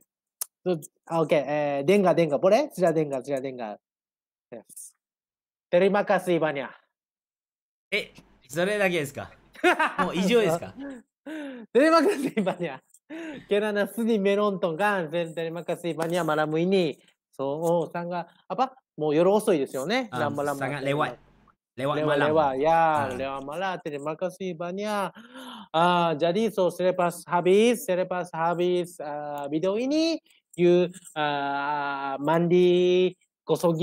S2: オッケー、えー、デンガこれツラデンガ、ツラデ Yes. Terima kasih banyak. え、それだけですかもう以上ですか Terima kasih banyak. Kerana s i n i menonton kan, terima kasih banyak malam ini. So, sangat apa? もう夜遅いですよね。Um, lama lama. Sangat lewat. Lewat, lewat malam. Lewat, ya. Uh. Lewat malam. Terima kasih banyak. Uh, jadi, so selepas habis, selepas habis uh, video ini, you uh, mandi, gosok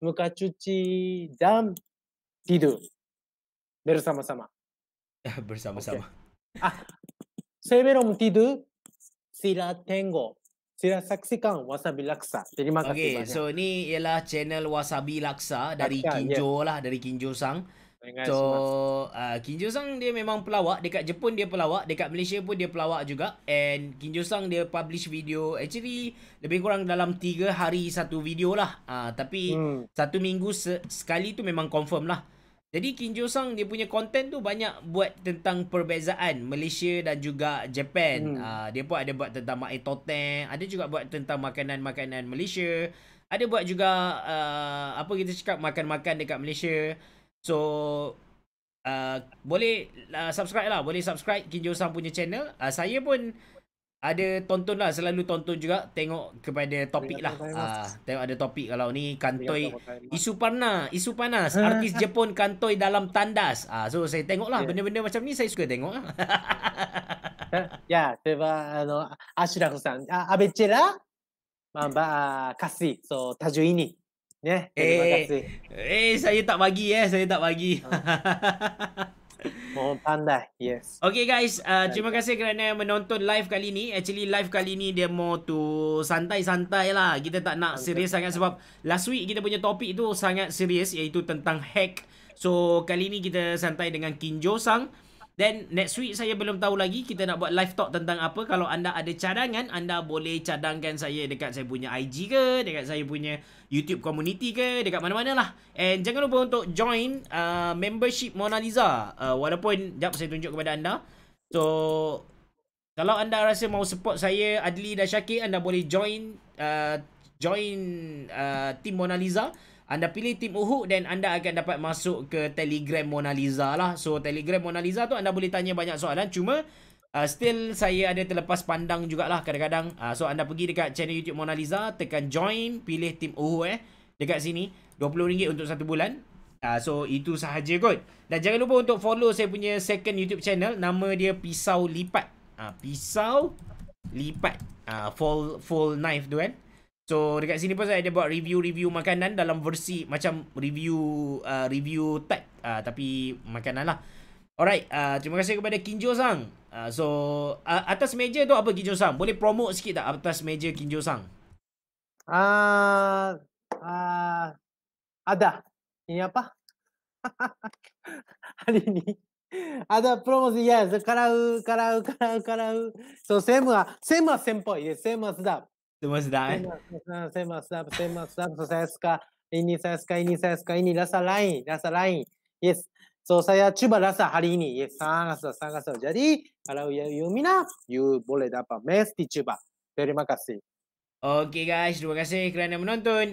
S2: muka cuci, dan tidur. Bersama-sama. Bersama-sama. Ah, saya tidur,
S1: sila tengok. Sila saksikan Wasabi Laksa. Terima kasih okay, So, ni ialah channel Wasabi Laksa dari Kinjo lah, dari Kinjo dengan so, semua. Uh, ah, Kim Joo-sang dia memang pelawak. Dekat Jepun dia pelawak. Dekat Malaysia pun dia pelawak juga. And Kim Joo-sang dia publish video actually lebih kurang dalam 3 hari satu video lah. Uh, tapi hmm. satu minggu se- sekali tu memang confirm lah. Jadi Kim Joo-sang dia punya content tu banyak buat tentang perbezaan Malaysia dan juga Japan. Hmm. Uh, dia pun ada buat tentang Mak Etoteng. Ada juga buat tentang makanan-makanan Malaysia. Ada buat juga uh, apa kita cakap makan-makan dekat Malaysia. So uh, boleh uh, subscribe lah, boleh subscribe Kim Jo Sang punya channel. Uh, saya pun ada tonton lah, selalu tonton juga tengok kepada topik lah. Uh, tengok ada topik kalau ni kantoi lah. isu panas, isu panas. Artis Jepun kantoi dalam tandas. Uh, so saya tengok lah, ya. benda-benda macam ni saya suka tengok lah. ya,
S2: terima ya, uh, ah, lah. kasih. Ashura-san, Abencela, Mamba, Kasi, so
S1: Tajo ini. Ya,
S2: yeah, terima eh, kasih. Eh,
S1: hey, saya tak bagi eh, saya tak bagi. Hmm.
S2: Oh, tanda, Yes.
S1: Okay guys, uh, terima kasih kerana menonton live kali ni. Actually live kali ni dia mau tu santai-santai lah. Kita tak nak okay. serius sangat sebab last week kita punya topik tu sangat serius iaitu tentang hack. So, kali ni kita santai dengan Kinjo Sang. Then next week saya belum tahu lagi kita nak buat live talk tentang apa. Kalau anda ada cadangan, anda boleh cadangkan saya dekat saya punya IG ke, dekat saya punya YouTube community ke, dekat mana-mana lah. And jangan lupa untuk join uh, membership Mona Lisa. Uh, walaupun, jap saya tunjuk kepada anda. So, kalau anda rasa mau support saya, Adli dan Syakir, anda boleh join uh, join uh, tim Mona Lisa. Anda pilih tim Uhud dan anda akan dapat masuk ke Telegram Mona Lisa lah. So Telegram Mona Lisa tu anda boleh tanya banyak soalan. Cuma uh, still saya ada terlepas pandang jugalah kadang-kadang. Uh, so anda pergi dekat channel YouTube Mona Lisa. Tekan join. Pilih tim Uhud eh. Dekat sini. RM20 untuk satu bulan. Uh, so itu sahaja kot. Dan jangan lupa untuk follow saya punya second YouTube channel. Nama dia Pisau Lipat. Uh, Pisau Lipat. Uh, full, full knife tu kan. Eh? So dekat sini pun saya ada buat review-review makanan dalam versi macam review uh, review tag uh, tapi makanan lah. Alright, uh, terima kasih kepada Kinjo Sang. Uh, so uh, atas meja tu apa Kinjo Sang? Boleh promote sikit tak atas meja Kinjo Sang? Ah
S2: uh, uh, ada. Ini apa? Hari ni Ada promosi, yes. Karau, karau, karau, karau. So, same lah. Same lah, Yes, same lah, sedap
S1: semua sedap eh? Semua,
S2: semua sedap, semua sedap. So saya suka ini, saya suka ini, saya suka ini. Rasa lain, rasa lain. Yes. So saya cuba rasa hari ini. Yes, sangat sedap, sangat sedap. Jadi kalau you minat, you boleh dapat mesti cuba. Terima kasih.
S1: Okay guys, terima kasih kerana menonton.